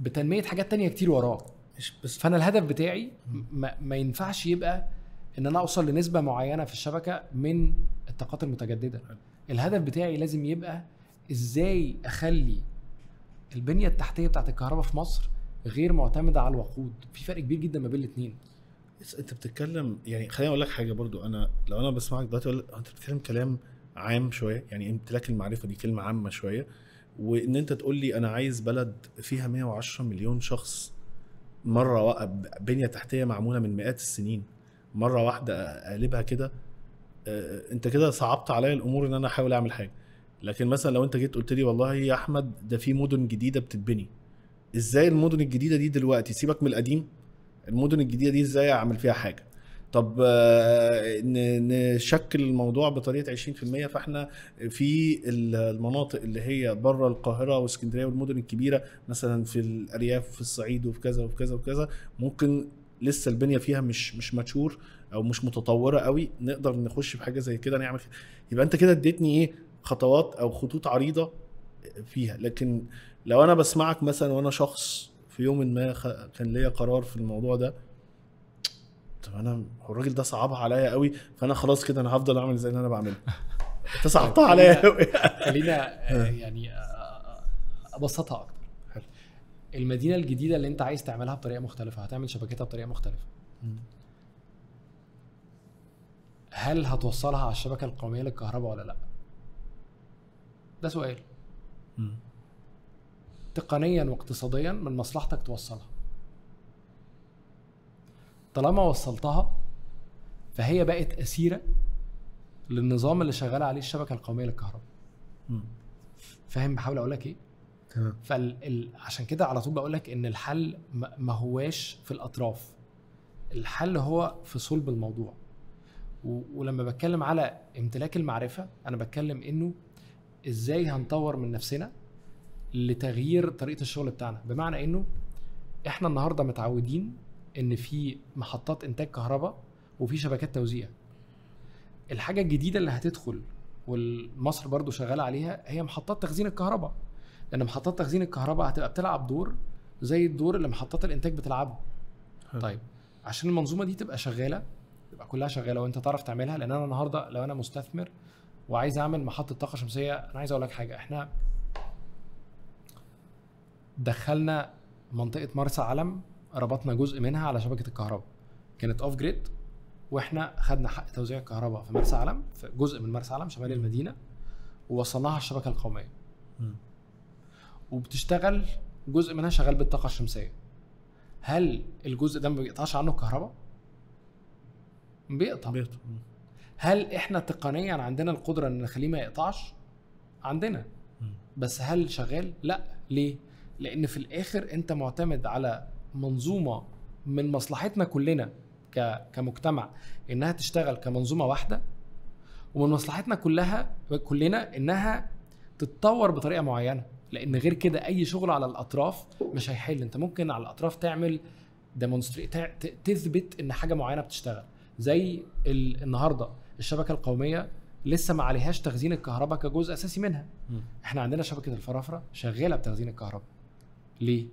بتنميه حاجات تانية كتير وراه مش بس فانا الهدف بتاعي ما, ما ينفعش يبقى ان انا اوصل لنسبه معينه في الشبكه من الطاقات المتجدده الهدف بتاعي لازم يبقى ازاي اخلي البنيه التحتيه بتاعت الكهرباء في مصر غير معتمده على الوقود في فرق كبير جدا ما بين الاثنين انت بتتكلم يعني خليني اقول لك حاجه برضو انا لو انا بسمعك دلوقتي اقول انت بتتكلم كلام عام شويه يعني امتلاك المعرفه دي كلمه عامه شويه وان انت تقول لي انا عايز بلد فيها 110 مليون شخص مره بنيه تحتيه معموله من مئات السنين مره واحده اقلبها كده آه، آه، انت كده صعبت عليا الامور ان انا احاول اعمل حاجه لكن مثلا لو انت جيت قلت لي والله يا احمد ده في مدن جديده بتتبني ازاي المدن الجديده دي دلوقتي سيبك من القديم المدن الجديده دي ازاي اعمل فيها حاجه طب آه، نشكل الموضوع بطريقه 20% فاحنا في المناطق اللي هي بره القاهره واسكندريه والمدن الكبيره مثلا في الارياف وفي الصعيد وفي كذا وفي كذا وكذا ممكن لسه البنيه فيها مش مش ماتشور او مش متطوره قوي نقدر نخش في حاجه زي كده نعمل يبقى انت كده اديتني ايه خطوات او خطوط عريضه فيها لكن لو انا بسمعك مثلا وانا شخص في يوم ما كان ليا قرار في الموضوع ده طب انا هو الراجل ده صعبها عليا قوي فانا خلاص كده انا هفضل اعمل زي اللي انا بعمله انت صعبتها عليا قوي خلينا آه، آه. يعني آه، ابسطها اكتر حلو المدينه الجديده اللي انت عايز تعملها بطريقه مختلفه هتعمل شبكتها بطريقه مختلفه هل هتوصلها على الشبكه القوميه للكهرباء ولا لا ده سؤال تقنيا واقتصاديا من مصلحتك توصلها طالما وصلتها فهي بقت اسيره للنظام اللي شغال عليه الشبكه القوميه للكهرباء فاهم بحاول اقول لك ايه تمام فال... عشان كده على طول بقول لك ان الحل ما هواش في الاطراف الحل هو في صلب الموضوع و... ولما بتكلم على امتلاك المعرفه انا بتكلم انه ازاي هنطور من نفسنا لتغيير طريقه الشغل بتاعنا بمعنى انه احنا النهارده متعودين ان في محطات انتاج كهرباء وفي شبكات توزيع الحاجه الجديده اللي هتدخل والمصر برضو شغاله عليها هي محطات تخزين الكهرباء لان محطات تخزين الكهرباء هتبقى بتلعب دور زي الدور اللي محطات الانتاج بتلعبه حلو. طيب عشان المنظومه دي تبقى شغاله تبقى كلها شغاله وانت تعرف تعملها لان انا النهارده لو انا مستثمر وعايز اعمل محطه طاقه شمسيه انا عايز اقول لك حاجه احنا دخلنا منطقه مرسى علم ربطنا جزء منها على شبكه الكهرباء كانت اوف جريد واحنا خدنا حق توزيع الكهرباء في مرسى علم في جزء من مرسى علم شمال المدينه ووصلناها الشبكه القوميه وبتشتغل جزء منها شغال بالطاقه الشمسيه هل الجزء ده ما بيقطعش عنه الكهرباء بيقطع بيقطع هل احنا تقنيا عندنا القدره ان نخليه ما يقطعش عندنا بس هل شغال لا ليه لان في الاخر انت معتمد على منظومه من مصلحتنا كلنا كمجتمع انها تشتغل كمنظومه واحده ومن مصلحتنا كلها كلنا انها تتطور بطريقه معينه لان غير كده اي شغل على الاطراف مش هيحل انت ممكن على الاطراف تعمل تثبت ان حاجه معينه بتشتغل زي النهارده الشبكه القوميه لسه ما عليهاش تخزين الكهرباء كجزء اساسي منها احنا عندنا شبكه الفرافره شغاله بتخزين الكهرباء ليه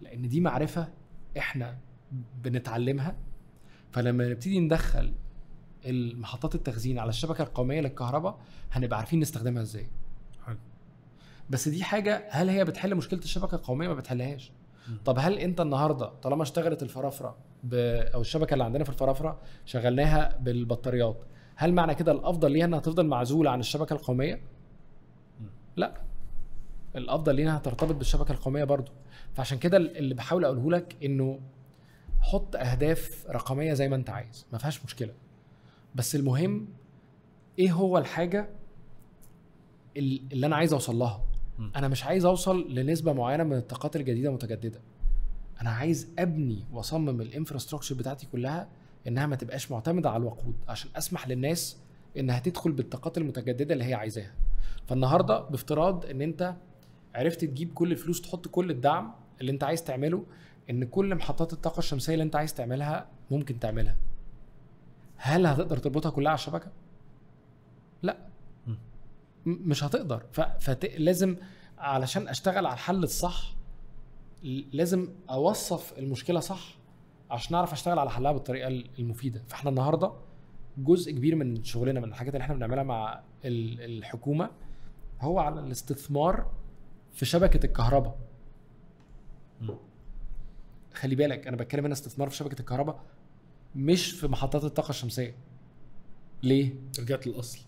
لان دي معرفه احنا بنتعلمها فلما نبتدي ندخل المحطات التخزين على الشبكه القوميه للكهرباء هنبقى عارفين نستخدمها ازاي حلو بس دي حاجه هل هي بتحل مشكله الشبكه القوميه ما بتحلهاش طب هل انت النهارده طالما اشتغلت الفرافره ب... او الشبكه اللي عندنا في الفرافره شغلناها بالبطاريات هل معنى كده الافضل ليها انها تفضل معزوله عن الشبكه القوميه لا الافضل ليها ترتبط بالشبكه القوميه برضو فعشان كده اللي بحاول اقوله لك انه حط اهداف رقميه زي ما انت عايز ما فيهاش مشكله بس المهم ايه هو الحاجه اللي انا عايز اوصل لها انا مش عايز اوصل لنسبه معينه من الطاقات الجديده المتجدده انا عايز ابني واصمم الانفراستراكشر بتاعتي كلها انها ما تبقاش معتمده على الوقود عشان اسمح للناس انها تدخل بالطاقات المتجدده اللي هي عايزاها فالنهارده بافتراض ان انت عرفت تجيب كل الفلوس تحط كل الدعم اللي انت عايز تعمله ان كل محطات الطاقه الشمسيه اللي انت عايز تعملها ممكن تعملها هل هتقدر تربطها كلها على الشبكه لا مش هتقدر فلازم علشان اشتغل على الحل الصح لازم اوصف المشكله صح عشان اعرف اشتغل على حلها بالطريقه المفيده فاحنا النهارده جزء كبير من شغلنا من الحاجات اللي احنا بنعملها مع الحكومه هو على الاستثمار في شبكه الكهرباء خلي بالك انا بتكلم هنا استثمار في شبكه الكهرباء مش في محطات الطاقه الشمسيه ليه رجعت للاصل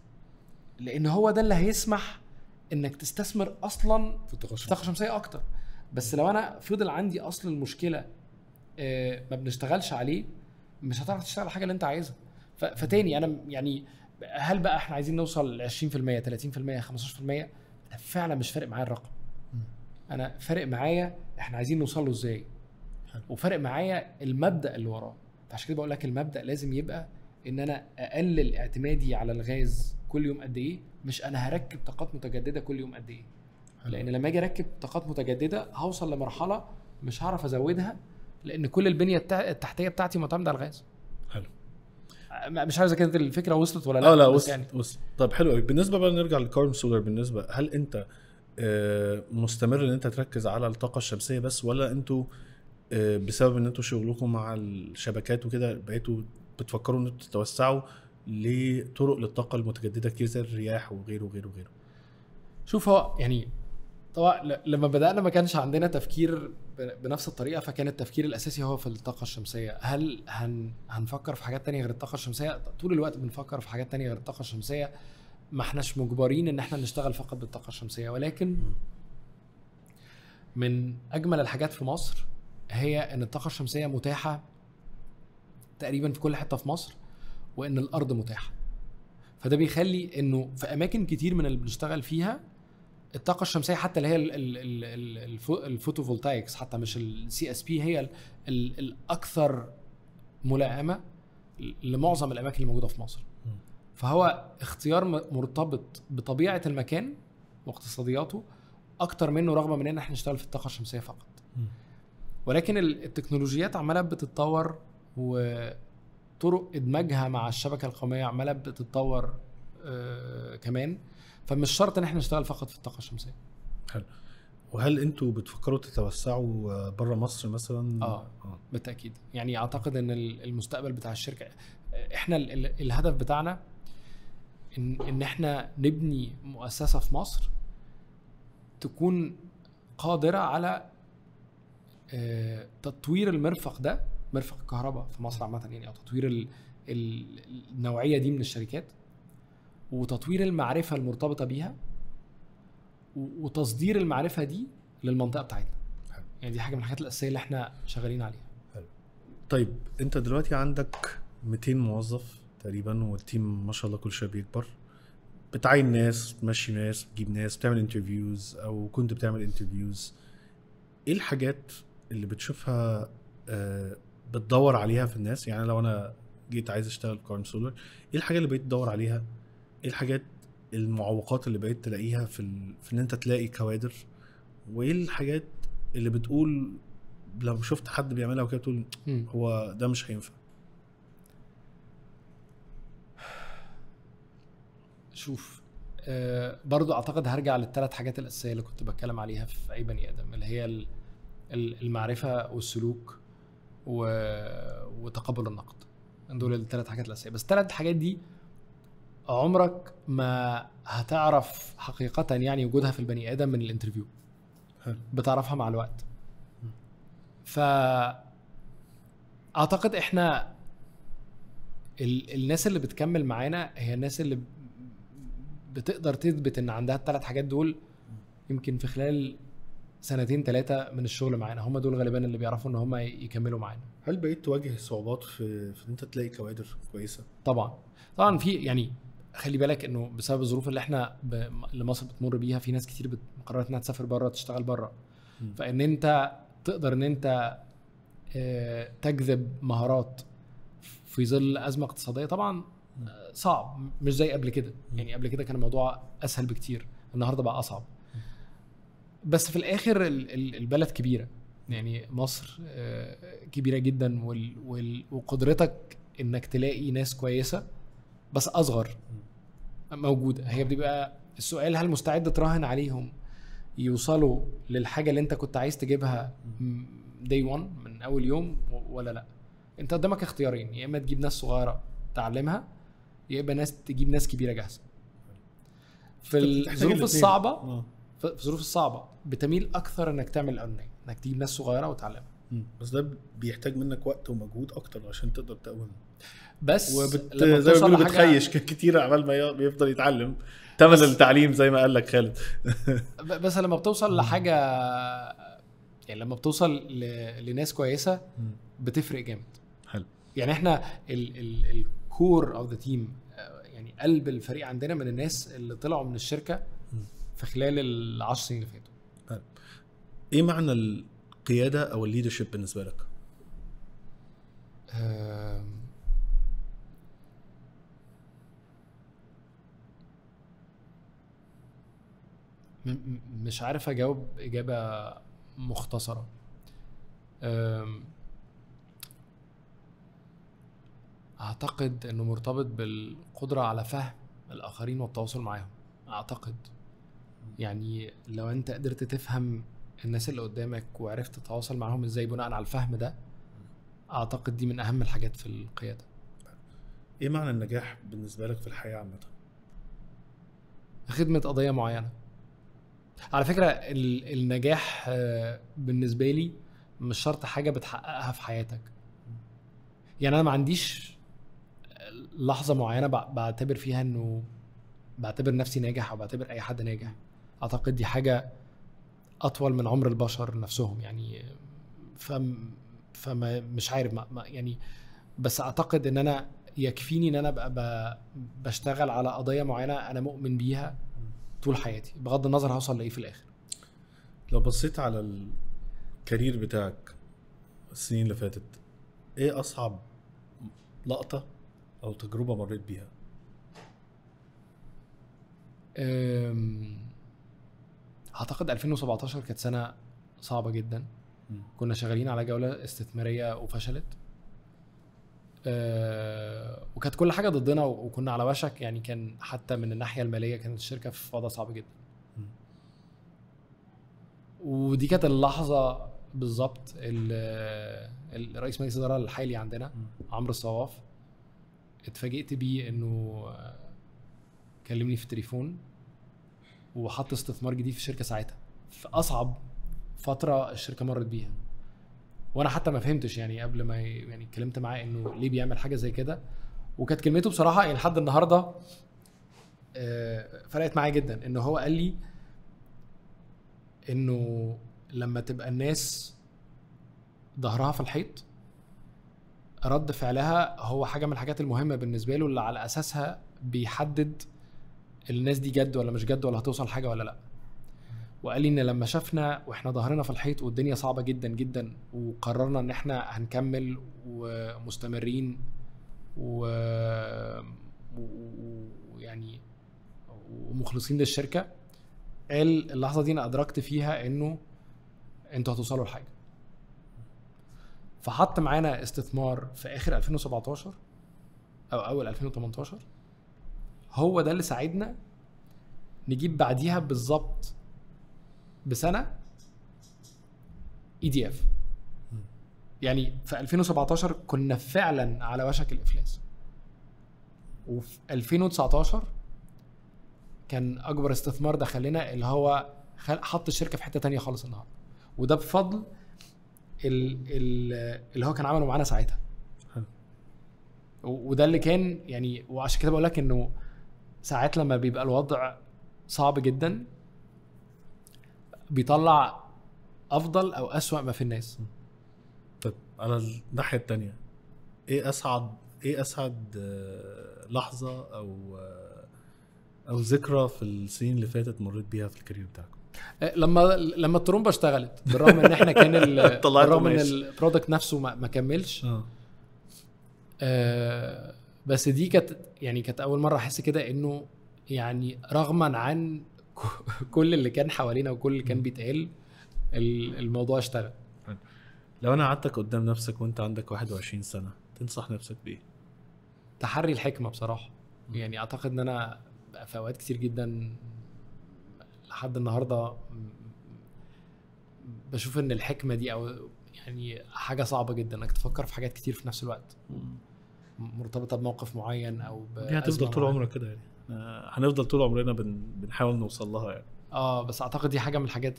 لان هو ده اللي هيسمح انك تستثمر اصلا في الطاقه الشمسيه, الطاقة الشمسية اكتر بس لو انا فضل عندي اصل المشكله آه، ما بنشتغلش عليه مش هتعرف تشتغل الحاجه اللي انت عايزها فتاني انا يعني هل بقى احنا عايزين نوصل 20% 30% 15% فعلا مش فارق معايا الرقم انا فارق معايا احنا عايزين نوصل له ازاي وفارق معايا المبدا اللي وراه عشان كده بقول لك المبدا لازم يبقى ان انا اقلل اعتمادي على الغاز كل يوم قد ايه مش انا هركب طاقات متجدده كل يوم قد ايه لان لما اجي اركب طاقات متجدده هوصل لمرحله مش هعرف ازودها لان كل البنيه التحتيه بتاعتي معتمده على الغاز حلو مش عارف اذا كانت الفكره وصلت ولا لا اه لا وصلت يعني. وصلت طب حلو قوي بالنسبه بقى نرجع للكارم سولر بالنسبه هل انت آه، مستمر ان انت تركز على الطاقه الشمسيه بس ولا انتوا آه، بسبب ان انتوا شغلكم مع الشبكات وكده بقيتوا بتفكروا ان انتوا تتوسعوا لطرق للطاقه المتجدده كتير زي الرياح وغيره وغيره وغيره شوف هو يعني طبعا لما بدانا ما كانش عندنا تفكير بنفس الطريقه فكان التفكير الاساسي هو في الطاقه الشمسيه هل هن هنفكر في حاجات تانية غير الطاقه الشمسيه طول الوقت بنفكر في حاجات تانية غير الطاقه الشمسيه ما احناش مجبرين ان احنا نشتغل فقط بالطاقه الشمسيه ولكن من اجمل الحاجات في مصر هي ان الطاقه الشمسيه متاحه تقريبا في كل حته في مصر وان الارض متاحه فده بيخلي انه في اماكن كتير من اللي بنشتغل فيها الطاقه الشمسيه حتى اللي هي الفوتوفولتايكس حتى مش السي اس بي هي الاكثر ملائمه لمعظم الاماكن الموجوده في مصر فهو اختيار مرتبط بطبيعه المكان واقتصادياته اكتر منه رغم من ان احنا نشتغل في الطاقه الشمسيه فقط ولكن التكنولوجيات عماله بتتطور وطرق ادماجها مع الشبكه القوميه عماله بتتطور آه، كمان فمش شرط ان احنا نشتغل فقط في الطاقه الشمسيه حلو وهل انتوا بتفكروا تتوسعوا آه، بره مصر مثلا؟ اه, آه. بالتاكيد يعني اعتقد ان المستقبل بتاع الشركه آه، احنا الهدف بتاعنا ان ان احنا نبني مؤسسه في مصر تكون قادره على آه، تطوير المرفق ده مرفق الكهرباء في مصر عامه يعني او تطوير النوعيه دي من الشركات وتطوير المعرفه المرتبطه بيها وتصدير المعرفه دي للمنطقه بتاعتنا حلو. يعني دي حاجه من الحاجات الاساسيه اللي احنا شغالين عليها حلو. طيب انت دلوقتي عندك 200 موظف تقريبا والتيم ما شاء الله كل شويه بيكبر بتعين ناس بتمشي ناس بتجيب ناس بتعمل انترفيوز او كنت بتعمل انترفيوز ايه الحاجات اللي بتشوفها آه، بتدور عليها في الناس يعني لو انا جيت عايز اشتغل كارن سولر ايه الحاجه اللي بقيت تدور عليها ايه الحاجات المعوقات اللي بقيت تلاقيها في ال... في ان انت تلاقي كوادر وايه الحاجات اللي بتقول لو شفت حد بيعملها وكده تقول هو ده مش هينفع شوف آه برضو اعتقد هرجع للثلاث حاجات الاساسيه اللي كنت بتكلم عليها في اي بني ادم اللي هي المعرفه والسلوك و... وتقبل النقد دول الثلاث حاجات الاساسيه بس الثلاث حاجات دي عمرك ما هتعرف حقيقه يعني وجودها في البني ادم من الانترفيو حلو بتعرفها مع الوقت ف اعتقد احنا ال... الناس اللي بتكمل معانا هي الناس اللي بتقدر تثبت ان عندها الثلاث حاجات دول يمكن في خلال سنتين ثلاثه من الشغل معانا هم دول غالبا اللي بيعرفوا ان هم يكملوا معانا هل بقيت تواجه صعوبات في في ان انت تلاقي كوادر كويسه طبعا طبعا في يعني خلي بالك انه بسبب الظروف اللي احنا ب... اللي مصر بتمر بيها في ناس كتير قررت انها تسافر بره تشتغل بره فان انت تقدر ان انت آه، تجذب مهارات في ظل ازمه اقتصاديه طبعا صعب مش زي قبل كده يعني قبل كده كان الموضوع اسهل بكتير النهارده بقى اصعب بس في الاخر البلد كبيره يعني مصر آه، كبيره جدا وقدرتك انك تلاقي ناس كويسه بس اصغر موجوده هي بتبقى السؤال هل مستعد تراهن عليهم يوصلوا للحاجه اللي انت كنت عايز تجيبها داي 1 من اول يوم ولا لا انت قدامك اختيارين يا اما تجيب ناس صغيره تعلمها يا اما ناس تجيب ناس كبيره جاهزه في الظروف الصعبه أوه. في الظروف الصعبه بتميل اكثر انك تعمل اونلاين انك تجيب ناس صغيره وتعلمها بس ده بيحتاج منك وقت ومجهود اكتر عشان تقدر تقوم بس وبت... زي ما بيقولوا بتخيش كتير عمال ما بيفضل يتعلم تمن التعليم زي ما قال لك خالد بس لما بتوصل لحاجه يعني لما بتوصل ل... لناس كويسه بتفرق جامد حلو يعني احنا الكور اوف ذا تيم يعني قلب الفريق عندنا من الناس اللي طلعوا من الشركه في خلال ال10 سنين اللي فاتوا طيب. ايه معنى القياده او الليدرشيب بالنسبه لك مش عارف اجاوب اجابه مختصره اعتقد انه مرتبط بالقدره على فهم الاخرين والتواصل معاهم اعتقد يعني لو انت قدرت تفهم الناس اللي قدامك وعرفت تتواصل معاهم ازاي بناء على الفهم ده اعتقد دي من اهم الحاجات في القياده ايه معنى النجاح بالنسبه لك في الحياه عامه خدمه قضيه معينه على فكره النجاح آه، بالنسبه لي مش شرط حاجه بتحققها في حياتك يعني انا ما عنديش لحظه معينه بعتبر فيها انه بعتبر نفسي ناجح او بعتبر اي حد ناجح اعتقد دي حاجه اطول من عمر البشر نفسهم يعني فم فما مش عارف ما يعني بس اعتقد ان انا يكفيني ان انا ابقى بشتغل على قضيه معينه انا مؤمن بيها طول حياتي بغض النظر هوصل لايه في الاخر لو بصيت على الكارير بتاعك السنين اللي فاتت ايه اصعب لقطه او تجربه مريت بيها اعتقد 2017 كانت سنه صعبه جدا م. كنا شغالين على جوله استثماريه وفشلت أه وكانت كل حاجه ضدنا وكنا على وشك يعني كان حتى من الناحيه الماليه كانت الشركه في وضع صعب جدا م. ودي كانت اللحظه بالظبط الرئيس مجلس الاداره الحالي عندنا عمرو الصواف اتفاجئت بيه انه كلمني في التليفون وحط استثمار جديد في الشركه ساعتها في اصعب فتره الشركه مرت بيها وانا حتى ما فهمتش يعني قبل ما يعني اتكلمت معاه انه ليه بيعمل حاجه زي كده وكانت كلمته بصراحه يعني لحد النهارده آه، فرقت معايا جدا ان هو قال لي انه لما تبقى الناس ظهرها في الحيط رد فعلها هو حاجه من الحاجات المهمه بالنسبه له اللي على اساسها بيحدد الناس دي جد ولا مش جد ولا هتوصل حاجه ولا لا وقال لي ان لما شافنا واحنا ظهرنا في الحيط والدنيا صعبه جدا جدا وقررنا ان احنا هنكمل ومستمرين و ويعني ومخلصين للشركه قال اللحظه دي انا ادركت فيها انه انتوا هتوصلوا لحاجه فحط معانا استثمار في اخر 2017 او اول 2018 هو ده اللي ساعدنا نجيب بعديها بالظبط بسنه اي دي اف يعني في 2017 كنا فعلا على وشك الافلاس وفي 2019 كان اكبر استثمار دخل لنا اللي هو حط الشركه في حته تانية خالص النهارده وده بفضل اللي هو كان عمله معانا ساعتها وده اللي كان يعني وعشان كده بقول لك انه ساعات لما بيبقى الوضع صعب جدا بيطلع افضل او اسوأ ما في الناس طب على الناحيه التانية ايه اسعد ايه اسعد آه، لحظه او آه، او ذكرى في السنين اللي فاتت مريت بيها في الكارير بتاعكم آه، لما لما الترومبه اشتغلت بالرغم ان احنا كان بالرغم ان البرودكت نفسه ما, ما كملش آه. آه بس دي كانت يعني كانت اول مره احس كده انه يعني رغما عن كل اللي كان حوالينا وكل اللي كان بيتقال الموضوع اشتغل لو انا قعدتك قدام نفسك وانت عندك 21 سنه تنصح نفسك بايه تحري الحكمه بصراحه يعني اعتقد ان انا في اوقات كتير جدا لحد النهارده بشوف ان الحكمه دي او يعني حاجه صعبه جدا انك تفكر في حاجات كتير في نفس الوقت مرتبطه بموقف معين او دي هتفضل طول عمرك كده يعني آه، هنفضل طول عمرنا بنحاول نوصل لها يعني اه بس اعتقد دي حاجه من الحاجات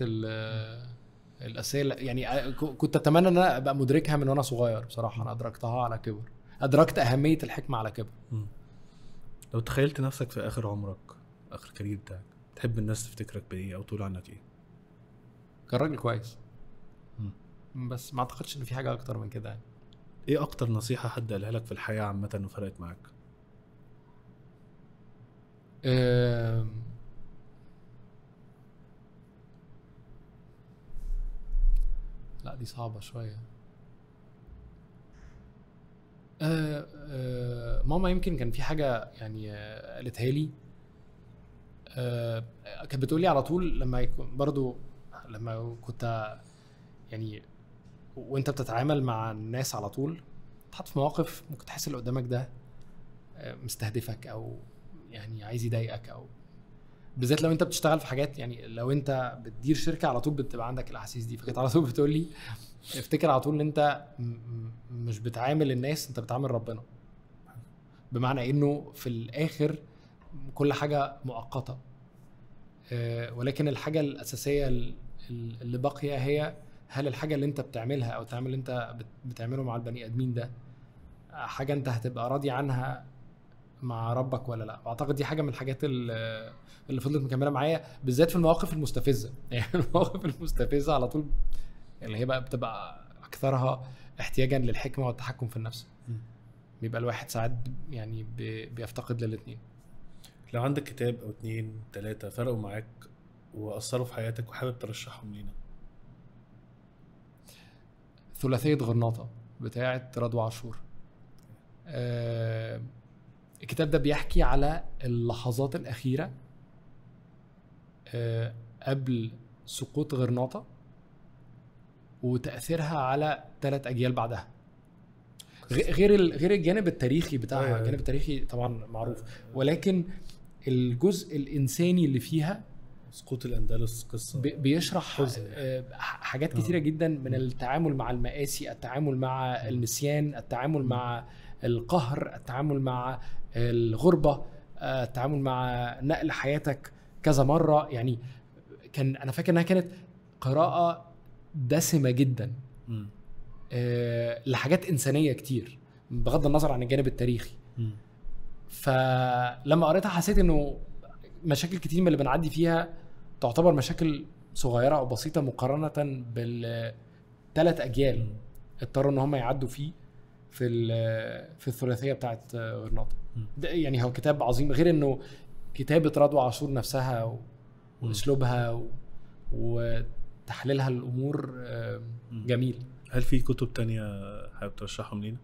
الاساسيه يعني آه، كنت اتمنى ان انا ابقى مدركها من وانا صغير بصراحه انا ادركتها على كبر ادركت اهميه الحكمه على كبر لو تخيلت نفسك في اخر عمرك اخر كارير بتاعك تحب الناس تفتكرك بايه او تقول عنك ايه؟ كان راجل كويس مم. بس ما اعتقدش ان في حاجه اكتر من كده يعني ايه اكتر نصيحه حد قالها لك في الحياه عامه وفرقت معاك؟ لا دي صعبه شويه آه، آه، ماما يمكن كان في حاجه يعني قالتها لي آه، كانت بتقولي على طول لما يكون برضو لما كنت يعني وانت بتتعامل مع الناس على طول تحط في مواقف ممكن تحس اللي قدامك ده آه، مستهدفك او يعني عايز يضايقك او بالذات لو انت بتشتغل في حاجات يعني لو انت بتدير شركه على طول بتبقى عندك الاحاسيس دي فكانت على طول بتقول لي افتكر على طول ان انت مش بتعامل الناس انت بتعامل ربنا بمعنى انه في الاخر كل حاجه مؤقته آه، ولكن الحاجه الاساسيه اللي باقيه هي هل الحاجه اللي انت بتعملها او التعامل اللي انت بتعمله مع البني ادمين ده حاجه انت هتبقى راضي عنها مع ربك ولا لا واعتقد دي حاجه من الحاجات اللي فضلت مكمله معايا بالذات في المواقف المستفزه يعني المواقف المستفزه على طول اللي هي بقى بتبقى اكثرها احتياجا للحكمه والتحكم في النفس بيبقى الواحد ساعات يعني بيفتقد للاثنين لو عندك كتاب او اتنين تلاتة فرقوا معاك واثروا في حياتك وحابب ترشحهم لينا ثلاثيه غرناطه بتاعه رضوى عاشور آه الكتاب ده بيحكي على اللحظات الاخيره آه قبل سقوط غرناطه وتاثيرها على ثلاث اجيال بعدها غير غير الجانب التاريخي بتاعها أيوة. الجانب التاريخي طبعا معروف ولكن الجزء الانساني اللي فيها سقوط الاندلس قصه بيشرح آه، حزن. حاجات آه. كتيره جدا من التعامل مع المآسي التعامل مع النسيان التعامل مع القهر التعامل مع الغربه آه، التعامل مع نقل حياتك كذا مره يعني كان انا فاكر انها كانت قراءه دسمه جدا لحاجات انسانيه كتير بغض النظر عن الجانب التاريخي فلما قريتها حسيت انه مشاكل كتير من اللي بنعدي فيها تعتبر مشاكل صغيره او بسيطه مقارنه بالثلاث اجيال اضطروا ان هم يعدوا فيه في في الثلاثيه بتاعت غرناطه ده يعني هو كتاب عظيم غير انه كتابه رضوى عاشور نفسها واسلوبها وتحليلها للامور جميل هل في كتب تانية حابب ترشحهم لينا؟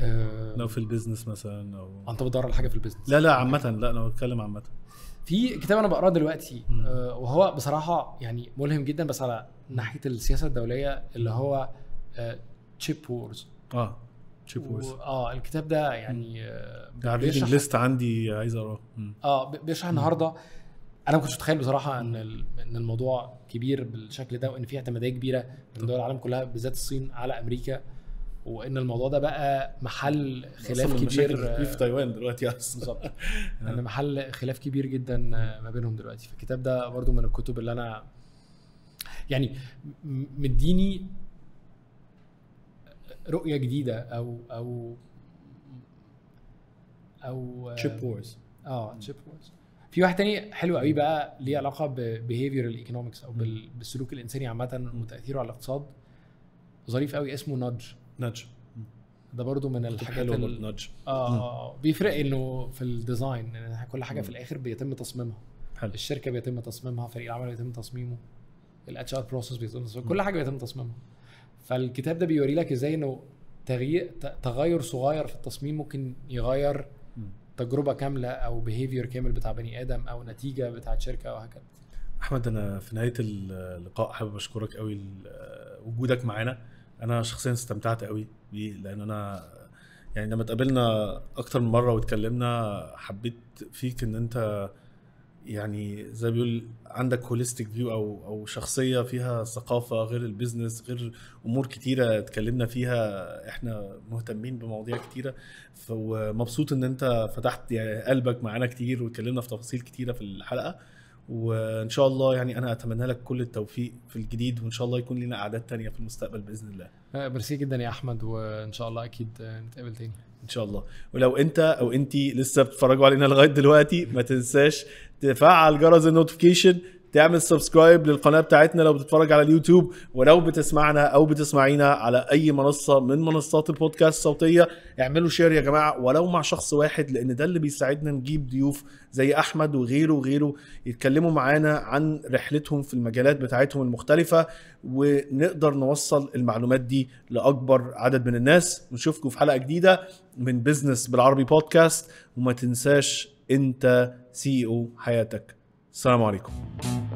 آه، لو في البيزنس مثلا او انت بتدور على حاجه في البيزنس لا لا عامه لا انا بتكلم عامه في كتاب انا بقراه دلوقتي آه وهو بصراحه يعني ملهم جدا بس على ناحيه السياسه الدوليه اللي هو تشيب آه وورز اه تشيب وورز اه الكتاب ده يعني آه، بيشرح ريدنج ليست عندي عايز اقراه اه بيشرح النهارده انا ما كنتش متخيل بصراحه ان ان الموضوع كبير بالشكل ده وان في اعتماديه كبيره من دول العالم كلها بالذات الصين على امريكا وان الموضوع ده بقى محل خلاف كبير في آه، تايوان دلوقتي اصلا بالظبط يعني محل خلاف كبير جدا آه، ما بينهم دلوقتي فالكتاب ده برضو من الكتب اللي انا يعني مديني رؤيه جديده او او او تشيب وورز اه تشيب وورز آه، في واحد تاني حلو قوي بقى ليه علاقه بيهيفيورال ايكونومكس او بالسلوك الانساني عامه وتاثيره على الاقتصاد ظريف قوي اسمه نادج نج ده برضو من الحاجات ال... نج. اه بيفرق انه في الديزاين يعني كل حاجه في الاخر بيتم تصميمها حلو الشركه بيتم تصميمها فريق العمل بيتم تصميمه الاتش ار بروسس بيتم تصميمها كل حاجه بيتم تصميمها فالكتاب ده بيوري لك ازاي انه تغيير تغير صغير في التصميم ممكن يغير تجربه كامله او بيهيفير كامل بتاع بني ادم او نتيجه بتاعت شركه او هكذا احمد انا في نهايه اللقاء حابب اشكرك قوي وجودك معانا انا شخصيا استمتعت قوي بيه لان انا يعني لما اتقابلنا اكتر من مره واتكلمنا حبيت فيك ان انت يعني زي بيقول عندك هوليستيك فيو او او شخصيه فيها ثقافه غير البيزنس غير امور كتيره اتكلمنا فيها احنا مهتمين بمواضيع كتيره ومبسوط ان انت فتحت يعني قلبك معانا كتير واتكلمنا في تفاصيل كتيره في الحلقه وان شاء الله يعني انا اتمنى لك كل التوفيق في الجديد وان شاء الله يكون لنا اعداد تانية في المستقبل باذن الله أه، ميرسي جدا يا احمد وان شاء الله اكيد آه، نتقابل تاني ان شاء الله ولو انت او انت لسه بتتفرجوا علينا لغايه دلوقتي ما تنساش تفعل جرس النوتيفيكيشن تعمل سبسكرايب للقناه بتاعتنا لو بتتفرج على اليوتيوب ولو بتسمعنا او بتسمعينا على اي منصه من منصات البودكاست الصوتيه اعملوا شير يا جماعه ولو مع شخص واحد لان ده اللي بيساعدنا نجيب ضيوف زي احمد وغيره وغيره يتكلموا معانا عن رحلتهم في المجالات بتاعتهم المختلفه ونقدر نوصل المعلومات دي لاكبر عدد من الناس نشوفكم في حلقه جديده من بزنس بالعربي بودكاست وما تنساش انت سي او e حياتك السلام عليكم